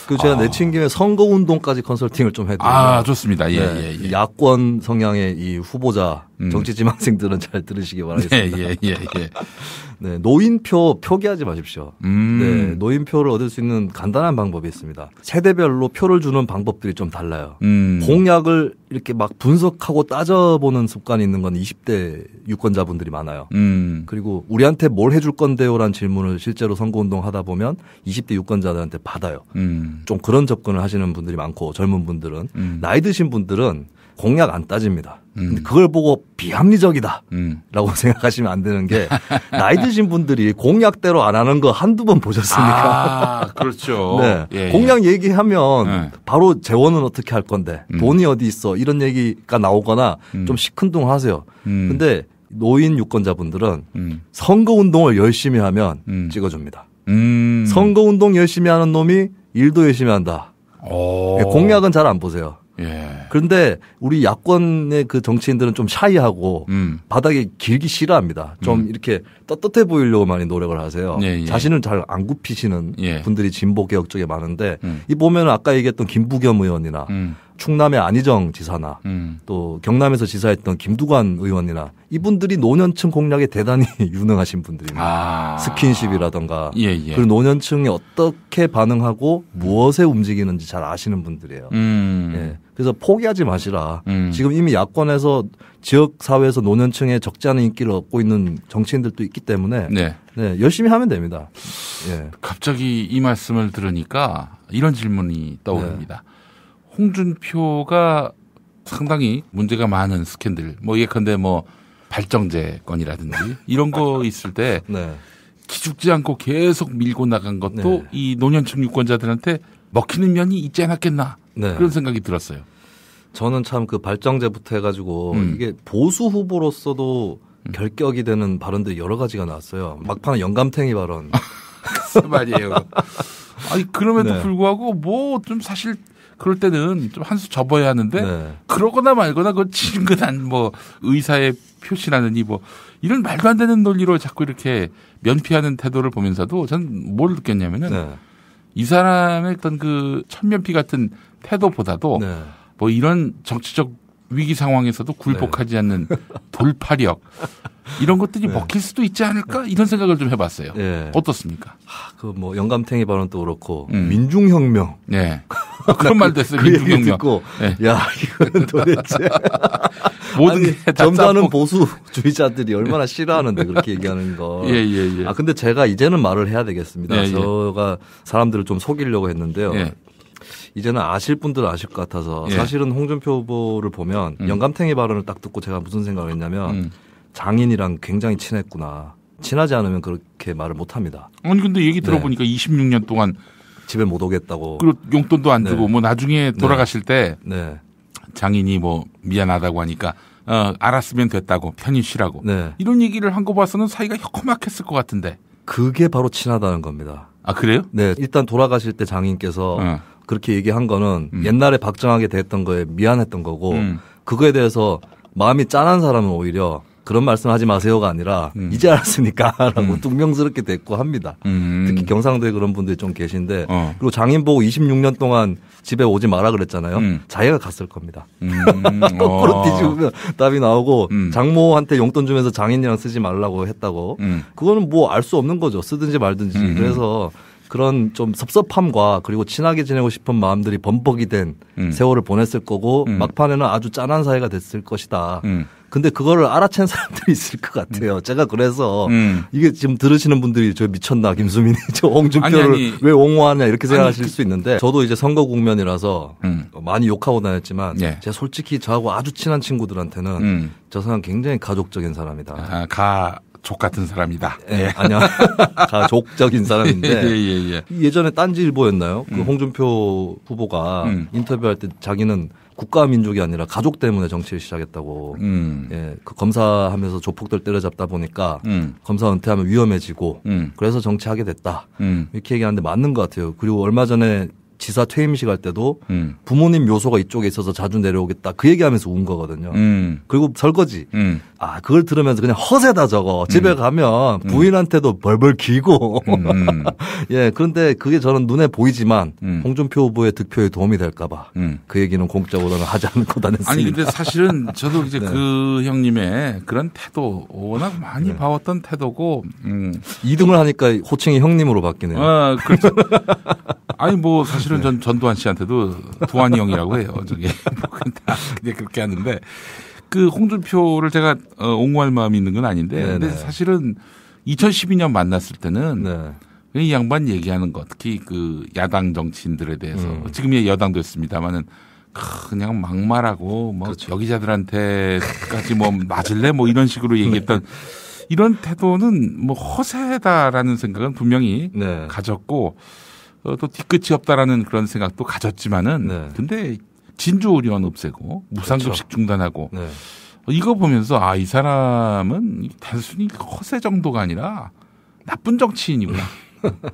그 제가 아. 내친 김에 선거 운동까지 컨설팅을 좀 해드려요. 아 좋습니다. 예, 네. 예, 예. 야권 성향의 이 후보자 음. 정치 지망생들은 잘 들으시기 바라겠습니다. 네, 예, 예, 예. 예. [LAUGHS] 네, 노인표 표기하지 마십시오. 음. 네, 노인표를 얻을 수 있는 간단한 방법이 있습니다. 세대별로 표를 주는 방법들이 좀 달라요. 음. 공약을 이렇게 막 분석하고 따져보는 습관이 있는 건 20대 유권자분들이 많아요. 음. 그리고 우리한테 뭘 해줄 건데요라는 질문을 실제로 선거운동 하다 보면 20대 유권자들한테 받아요. 음. 좀 그런 접근을 하시는 분들이 많고 젊은 분들은 나이 드신 분들은 공약 안 따집니다. 음. 근데 그걸 보고 비합리적이다라고 음. [LAUGHS] 생각하시면 안 되는 게 나이 드신 분들이 공약대로 안 하는 거 한두 번 보셨습니까? 아, 그렇죠. [LAUGHS] 네. 예, 예. 공약 얘기하면 예. 바로 재원은 어떻게 할 건데 음. 돈이 어디 있어 이런 얘기가 나오거나 음. 좀 시큰둥하세요. 음. 근데 노인 유권자분들은 선거 운동을 열심히 하면 찍어줍니다. 선거 운동 열심히 하는 놈이 일도 열심히 한다. 오. 어. 예, 공약은 잘 안 보세요. 예. 그런데 우리 야권의 그 정치인들은 좀 샤이하고 음. 바닥에 길기 싫어합니다. 좀 음. 이렇게 떳떳해 보이려고 많이 노력을 하세요. 예, 예. 자신을 잘 안 굽히시는 예. 분들이 진보 개혁 쪽에 많은데 음. 이 보면 아까 얘기했던 김부겸 의원이나 음. 충남의 안희정 지사나 음. 또 경남에서 지사했던 김두관 의원이나 이분들이 노년층 공략에 대단히 [LAUGHS] 유능하신 분들입니다. 아. 스킨십이라던가 예, 그리고 노년층이 어떻게 반응하고 음. 무엇에 움직이는지 잘 아시는 분들이에요. 예. 그래서 포기하지 마시라. 음. 지금 이미 야권에서 지역 사회에서 노년층의 적지 않은 인기를 얻고 있는 정치인들도 있기 때문에 네. 네 열심히 하면 됩니다. 예. 갑자기 이 말씀을 들으니까 이런 질문이 떠오릅니다. 네. 홍준표가 상당히 문제가 많은 스캔들, 뭐 예컨대 뭐 발정제 건이라든지 이런 거 있을 때 [LAUGHS] 네. 기죽지 않고 계속 밀고 나간 것도 네. 이 노년층 유권자들한테 먹히는 면이 있지 않았겠나 네. 그런 생각이 들었어요. 저는 참 그 발정제부터 해가지고 음. 이게 보수 후보로서도 음. 결격이 되는 발언들 여러 가지가 나왔어요. 막판에 영감탱이 발언. [LAUGHS] 그 말이에요. 아니 그럼에도 네. 불구하고 뭐 좀 사실 그럴 때는 좀 한 수 접어야 하는데 네. 그러거나 말거나 그 친근한 그 뭐 의사의 표시라느니 뭐 이런 말도 안 되는 논리로 자꾸 이렇게 면피하는 태도를 보면서도 전 뭘 느꼈냐면은 네. 이 사람의 어떤 그 천면피 같은 태도보다도 네. 뭐 이런 정치적 위기 상황에서도 굴복하지 네. 않는 돌파력 이런 것들이 네. 먹힐 수도 있지 않을까 이런 생각을 좀 해봤어요. 네. 어떻습니까? 아, 그 뭐 영감탱이 발언도 그렇고 음. 민중혁명. 네. 그런 말도 했어요. 그 민중혁명. 듣고 네. 야 이건 도대체 [LAUGHS] 모든 점잖은 보수주의자들이 얼마나 싫어하는데 그렇게 [LAUGHS] 얘기하는 거. 예, 예, 예. 아 근데 제가 이제는 말을 해야 되겠습니다. 예, 예. 제가 사람들을 좀 속이려고 했는데요. 예. 이제는 아실 분들 아실 것 같아서 예. 사실은 홍준표 후보를 보면 음. 영감탱이 발언을 딱 듣고 제가 무슨 생각을 했냐면 음. 장인이랑 굉장히 친했구나. 친하지 않으면 그렇게 말을 못 합니다. 아니 근데 얘기 네. 들어보니까 네. 26년 동안 집에 못 오겠다고. 그리고 용돈도 안 주고 네. 뭐 나중에 네. 돌아가실 때 네. 장인이 뭐 미안하다고 하니까 어, 알았으면 됐다고 편히 쉬라고. 네. 이런 얘기를 한 거 봐서는 사이가 혀코막했을 것 같은데. 그게 바로 친하다는 겁니다. 아 그래요? 네 일단 돌아가실 때 장인께서 어. 그렇게 얘기한 거는 음. 옛날에 박정하게 됐던 거에 미안했던 거고 음. 그거에 대해서 마음이 짠한 사람은 오히려 그런 말씀 하지 마세요가 아니라 음. 이제 알았으니까라고 음. 뚱명스럽게 됐고 합니다. 음. 특히 경상도에 그런 분들이 좀 계신데 어. 그리고 장인 보고 26년 동안 집에 오지 마라 그랬잖아요. 음. 자기가 갔을 겁니다. 음. [LAUGHS] 거꾸로 어. 뒤집으면 답이 나오고 음. 장모한테 용돈 주면서 장인이랑 쓰지 말라고 했다고 음. 그거는 뭐 알 수 없는 거죠. 쓰든지 말든지 그래서 그런 좀 섭섭함과 그리고 친하게 지내고 싶은 마음들이 범벅이 된 음. 세월을 보냈을 거고 음. 막판에는 아주 짠한 사이가 됐을 것이다. 음. 근데 그거를 알아챈 사람들이 있을 것 같아요. 음. 제가 그래서 음. 이게 지금 들으시는 분들이 저 미쳤나 김수민이 [LAUGHS] 저 홍준표를 아니, 아니. 왜 옹호하냐 이렇게 생각하실 아니, 그 수 있는데 저도 이제 선거 국면이라서 음. 많이 욕하고 다녔지만 예. 제가 솔직히 저하고 아주 친한 친구들한테는 저 사람 굉장히 가족적인 사람이다. 아, 가족 같은 사람이다. 예. 예. 아니야. [LAUGHS] 가족적인 사람인데. 예, 예, 예. 전에 딴지일보였나요? 그 음. 그 홍준표 후보가 음. 인터뷰할 때 자기는 국가 민족이 아니라 가족 때문에 정치를 시작했다고. 음. 예, 그 검사하면서 조폭들 때려잡다 보니까 음. 검사 은퇴하면 위험해지고 음. 그래서 정치하게 됐다. 음. 이렇게 얘기하는데 맞는 것 같아요. 그리고 얼마 전에 지사 퇴임식 할 때도 음. 부모님 요소가 이쪽에 있어서 자주 내려오겠다 그 얘기하면서 운 거거든요. 음. 그리고 설거지. 음. 아 그걸 들으면서 그냥 허세다 저거. 음. 집에 가면 음. 부인한테도 벌벌 기고. 음, [LAUGHS] 예 그런데 그게 저는 눈에 보이지만 홍준표 후보의 득표에 도움이 될까봐 그 얘기는 공짜보다는 하지 않을 거다 냈습니다. 아니 근데 사실은 저도 이제 [LAUGHS] 네. 그 형님의 그런 태도 워낙 많이 네. 봐왔던 태도고 음. 2등을 하니까 호칭이 형님으로 바뀌네요. 아, 그렇죠. [LAUGHS] 아니 뭐 사실은 네. 전 전두환 씨한테도 두환이 형이라고 해요. 저기 그냥 [LAUGHS] 뭐 그렇게 하는데 그 홍준표를 제가 어, 옹호할 마음이 있는 건 아닌데 네네. 근데 네. 사실은 2012년 만났을 때는 네. 이 양반 얘기하는 것 특히 그 야당 정치인들에 대해서 음. 지금이 여당도 했습니다만은 그냥 막말하고 뭐 그렇죠. 여기자들한테까지 뭐 맞을래 뭐 이런 식으로 네. 얘기했던 이런 태도는 뭐 허세다라는 생각은 분명히 네. 가졌고 어, 또 뒤끝이 없다라는 그런 생각도 가졌지만은 네. 근데 진주 의료원 없애고 무상급식 그렇죠. 중단하고 네. 어, 이거 보면서 아 이 사람은 단순히 허세 정도가 아니라 나쁜 정치인이구나.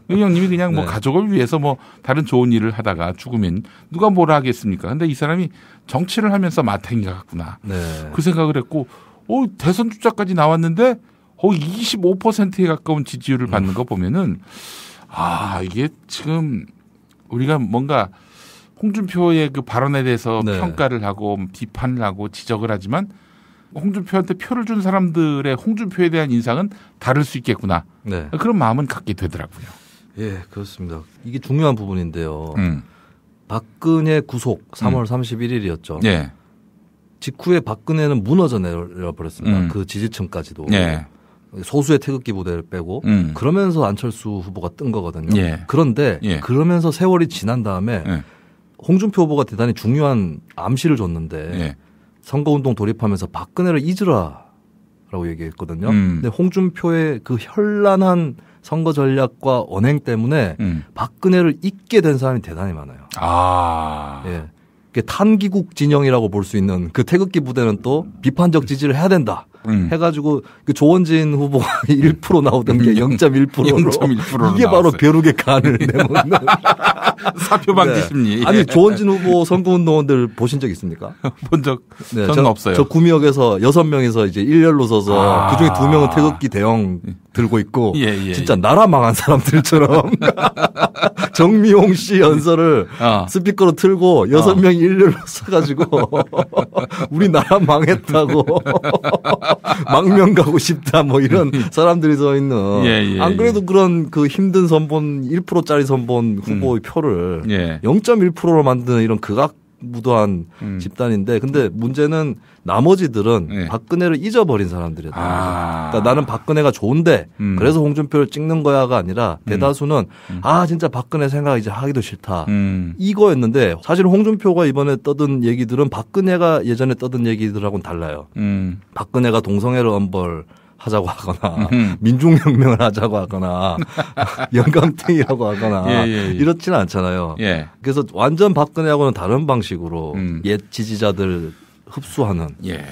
의원님이 [LAUGHS] 그냥 뭐 네. 가족을 위해서 뭐 다른 좋은 일을 하다가 죽으면 누가 뭐라 하겠습니까? 근데 이 사람이 정치를 하면서 마탱이가 같구나. 네. 그 생각을 했고 어 대선 주자까지 나왔는데 어 25%에 가까운 지지율을 음. 받는 거 보면은 아 이게 지금 우리가 뭔가 홍준표의 그 발언에 대해서 네. 평가를 하고 비판을 하고 지적을 하지만 홍준표한테 표를 준 사람들의 홍준표에 대한 인상은 다를 수 있겠구나 네. 그런 마음은 갖게 되더라고요. 예, 그렇습니다. 이게 중요한 부분인데요. 음. 박근혜 구속 3월 음. 31일이었죠. 예. 직후에 박근혜는 무너져 내려버렸습니다. 음. 그 지지층까지도. 예. 소수의 태극기 부대를 빼고 음. 그러면서 안철수 후보가 뜬 거거든요. 예. 그런데 예. 그러면서 세월이 지난 다음에 예. 홍준표 후보가 대단히 중요한 암시를 줬는데 예. 선거운동 돌입하면서 박근혜를 잊으라라고 얘기했거든요. 음. 근데 홍준표의 그 현란한 선거 전략과 언행 때문에 음. 박근혜를 잊게 된 사람이 대단히 많아요. 아. 예. 탄기국 진영이라고 볼 수 있는 그 태극기 부대는 또 비판적 지지를 해야 된다. 음. 해가지고 그 조원진 후보가 1% [LAUGHS] 나오던 게 0.1%로 0.1%로 이게 나왔어요. 바로 벼룩의 간을 내놓는 [LAUGHS] 사표방지 심리. 네. 아니 조원진 후보 선거운동원들 보신 적 있습니까? [LAUGHS] 본 적, 네, 저는 없어요. 저 구미역에서 6명에서 이제 일렬로 서서 아. 그중에 2명은 태극기 대형 들고 있고 예, 예, 예. 진짜 예. 나라 망한 사람들처럼 정미용 씨 연설을 어. 스피커로 틀고 6 아. 명이 어. 일렬로 서가지고 우리 나라 망했다고 [LAUGHS] 망명 가고 싶다 뭐 이런 음. 사람들이 서 있는 예, 예, 안 예. 그래도 그런 그 힘든 선본 1%짜리 선본 후보의 음. 표를 0.1%로 예. 만드는 이런 극악 무도한 음. 집단인데 근데 문제는 나머지들은 네. 박근혜를 잊어버린 사람들이다. 아. 그러니까 나는 박근혜가 좋은데 음. 그래서 홍준표를 찍는 거야가 아니라 음. 대다수는 음. 아 진짜 박근혜 생각 이제 하기도 싫다 음. 이거였는데 사실 홍준표가 이번에 떠든 얘기들은 박근혜가 예전에 떠든 얘기들하고는 달라요. 음. 박근혜가 동성애를 엄벌 하자고 하거나 민중혁명을 하자고 하거나 영감탱이라고 [LAUGHS] 하거나 예, 예, 예. 이렇지는 않잖아요. 예. 그래서 완전 박근혜하고는 다른 방식으로 음. 옛 지지자들 흡수하는 예.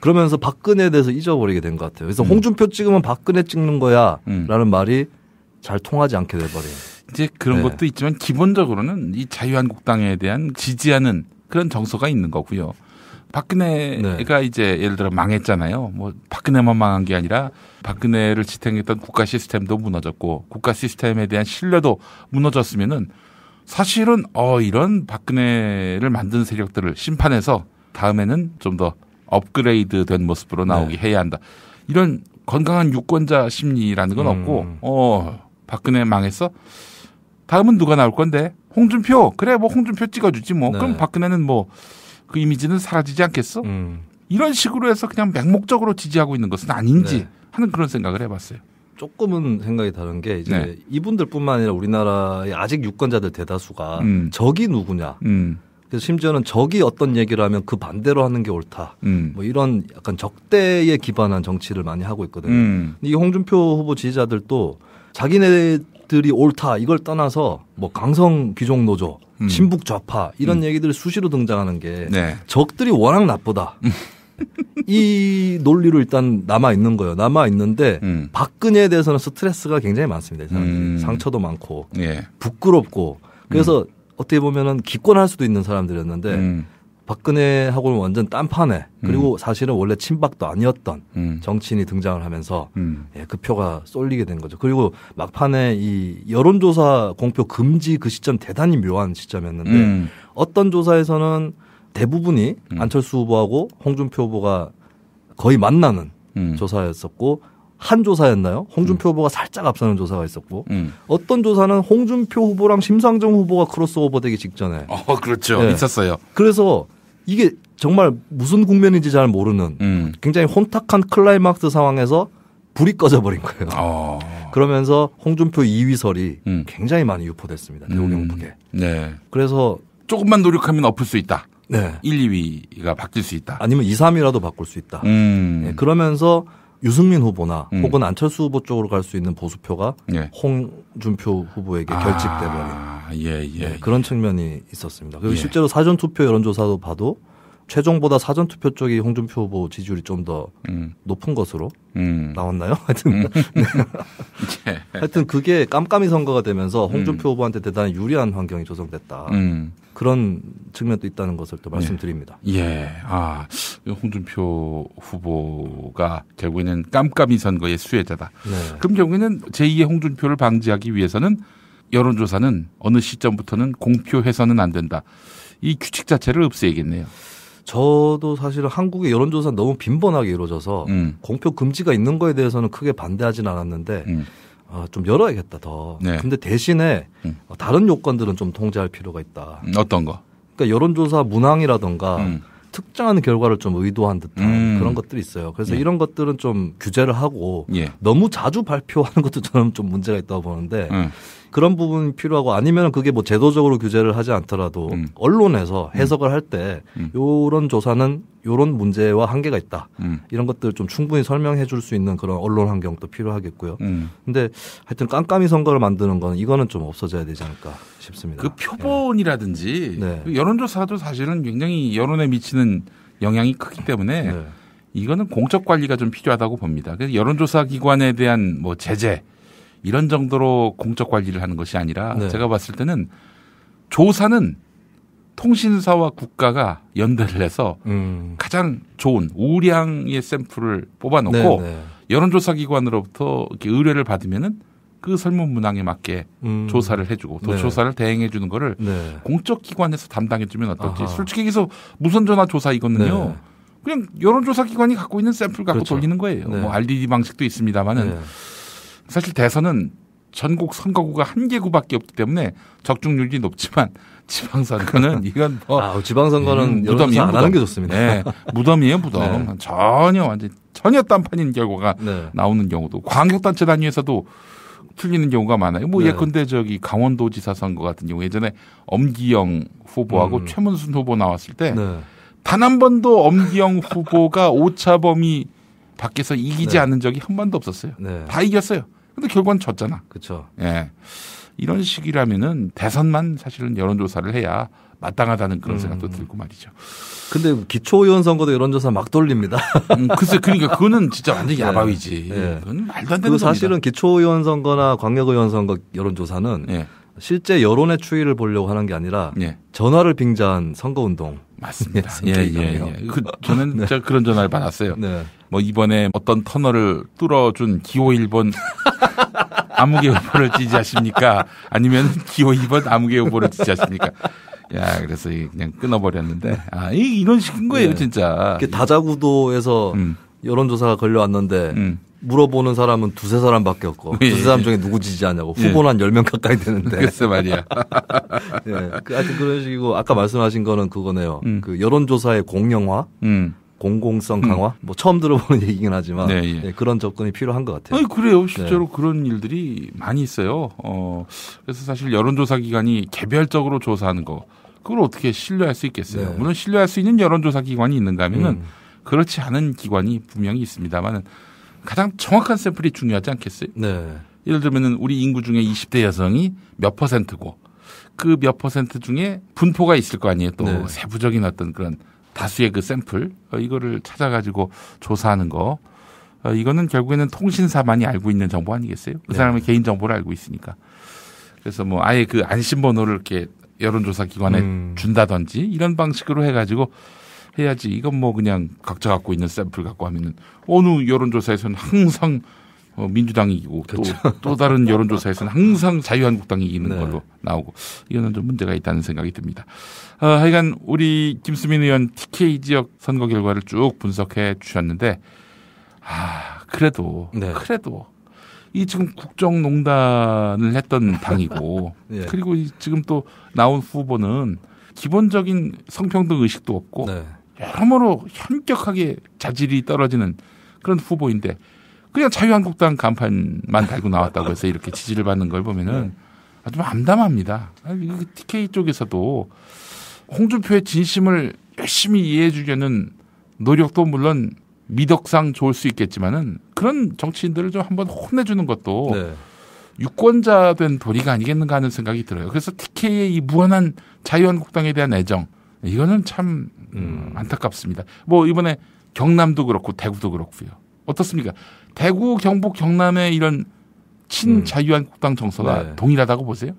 그러면서 박근혜에 대해서 잊어버리게 된 것 같아요. 그래서 음. 홍준표 찍으면 박근혜 찍는 거야라는 음. 말이 잘 통하지 않게 돼버려요. 이제 그런 네. 것도 있지만 기본적으로는 이 자유한국당에 대한 지지하는 그런 정서가 있는 거고요. 박근혜가 네. 이제 예를 들어 망했잖아요. 뭐 박근혜만 망한 게 아니라 박근혜를 지탱했던 국가 시스템도 무너졌고 국가 시스템에 대한 신뢰도 무너졌으면은 사실은 어 이런 박근혜를 만든 세력들을 심판해서 다음에는 좀 더 업그레이드 된 모습으로 네. 나오게 네. 해야 한다. 이런 건강한 유권자 심리라는 건 음. 없고 어 박근혜 망했어? 다음은 누가 나올 건데? 홍준표. 그래 뭐 홍준표 찍어 주지 뭐. 네. 그럼 박근혜는 뭐그 이미지는 사라지지 않겠어? 음. 이런 식으로 해서 그냥 맹목적으로 지지하고 있는 것은 아닌지 네. 하는 그런 생각을 해봤어요. 조금은 생각이 다른 게 이제 네. 이분들뿐만 아니라 우리나라의 아직 유권자들 대다수가 음. 적이 누구냐. 음. 그래서 심지어는 적이 어떤 얘기를 하면 그 반대로 하는 게 옳다. 음. 뭐 이런 약간 적대에 기반한 정치를 많이 하고 있거든요. 음. 이 홍준표 후보 지지자들도 자기네 것들이 옳다 이걸 떠나서 뭐 강성 귀족 노조, 음. 친북 좌파 이런 음. 얘기들이 수시로 등장하는 게 네. 적들이 워낙 나쁘다. 음. 이 논리로 일단 남아 있는 거예요. 남아 있는데 음. 박근혜에 대해서는 스트레스가 굉장히 많습니다. 사람들이. 음. 상처도 많고 예. 부끄럽고 그래서 음. 어떻게 보면은 기권할 수도 있는 사람들이었는데 박근혜하고는 완전 딴판에 음. 그리고 음. 사실은 원래 친박도 아니었던 음. 정치인이 등장을 하면서 음. 예, 그 표가 쏠리게 된 거죠. 그리고 막판에 이 여론조사 공표 금지 그 시점 대단히 묘한 시점이었는데 음. 어떤 조사에서는 대부분이 음. 안철수 후보하고 홍준표 후보가 거의 만나는 조사였었고 한 조사였나요? 홍준표 후보가 살짝 앞서는 조사가 있었고 어떤 조사는 홍준표 후보랑 심상정 후보가 크로스오버되기 직전에 어 그렇죠 예. 있었어요. 그래서 이게 정말 무슨 국면인지 잘 모르는 음. 굉장히 혼탁한 클라이막스 상황에서 불이 꺼져버린 거예요. 어. 그러면서 홍준표 2위설이 음. 굉장히 많이 유포됐습니다. 대구 경북에. 음. 네. 그래서 조금만 노력하면 엎을 수 있다. 네. 1, 2위가 바뀔 수 있다. 아니면 2, 3위라도 바꿀 수 있다. 음. 네. 그러면서 유승민 후보나 음. 혹은 안철수 후보 쪽으로 갈 수 있는 보수표가 예. 홍준표 후보에게 아, 결집돼버린 예, 예, 네, 그런 측면이 있었습니다. 그리고 예. 실제로 사전 투표 여론조사도 봐도 최종보다 사전 투표 쪽이 홍준표 후보 지지율이 좀더 음. 높은 것으로 음. 나왔나요? [LAUGHS] 하여튼 음. [LAUGHS] 네. [LAUGHS] 예. 하여튼 그게 깜깜이 선거가 되면서 홍준표 음. 후보한테 대단히 유리한 환경이 조성됐다. 음. 그런 측면도 있다는 것을 또 예. 말씀드립니다. 예. 예. 아, 홍준표 후보가 결국에는 깜깜이 선거의 수혜자다. 네. 그럼 결국에는 제2의 홍준표를 방지하기 위해서는 여론조사는 어느 시점부터는 공표해서는 안 된다. 이 규칙 자체를 없애야겠네요. 저도 사실 은 한국의 여론조사 너무 빈번하게 이루어져서 음. 공표 금지가 있는 거에 대해서는 크게 반대하진 않았는데 음. 아, 좀 열어야겠다 더. 네. 근데 대신에 음. 어, 다른 요건들은 좀 통제할 필요가 있다. 음, 어떤 거? 그러니까 여론조사 문항이라던가 음. 특정한 결과를 좀 의도한 듯한 음. 그런 것들이 있어요. 그래서 네. 이런 것들은 좀 규제를 하고 예. 너무 자주 발표하는 것도 저는 좀 문제가 있다고 보는데 음. 그런 부분이 필요하고 아니면 그게 뭐 제도적으로 규제를 하지 않더라도 음. 언론에서 음. 해석을 할때 음. 요런 조사는 요런 문제와 한계가 있다. 음. 이런 것들 좀 충분히 설명해 줄 수 있는 그런 언론 환경도 필요하겠고요. 근데 하여튼 깜깜이 선거를 만드는 건 이거는 좀 없어져야 되지 않을까 싶습니다. 그 표본이라든지 네. 네. 여론조사도 사실은 굉장히 여론에 미치는 영향이 크기 때문에 네. 이거는 공적 관리가 좀 필요하다고 봅니다. 그래서 여론조사 기관에 대한 뭐 제재 이런 정도로 공적 관리를 하는 것이 아니라 네. 제가 봤을 때는 조사는 통신사와 국가가 연대를 해서 음. 가장 좋은 우량의 샘플을 뽑아놓고 네네. 여론조사 기관으로부터 의뢰를 받으면은 그 설문 문항에 맞게 음. 조사를 해주고 또 네. 조사를 대행해 주는 거를 네. 공적 기관에서 담당해 주면 어떨지 아하. 솔직히 여기서 무선 전화 조사 이거는요 네. 그냥 여론조사 기관이 갖고 있는 샘플 갖고 그렇죠. 돌리는 거예요 네. 뭐 RDD 방식도 있습니다만은. 네. 사실 대선은 전국 선거구가 한 개구밖에 없기 때문에 적중률이 높지만 [LAUGHS] 지방선거는 [LAUGHS] 이건 뭐 아, 지방선거는 음, 무덤이에요. 무덤. 하는 게 좋습니다. 네, 무덤이에요, 무덤. 네. 음, 전혀 완전 전혀 딴판인 결과가 네. 나오는 경우도 광역단체 단위에서도 틀리는 경우가 많아요. 뭐 네. 예컨대 저기 강원도지사 선거 같은 경우 예전에 엄기영 후보하고 음. 최문순 후보 나왔을 때 단한 네. 번도 엄기영 후보가 [LAUGHS] 오차범위 밖에서 이기지 네. 않은 적이 한 번도 없었어요. 네. 다 이겼어요. 근데 결과는 졌잖아. 그렇죠. 예. 이런 식이라면은 대선만 사실은 여론조사를 해야 마땅하다는 그런 음. 생각도 들고 말이죠. 근데 기초의원 선거도 여론조사 막 돌립니다. 음, 글쎄, 그러니까 그거는 진짜 완전 네. [LAUGHS] 예. 야바위지. 네. 그건 말도 안 되는 그 사실은 기초의원 선거나 광역의원 선거 여론조사는 네. 실제 여론의 추이를 보려고 하는 게 아니라 전화를 빙자한 선거운동. 맞습니다. [LAUGHS] 예, 예, 예. 그, 저는 [LAUGHS] 네. 진짜 그런 전화를 받았어요. 네. 뭐 이번에 어떤 터널을 뚫어준 기호 1번 암흑의 [LAUGHS] 후보를 지지하십니까? 아니면 기호 2번 암흑의 후보를 지지하십니까? 야, 그래서 그냥 끊어버렸는데. 아, 이런 식인 거예요, 네. 진짜. 다자구도에서 음. 여론조사가 걸려왔는데 음. 물어보는 사람은 두세 사람밖에 없고 예. 두세 사람 예. 중에 누구 지지하냐고 예. 후보는 예. 한열 명 가까이 되는데 글쎄 말이야. [LAUGHS] 예. 그 하여튼 그런 식이고 아까 말씀하신 거는 그거네요. 음. 그 여론조사의 공영화, 음. 공공성 음. 강화, 음. 뭐 처음 들어보는 [LAUGHS] 얘기긴 하지만 네, 예. 예, 그런 접근이 필요한 것 같아요. 아니, 그래요. 실제로 네. 그런 일들이 많이 있어요. 어, 그래서 사실 여론조사 기관이 개별적으로 조사하는 거 그걸 어떻게 신뢰할 수 있겠어요? 네. 물론 신뢰할 수 있는 여론조사 기관이 있는가 하면은 음. 그렇지 않은 기관이 분명히 있습니다만 가장 정확한 샘플이 중요하지 않겠어요? 네. 예를 들면은 우리 인구 중에 20대 여성이 몇 퍼센트고 그 몇 퍼센트 중에 분포가 있을 거 아니에요. 또 네. 세부적인 어떤 그런 다수의 그 샘플 어, 이거를 찾아가지고 조사하는 거 어, 이거는 결국에는 통신사만이 알고 있는 정보 아니겠어요? 그 네. 사람의 네. 개인 정보를 알고 있으니까 그래서 뭐 아예 그 안심번호를 이렇게 여론조사 기관에 음. 준다든지 이런 방식으로 해가지고 해야지. 이건 뭐 그냥 각자 갖고 있는 샘플 갖고 하면은 어느 여론조사에서는 항상 어, 민주당이 이기고 또, 그렇죠. 또 다른 여론조사에서는 항상 자유한국당이 이기는 네. 걸로 나오고 이거는 좀 문제가 있다는 생각이 듭니다. 어, 하여간 우리 김수민 의원 TK 지역 선거 결과를 쭉 분석해 주셨는데 아, 그래도 네. 그래도 이 지금 국정농단을 했던 [LAUGHS] 당이고 네. 그리고 지금 또 나온 후보는 기본적인 성평등 의식도 없고 네. 여러모로 현격하게 자질이 떨어지는 그런 후보인데 그냥 자유한국당 간판만 달고 나왔다고 해서 이렇게 지지를 받는 걸 보면은 아주 암담합니다. TK 그 쪽에서도 홍준표의 진심을 열심히 이해해 주려는 노력도 물론 미덕상 좋을 수 있겠지만은 그런 정치인들을 좀 한번 혼내주는 것도 네. 유권자 된 도리가 아니겠는가 하는 생각이 들어요. 그래서 TK의 이 무한한 자유한국당에 대한 애정 이거는 참 음. 안타깝습니다. 뭐 이번에 경남도 그렇고 대구도 그렇고요. 어떻습니까? 대구, 경북, 경남의 이런 친자유한국당 음. 정서가 네. 동일하다고 보세요?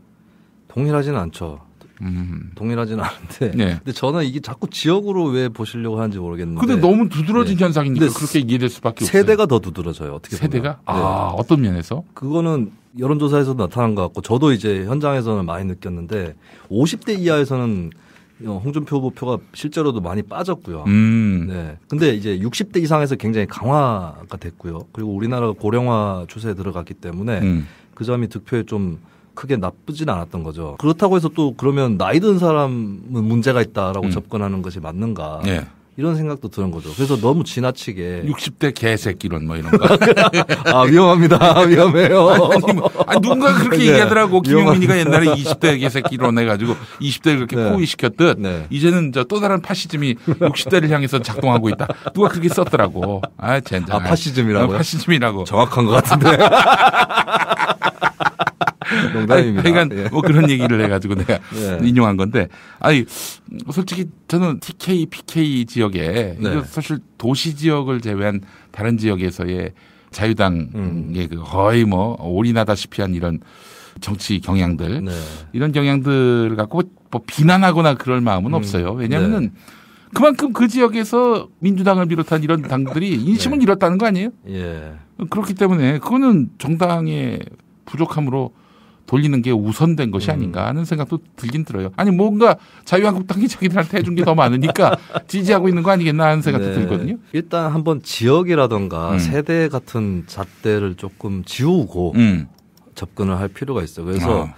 동일하지는 않죠. 음. 동일하지는 않은데. 네. 근데 저는 이게 자꾸 지역으로 왜 보시려고 하는지 모르겠는데. 근데 너무 두드러진 네. 현상이니 그렇게 이해될 수밖에 없어요. 세대가 더 두드러져요. 어떻게 세대가? 보아 네. 어떤 면에서? 그거는 여론조사에서도 나타난 것 같고 저도 이제 현장에서는 많이 느꼈는데 50대 이하에서는 어, 홍준표 후보표가 실제로도 많이 빠졌고요. 음. 네. 근데 이제 60대 이상에서 굉장히 강화가 됐고요. 그리고 우리나라가 고령화 추세에 들어갔기 때문에 음. 그 점이 득표에 좀 크게 나쁘진 않았던 거죠. 그렇다고 해서 또 그러면 나이 든 사람은 문제가 있다라고 음. 접근하는 것이 맞는가? 네. 이런 생각도 드는 거죠. 그래서 너무 지나치게 60대 개새끼론 뭐 이런 거. [LAUGHS] 아 위험합니다. [LAUGHS] 위험해요. 아니, 뭐, 아니 누군가 그렇게 네. 얘기하더라고. 김용민이가 옛날에 20대 개새끼론 해가지고 20대를 그렇게 네. 포위시켰듯 네. 이제는 저또 다른 파시즘이 60대를 향해서 작동하고 있다. 누가 그렇게 썼더라고. 아 젠장. 아 파시즘이라고. 어, 파시즘이라고. 정확한 것 같은데. [LAUGHS] [LAUGHS] 농담입니다. 그러니까 예. 뭐 그런 얘기를 해가지고 내가 [LAUGHS] 예. 인용한 건데, 아니 솔직히 저는 TK, PK 지역에 네. 사실 도시 지역을 제외한 다른 지역에서의 자유당의 음. 그 거의 뭐 올인하다시피한 이런 정치 경향들 네. 이런 경향들을 갖고 뭐 비난하거나 그럴 마음은 음. 없어요. 왜냐하면은. 네. 그만큼 그 지역에서 민주당을 비롯한 이런 당들이 인심을 [LAUGHS] 네. 잃었다는 거 아니에요? 예. 그렇기 때문에 그거는 정당의 부족함으로 돌리는 게 우선된 것이 음. 아닌가 하는 생각도 들긴 들어요. 아니 뭔가 자유한국당이 자기들한테 해준 게 더 많으니까 [LAUGHS] 지지하고 있는 거 아니겠나 하는 생각도 네. 들거든요. 일단 한번 지역이라던가 음. 세대 같은 잣대를 조금 지우고 음. 접근을 할 필요가 있어요. 그래서 아.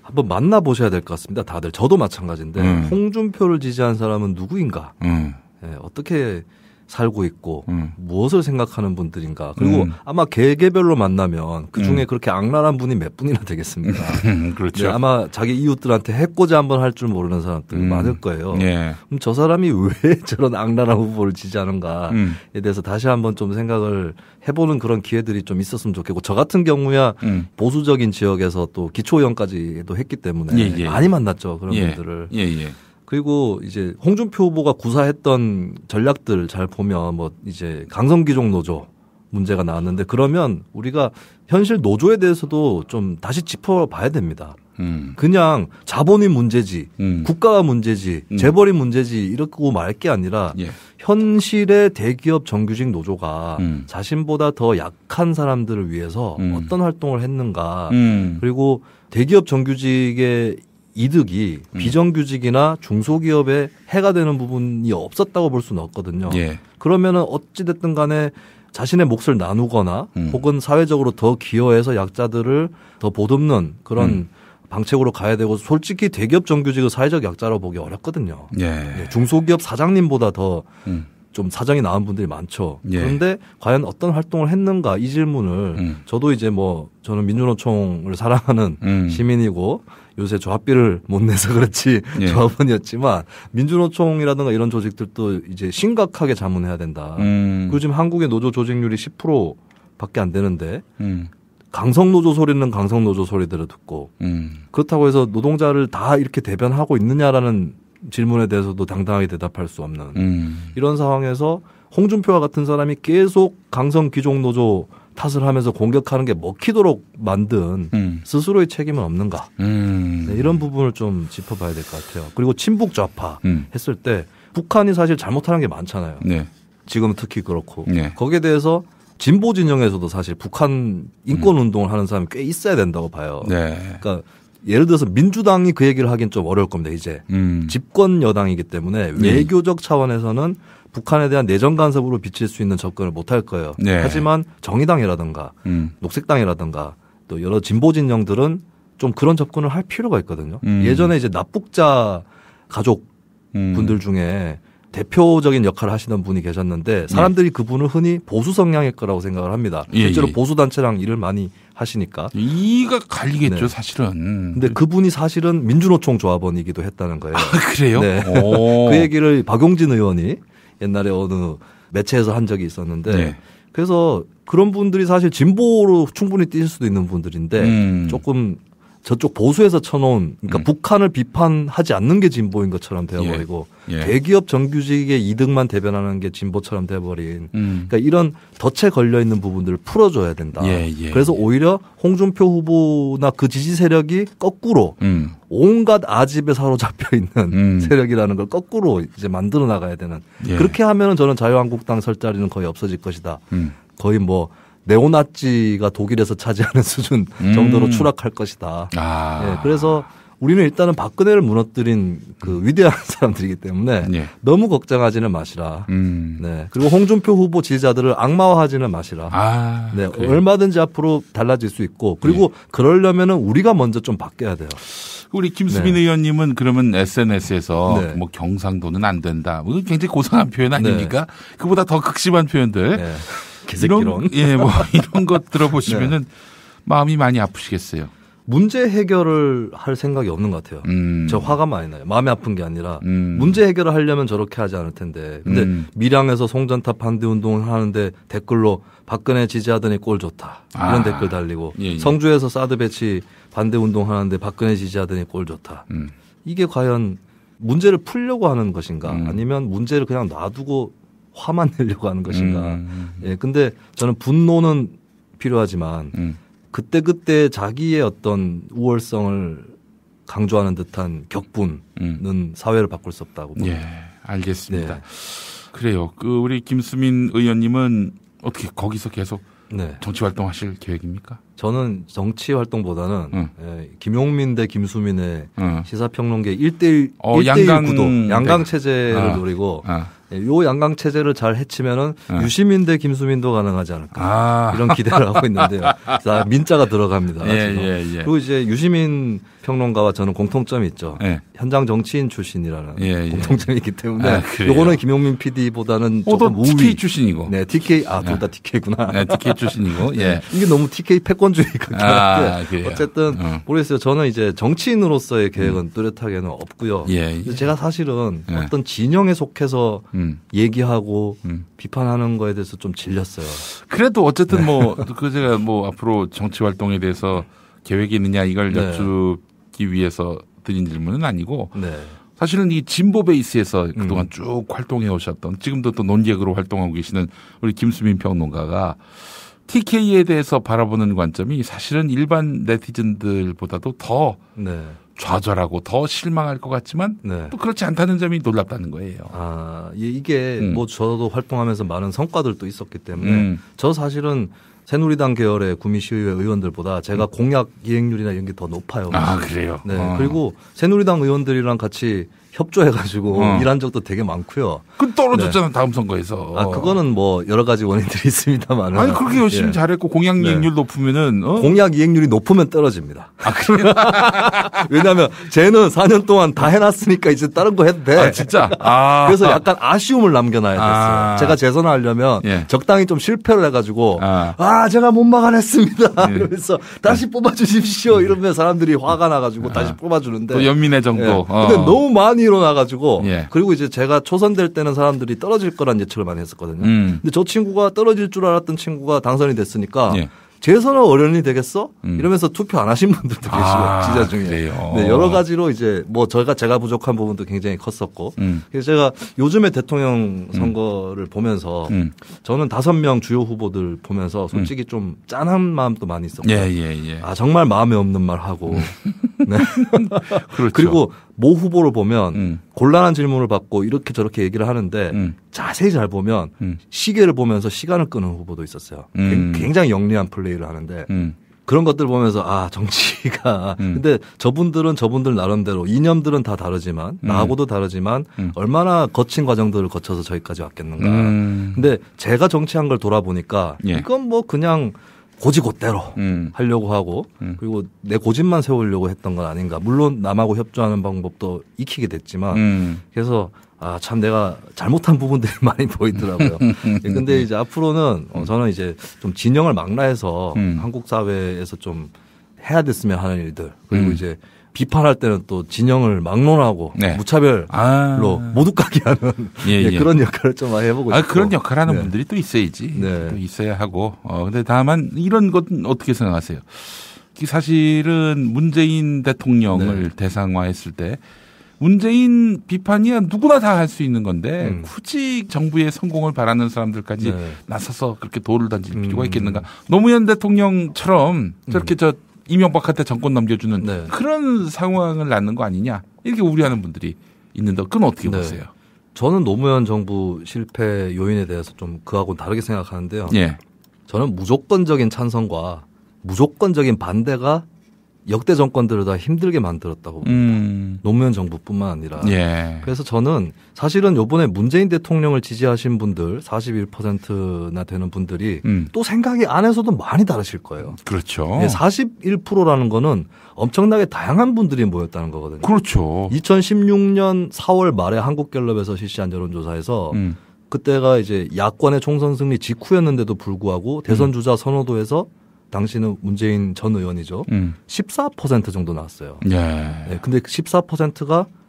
한번 만나보셔야 될 것 같습니다. 다들 저도 마찬가지인데 음. 홍준표를 지지한 사람은 누구인가? 네, 어떻게 살고 있고 음. 무엇을 생각하는 분들인가 그리고 음. 아마 개개별로 만나면 그 음. 중에 음. 그렇게 악랄한 분이 몇 분이나 되겠습니까? [LAUGHS] 음, 그렇죠. 네, 아마 자기 이웃들한테 해코지 한 번 할 줄 모르는 사람들 음. 많을 거예요. 예. 그럼 저 사람이 [LAUGHS] 왜 저런 악랄한 후보를 지지하는가에 대해서 다시 한번 좀 생각을 해보는 그런 기회들이 좀 있었으면 좋겠고 저 같은 경우야 보수적인 지역에서 또 기초연까지도 했기 때문에 예, 예. 많이 만났죠 그런 예. 분들을. 예, 예. 그리고 이제 홍준표 후보가 구사했던 전략들 잘 보면 뭐 이제 강성기종 노조 문제가 나왔는데 그러면 우리가 현실 노조에 대해서도 좀 다시 짚어봐야 됩니다. 음. 그냥 자본이 문제지, 음. 국가가 문제지, 음. 재벌이 문제지 이렇고 말 게 아니라 예. 현실의 대기업 정규직 노조가 음. 자신보다 더 약한 사람들을 위해서 음. 어떤 활동을 했는가 음. 그리고 대기업 정규직의 이득이 음. 비정규직이나 중소기업에 해가 되는 부분이 없었다고 볼 수는 없거든요. 예. 그러면은 어찌됐든 간에 자신의 몫을 나누거나 음. 혹은 사회적으로 더 기여해서 약자들을 더 보듬는 그런 음. 방책으로 가야 되고 솔직히 대기업 정규직을 사회적 약자로 보기 어렵거든요. 예. 예 중소기업 사장님보다 더좀 음. 사정이 나은 분들이 많죠. 예. 그런데 과연 어떤 활동을 했는가 이 질문을 음. 저도 이제 뭐 저는 민주노총을 사랑하는 음. 시민이고 요새 조합비를 못 내서 그렇지 [LAUGHS] 예. 조합원이었지만 민주노총이라든가 이런 조직들도 이제 심각하게 자문해야 된다. 음. 그리고 지금 한국의 노조 조직률이 10%밖에 안 되는데 음. 강성 노조 소리는 강성 노조 소리대로 듣고 음. 그렇다고 해서 노동자를 다 이렇게 대변하고 있느냐라는 질문에 대해서도 당당하게 대답할 수 없는 음. 이런 상황에서 홍준표와 같은 사람이 계속 강성 귀족 노조 탓을 하면서 공격하는 게 먹히도록 만든 음. 스스로의 책임은 없는가 음. 네, 이런 부분을 좀 짚어봐야 될 것 같아요. 그리고 친북 좌파 음. 했을 때 북한이 사실 잘못하는 게 많잖아요. 네. 지금은 특히 그렇고 네. 거기에 대해서 진보 진영에서도 사실 북한 인권 음. 운동을 하는 사람이 꽤 있어야 된다고 봐요. 네. 그러니까 예를 들어서 민주당이 그 얘기를 하긴 좀 어려울 겁니다. 이제 음. 집권 여당이기 때문에 네. 외교적 차원에서는 북한에 대한 내정 간섭으로 비칠 수 있는 접근을 못할 거예요. 네. 하지만 정의당이라든가 음. 녹색당이라든가 또 여러 진보 진영들은 좀 그런 접근을 할 필요가 있거든요. 음. 예전에 이제 납북자 가족 음. 분들 중에 대표적인 역할을 하시는 분이 계셨는데 네. 사람들이 네. 그분을 흔히 보수 성향일 거라고 생각을 합니다. 예, 실제로 예. 보수 단체랑 일을 많이 하시니까 이가 갈리겠죠 네. 사실은. 근데 그분이 사실은 민주노총 조합원이기도 했다는 거예요. 아, 그래요? 네. [LAUGHS] 그 얘기를 박용진 의원이 옛날에 어느 매체에서 한 적이 있었는데 네. 그래서 그런 분들이 사실 진보로 충분히 뛸 수도 있는 분들인데 음. 조금 저쪽 보수에서 쳐놓은 그러니까 음. 북한을 비판하지 않는 게 진보인 것처럼 되어버리고 예. 예. 대기업 정규직의 이득만 대변하는 게 진보처럼 돼버린 음. 그러니까 이런 덫에 걸려 있는 부분들을 풀어줘야 된다. 예. 예 그래서 예. 오히려 홍준표 후보나 그 지지 세력이 거꾸로 음. 온갖 아집에 사로잡혀 있는 음. [LAUGHS] 세력이라는 걸 거꾸로 이제 만들어 나가야 되는 예. 그렇게 하면은 저는 자유한국당 설자리는 거의 없어질 것이다. 음. 거의 뭐 네오나치가 독일에서 차지하는 [LAUGHS] 수준 음. 정도로 음. 추락할 것이다. 아. 네, 그래서 우리는 일단은 박근혜를 무너뜨린 그 음. 위대한 [LAUGHS] 사람들이기 때문에 예. 너무 걱정하지는 마시라. 음. 네. 그리고 홍준표 후보 지지자들을 악마화하지는 마시라. 아, 네. 그래 얼마든지 앞으로 달라질 수 있고 그리고 예. 그러려면은 우리가 먼저 좀 바뀌어야 돼요. 그 우리 김수민 네. 의원님은 그러면 SNS에서 네. 뭐 경상도는 안 된다. 뭐 굉장히 고상한 표현 아닙니까? 네. 그보다 더 극심한 표현들. 네. 개새끼론. 예, 뭐 [LAUGHS] 이런 것 들어보시면은 네. 마음이 많이 아프시겠어요. 문제 해결을 할 생각이 없는 것 같아요. 음. 저 화가 많이 나요. 마음이 아픈 게 아니라 음. 문제 해결을 하려면 저렇게 하지 않을 텐데. 근데 음. 밀양에서 송전타 반대 운동을 하는데 댓글로 박근혜 지지하더니 꼴 좋다 이런 아. 댓글 달리고 예, 예. 성주에서 사드 배치 반대 운동 하는데 박근혜 지지하더니 꼴 좋다. 음. 이게 과연 문제를 풀려고 하는 것인가 음. 아니면 문제를 그냥 놔두고 화만 내려고 하는 것인가. 음, 음, 음. 예, 근데 저는 분노는 필요하지만 음. 그때 그때 자기의 어떤 우월성을 강조하는 듯한 격분은 음. 사회를 바꿀 수 없다고 예, 봅니다. 예, 알겠습니다. 네. 그래요. 그 우리 김수민 의원님은 어떻게 거기서 계속 네. 정치 활동하실 계획입니까? 저는 정치 활동보다는 음. 예, 김용민 대 김수민의 음. 시사평론계 일대일 어, 1대1 양강 구도, 양강 체제를 아, 노리고 아. 예, 요 양강 체제를 잘 해치면은 아. 유시민 대 김수민도 가능하지 않을까 아. 이런 기대를 하고 있는데요. [LAUGHS] 자, 민자가 들어갑니다. 예, 예, 예. 그리고 이제 유시민 평론가와 저는 공통점이 있죠. 예. 현장 정치인 출신이라는 예, 예. 공통점이 있기 때문에 아, 요거는 김용민 PD보다는 어, 조금 우위. 출신이고. 네, TK 아둘다 네. 예. TK구나. 네, TK 출신이고. [LAUGHS] 네, 예. 이게 너무 TK 패권 패권주의가 아, 어쨌든 어. 모르겠어요. 저는 이제 정치인으로서의 계획은 음. 뚜렷하게는 없고요. 예, 예. 제가 사실은 예. 어떤 진영에 속해서 음. 얘기하고 음. 비판하는 거에 대해서 좀 질렸어요. 그래도 어쨌든 네. 뭐그 [LAUGHS] 제가 뭐 앞으로 정치 활동에 대해서 계획이 있느냐 이걸 네. 여쭙기 위해서 드린 질문은 아니고 네. 사실은 이 진보 베이스에서 음. 그동안 음. 쭉 활동해 오셨던 지금도 또 논객으로 활동하고 계시는 우리 김수민 평론가가 TK에 대해서 바라보는 관점이 사실은 일반 네티즌들보다도 더 네. 좌절하고 더 실망할 것 같지만 네. 또 그렇지 않다는 점이 놀랍다는 거예요. 아 이게 음. 뭐 저도 활동하면서 많은 성과들도 있었기 때문에 음. 저 사실은 새누리당 계열의 구미시의회 의원들보다 제가 음. 공약 이행률이나 이런 게 더 높아요. 아 그래요. 네 어. 그리고 새누리당 의원들이랑 같이 협조해가지고 어. 일한 적도 되게 많고요. 그 떨어졌잖아요 네. 다음 선거에서. 아 그거는 뭐 여러 가지 원인들이 [LAUGHS] 있습니다만. 아니 그렇게 열심히 예. 잘했고 공약 이행률 네. 높으면은 어? 공약 이행률이 높으면 떨어집니다. 아, 그래요? [LAUGHS] 왜냐하면 쟤는 4년 동안 다 해놨으니까 이제 다른 거 해도 돼. 아, 진짜. [LAUGHS] 아. 그래서 약간 아쉬움을 남겨놔야 됐어요. 아. 제가 재선하려면 을 예. 적당히 좀 실패를 해가지고 아, 아 제가 못 막아냈습니다. 예. 이러서 다시 예. 뽑아주십시오. 이러면 사람들이 화가 나가지고 아. 다시 뽑아주는데. 또 연민의 정도. 예. 어. 근데 너무 많이 일어나가지고 예. 그리고 이제 제가 초선될 때는 사람들이 떨어질 거란 예측을 많이 했었거든요. 음. 근데 저 친구가 떨어질 줄 알았던 친구가 당선이 됐으니까 예. 재선은 어련히 되겠어? 음. 이러면서 투표 안 하신 분들도 계시고 아, 지자 중에 그래요. 네, 여러 어. 가지로 이제 뭐 저희가 제가 부족한 부분도 굉장히 컸었고 음. 그래서 제가 요즘에 대통령 선거를 보면서 음. 음. 저는 다섯 명 주요 후보들 보면서 솔직히 음. 좀 짠한 마음도 많이 있었고 예, 예, 예. 아 정말 마음에 없는 말 하고 네. [LAUGHS] 그렇죠. 그리고 모 후보를 보면 곤란한 질문을 받고 이렇게 저렇게 얘기를 하는데 음. 자세히 잘 보면 음. 시계를 보면서 시간을 끄는 후보도 있었어요. 음. 굉장히 영리한 플레이를 하는데 음. 그런 것들 보면서 아 정치가 음. [LAUGHS] 근데 저분들은 저분들 나름대로 이념들은 다 다르지만 음. 나하고도 다르지만 얼마나 거친 과정들을 거쳐서 저기까지 왔겠는가. 근데 제가 정치한 걸 돌아보니까 예. 이건 뭐 그냥 고지고대로 음. 하려고 하고 음. 그리고 내 고집만 세우려고 했던 건 아닌가. 물론 남하고 협조하는 방법도 익히게 됐지만 음. 그래서 아 참 내가 잘못한 부분들이 [LAUGHS] 많이 보이더라고요. 예, 근데 이제 앞으로는 어, 음. 저는 이제 좀 진영을 망라해서 음. 한국 사회에서 좀 해야 됐으면 하는 일들 그리고 음. 이제 비판할 때는 또 진영을 막론하고 네. 무차별로 아. 모두까기 하는 예, 예, 예. 그런 역할을 좀 해보고 아, 싶고. 그런 역할하는 네. 분들이 또 있어야지 네. 또 있어야 하고 어 근데 다만 이런 것 어떻게 생각하세요? 사실은 문재인 대통령을 네. 대상화했을 때 문재인 비판이야 누구나 다 할 수 있는 건데 음. 굳이 정부의 성공을 바라는 사람들까지 네. 나서서 그렇게 돌을 던질 음. 필요가 있겠는가? 노무현 대통령처럼 음. 저렇게 음. 저 이명박한테 정권 넘겨주는 네. 그런 상황을 낳는 거 아니냐 이렇게 우려하는 분들이 있는데 그건 어떻게 네. 보세요? 저는 노무현 정부 실패 요인에 대해서 좀 그하고는 다르게 생각하는데요. 예. 저는 무조건적인 찬성과 무조건적인 반대가 역대 정권들을 다 힘들게 만들었다고 봅니다. 음. 노무현 정부뿐만 아니라. 예. 그래서 저는 사실은 요번에 문재인 대통령을 지지하신 분들 41%나 되는 분들이 음. 또 생각이 안에서도 많이 다르실 거예요. 그렇죠. 예, 41%라는 거는 엄청나게 다양한 분들이 모였다는 거거든요. 그렇죠. 2016년 4월 말에 한국갤럽에서 실시한 여론조사에서 음. 그때가 이제 야권의 총선 승리 직후였는데도 불구하고 대선 음. 주자 선호도에서 당시는 문재인 전 의원이죠. 음. 14% 정도 나왔어요. 예. 네, 근데 14%가 그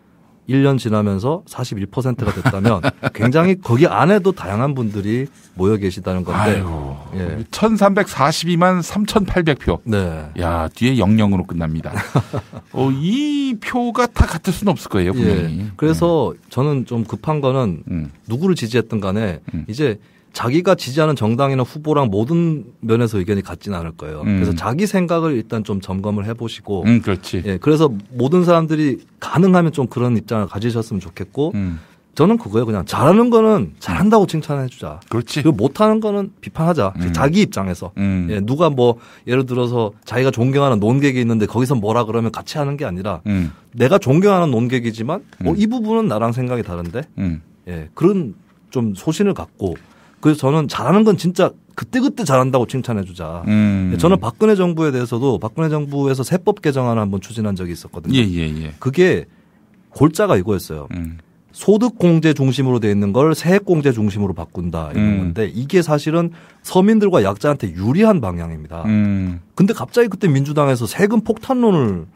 1년 지나면서 41%가 됐다면 [LAUGHS] 굉장히 거기 안에도 다양한 분들이 모여 계시다는 건데. 아유, 예. 1342만 3800표. 네. 야, 뒤에 00으로 끝납니다. [LAUGHS] 어, 이 표가 다 같을 수는 없을 거예요, 분명히. 예. 그래서 음. 저는 좀 급한 거는 음. 누구를 지지했던 간에 음. 이제 자기가 지지하는 정당이나 후보랑 모든 면에서 의견이 같지는 않을 거예요. 음. 그래서 자기 생각을 일단 좀 점검을 해보시고, 음, 그렇지. 예, 그래서 모든 사람들이 가능하면 좀 그런 입장을 가지셨으면 좋겠고, 음. 저는 그거예요. 그냥 잘하는 거는 잘한다고 칭찬해주자. 그렇지. 그리고 못하는 거는 비판하자. 음. 자기 입장에서. 음. 예, 누가 뭐 예를 들어서 자기가 존경하는 논객이 있는데 거기서 뭐라 그러면 같이 하는 게 아니라 음. 내가 존경하는 논객이지만 뭐이 음. 부분은 나랑 생각이 다른데. 음. 예, 그런 좀 소신을 갖고 그래서 저는 잘하는 건 진짜 그때그때 잘한다고 칭찬해주자. 음. 네, 저는 박근혜 정부에 대해서도 박근혜 정부에서 세법 개정안을 한번 추진한 적이 있었거든요. 예, 예, 예. 그게 골자가 이거였어요. 음. 소득 공제 중심으로 돼 있는 걸 세액 공제 중심으로 바꾼다 이런 음. 건데 이게 사실은 서민들과 약자한테 유리한 방향입니다. 음. 근데 갑자기 그때 민주당에서 세금 폭탄론을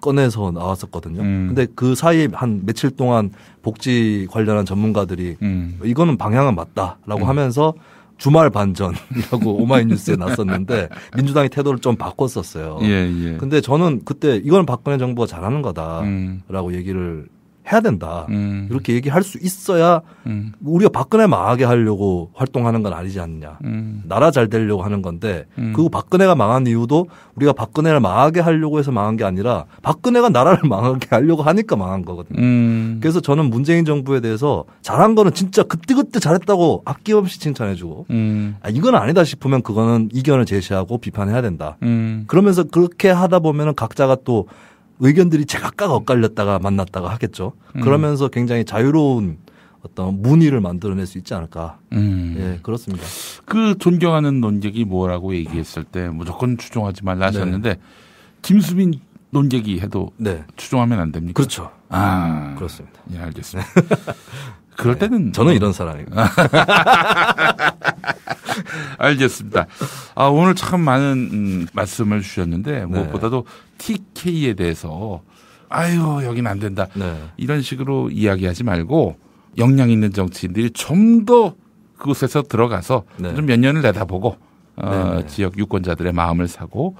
꺼내서 나왔었거든요. 음. 근데 그 사이 한 며칠 동안 복지 관련한 전문가들이 음. 이거는 방향은 맞다라고 음. 하면서 주말 반전이라고 [LAUGHS] 오마이뉴스에 났었는데 민주당의 태도를 좀 바꿨었어요. 예, 예. 근데 저는 그때 이건 박근혜 정부가 잘하는 거다라고 음. 얘기를 해야 된다. 음. 이렇게 얘기할 수 있어야 음. 우리가 박근혜 망하게 하려고 활동하는 건 아니지 않느냐. 음. 나라 잘 되려고 하는 건데 음. 그리고 박근혜가 망한 이유도 우리가 박근혜를 망하게 하려고 해서 망한 게 아니라 박근혜가 나라를 [LAUGHS] 망하게 하려고 하니까 망한 거거든요. 음. 그래서 저는 문재인 정부에 대해서 잘한 거는 진짜 그때그때 잘했다고 아낌없이 칭찬해주고 음. 아, 이건 아니다 싶으면 그거는 이견을 제시하고 비판해야 된다. 그러면서 그렇게 하다 보면은 각자가 또 의견들이 제각각 엇갈렸다가 만났다가 하겠죠. 음. 그러면서 음. 굉장히 자유로운 어떤 문의를 만들어낼 수 있지 않을까. 음. 예, 그렇습니다. 그 존경하는 논객이 뭐라고 얘기했을 때 무조건 추종하지 말라 하셨는데 네. 김수빈 논객이 해도 네. 추종하면 안 됩니까? 그렇죠. 아, 그렇습니다. 예, 알겠습니다. [LAUGHS] 그럴 네. 때는 저는 뭐. 이런 사람입니다. [LAUGHS] 알겠습니다. 아, 오늘 참 많은 음, 말씀을 주셨는데 네. 무엇보다도 TK에 대해서 아유, 여긴 안 된다. 네. 이런 식으로 이야기하지 말고 역량 있는 정치인들이 좀 더 그곳에서 들어가서 좀 몇 년을 내다보고 어, 지역 유권자들의 마음을 사고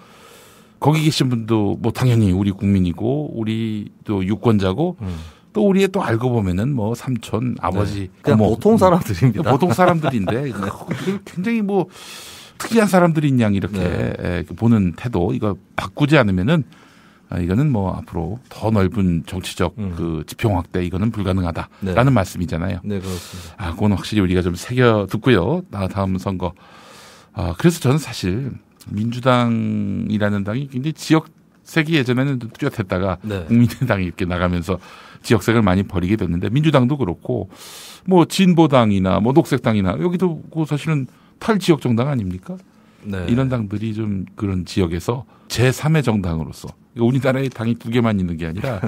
거기 계신 분도 뭐 당연히 우리 국민이고 우리 또 유권자고 음. 또 우리의 또 알고 보면은 뭐 삼촌, 네. 아버지, 음. 네. 부모, 보통 사람들입니다. 보통 사람들인데 어, 그 굉장히 뭐 특이한 사람들인 양 이렇게 네. 예, 그 보는 태도 이거 바꾸지 않으면은 아, 이거는 뭐 앞으로 더 넓은 정치적 음. 그 지평 확대 이거는 불가능하다라는 네. 말씀이잖아요. 네 그렇습니다. 아 그건 확실히 우리가 좀 새겨 듣고요. 나 아, 다음 선거. 아 그래서 저는 사실 민주당이라는 당이 굉장히 지역 세이 예전에는 뚜렷했다가 네. 국민의당이 이렇게 나가면서 지역색을 많이 버리게 됐는데 민주당도 그렇고 뭐 진보당이나 뭐 녹색당이나 여기도 뭐 사실은 탈지역 정당 아닙니까? 네. 이런 당들이 좀 그런 지역에서 제3의 정당으로서 그러니까 우리나라에 당이 두 개만 있는 게 아니라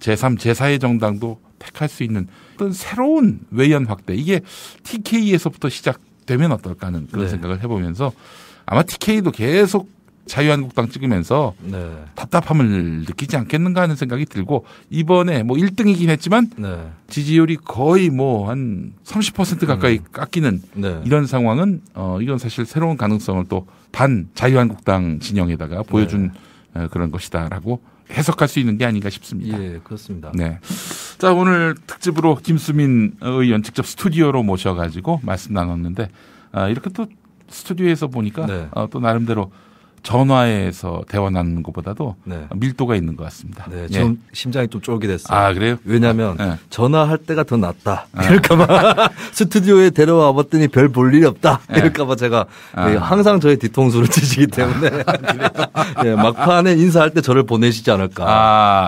제3, [LAUGHS] 제4의 정당도 택할수 있는 어떤 새로운 외연 확대 이게 TK에서부터 시작되면 어떨까 하는 그런 네. 생각을 해보면서 아마 TK도 계속 자유한국당 찍으면서 네. 답답함을 느끼지 않겠는가 하는 생각이 들고 이번에 뭐 1등이긴 했지만 네. 지지율이 거의 뭐 한 30% 가까이 음. 깎이는 네. 이런 상황은 어 이건 사실 새로운 가능성을 또 반 자유한국당 진영에다가 네. 보여준 어 그런 것이다라고 해석할 수 있는 게 아닌가 싶습니다. 예, 그렇습니다. 네. 자, 오늘 특집으로 김수민 의원 직접 스튜디오로 모셔 가지고 말씀 나눴는데 아 이렇게 또 스튜디오에서 보니까 네. 어, 또 나름대로 전화에서 대화 나누는 것보다도 네. 밀도가 있는 것 같습니다. 네, 지 예. 심장이 좀 쫄게 됐어요. 아 그래요? 왜냐하면 네. 예. 전화할 때가 더 낫다. 아. 이럴까봐 [LAUGHS] 스튜디오에 데려와 봤더니 별 볼 일이 없다. 예. 이럴까봐 제가 아. 예, 항상 저의 뒤통수를 치시기 때문에 네, [LAUGHS] 막판에 인사할 때 저를 보내시지 않을까.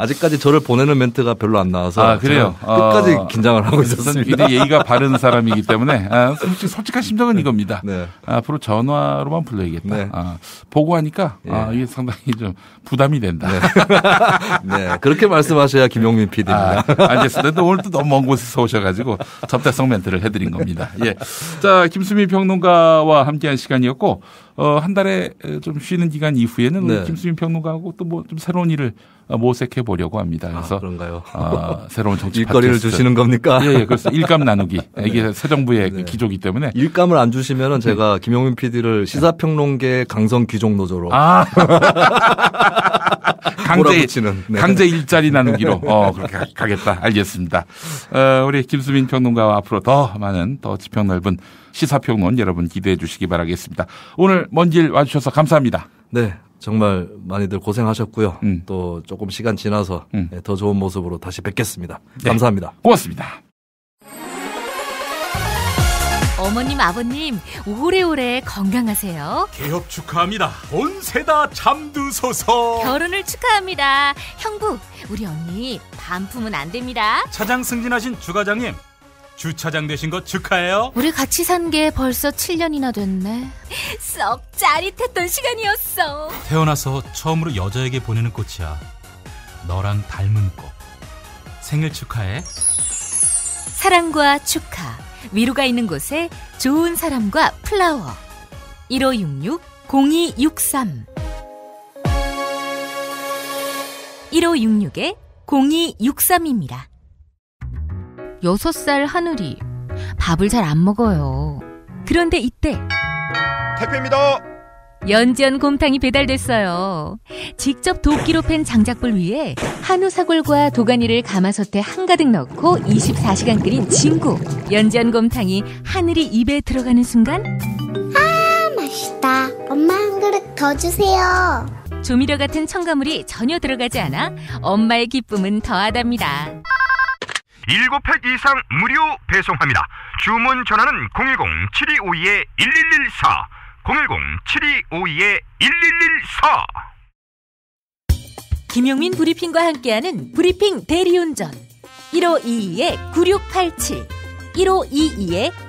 아. 직까지 저를 보내는 멘트가 별로 안 나와서 아, 그래요? 끝까지 어. 긴장을 하고 있었습니다. 예의가 바른 사람이기 [LAUGHS] 때문에 아, 솔직, 솔직한 심정은 이겁니다. 네. 앞으로 전화로만 불러야겠다. 네. 아, 보고한 하니까 예. 아, 이게 상당히 좀 부담이 된다. 네, [LAUGHS] 네. 그렇게 말씀하셔야 김용민 PD입니다. 아, 알겠습니다. 오늘 또 너무 먼 곳에서 오셔가지고 접대성 멘트를 해드린 겁니다. 예, 자 김수미 평론가와 함께한 시간이었고 어, 한 달에 좀 쉬는 기간 이후에는 네. 김수민 평론가하고 또 뭐 좀 새로운 일을 어, 모색해 보려고 합니다. 아, 그래서 아, 그런가요? 아, 새로운 정치 일거리를 주시는 겁니까? 예, 예. 그래서 일감 나누기 [LAUGHS] 네. 이게 새 정부의 네. 기조기 때문에 일감을 안 주시면은 네. 제가 김용민 PD를 네. 시사평론계 강성 귀족 노조로 아. [LAUGHS] 강제 네. 강제 일자리 나누기로 네. 어, 그렇게 가겠다. 알겠습니다. 어, 우리 김수민 평론가와 앞으로 더 많은 더 지평 넓은 시사평론 여러분 기대해 주시기 바라겠습니다. 오늘 먼 길 와주셔서 감사합니다. 네. 정말 많이들 고생하셨고요. 음. 또 조금 시간 지나서 음. 네, 더 좋은 모습으로 다시 뵙겠습니다. 네. 감사합니다. 고맙습니다. 어머님, 아버님, 오래오래 건강하세요. 개업 축하합니다. 온세다 잠드소서. 결혼을 축하합니다. 형부, 우리 언니 반품은 안 됩니다. 차장 승진하신 주과장님. 주차장 되신 거 축하해요. 우리 같이 산 게 벌써 7년이나 됐네. 썩 짜릿했던 시간이었어. 태어나서 처음으로 여자에게 보내는 꽃이야. 너랑 닮은 꽃. 생일 축하해. 사랑과 축하. 위로가 있는 곳에 좋은 사람과 플라워. 1566 0263 1566에 0263입니다. 여섯 살 하늘이 밥을 잘 안 먹어요. 그런데 이때 택배입니다. 연지연 곰탕이 배달됐어요. 직접 도끼로 팬 장작불 위에 한우 사골과 도가니를 가마솥에 한가득 넣고 24시간 끓인 진구. 연지연 곰탕이 하늘이 입에 들어가는 순간 아 맛있다. 엄마 한 그릇 더 주세요. 조미료 같은 첨가물이 전혀 들어가지 않아 엄마의 기쁨은 더하답니다. 7팩 이상 무료 배송합니다. 주문 전화는 010-7252-1114 010-7252-1114 김용민 브리핑과 함께하는 브리핑 대리운전 1522-9687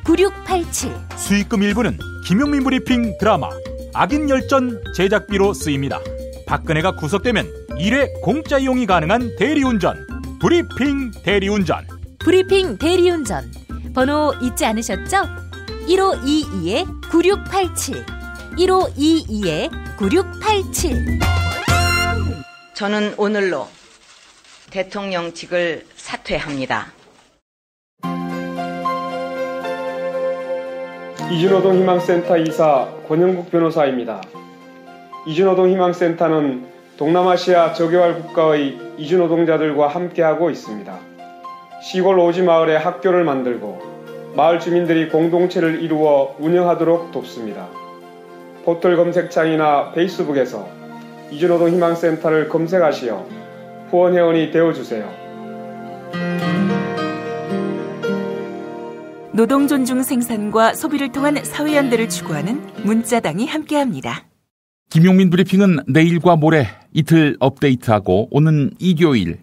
1522-9687 수익금 일부는 김용민 브리핑 드라마 악인열전 제작비로 쓰입니다. 박근혜가 구속되면 일회 공짜 이용이 가능한 대리운전 브리핑 대리운전. 브리핑 대리운전. 번호 잊지 않으셨죠? 1522-9687. 1522-9687. 저는 오늘로 대통령직을 사퇴합니다. 이준호동 희망센터 이사 권영국 변호사입니다. 이준호동 희망센터는 동남아시아 저개발 국가의 이주노동자들과 함께하고 있습니다. 시골 오지 마을에 학교를 만들고 마을 주민들이 공동체를 이루어 운영하도록 돕습니다. 포털 검색창이나 페이스북에서 이주노동 희망센터를 검색하시어 후원회원이 되어주세요. 노동 존중 생산과 소비를 통한 사회 연대를 추구하는 문자당이 함께합니다. 김용민 브리핑은 내일과 모레 이틀 업데이트하고 오는 일요일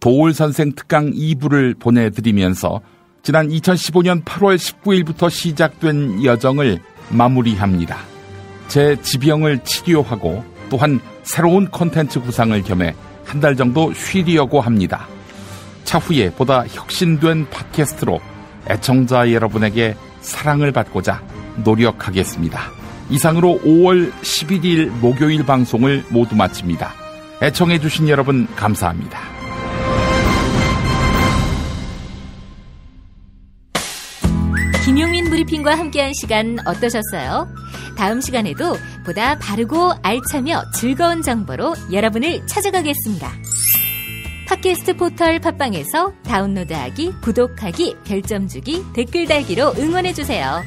도울 선생 특강 2부를 보내드리면서 지난 2015년 8월 19일부터 시작된 여정을 마무리합니다. 제 지병을 치료하고 또한 새로운 콘텐츠 구상을 겸해 한 달 정도 쉬려고 합니다. 차후에 보다 혁신된 팟캐스트로 애청자 여러분에게 사랑을 받고자 노력하겠습니다. 이상으로 5월 11일 목요일 방송을 모두 마칩니다. 애청해주신 여러분 감사합니다. 김용민 브리핑과 함께한 시간 어떠셨어요? 다음 시간에도 보다 바르고 알차며 즐거운 정보로 여러분을 찾아가겠습니다. 팟캐스트 포털 팟빵에서 다운로드하기, 구독하기, 별점 주기, 댓글 달기로 응원해주세요.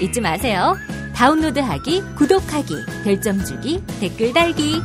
잊지 마세요. 다운로드하기, 구독하기, 별점 주기, 댓글 달기.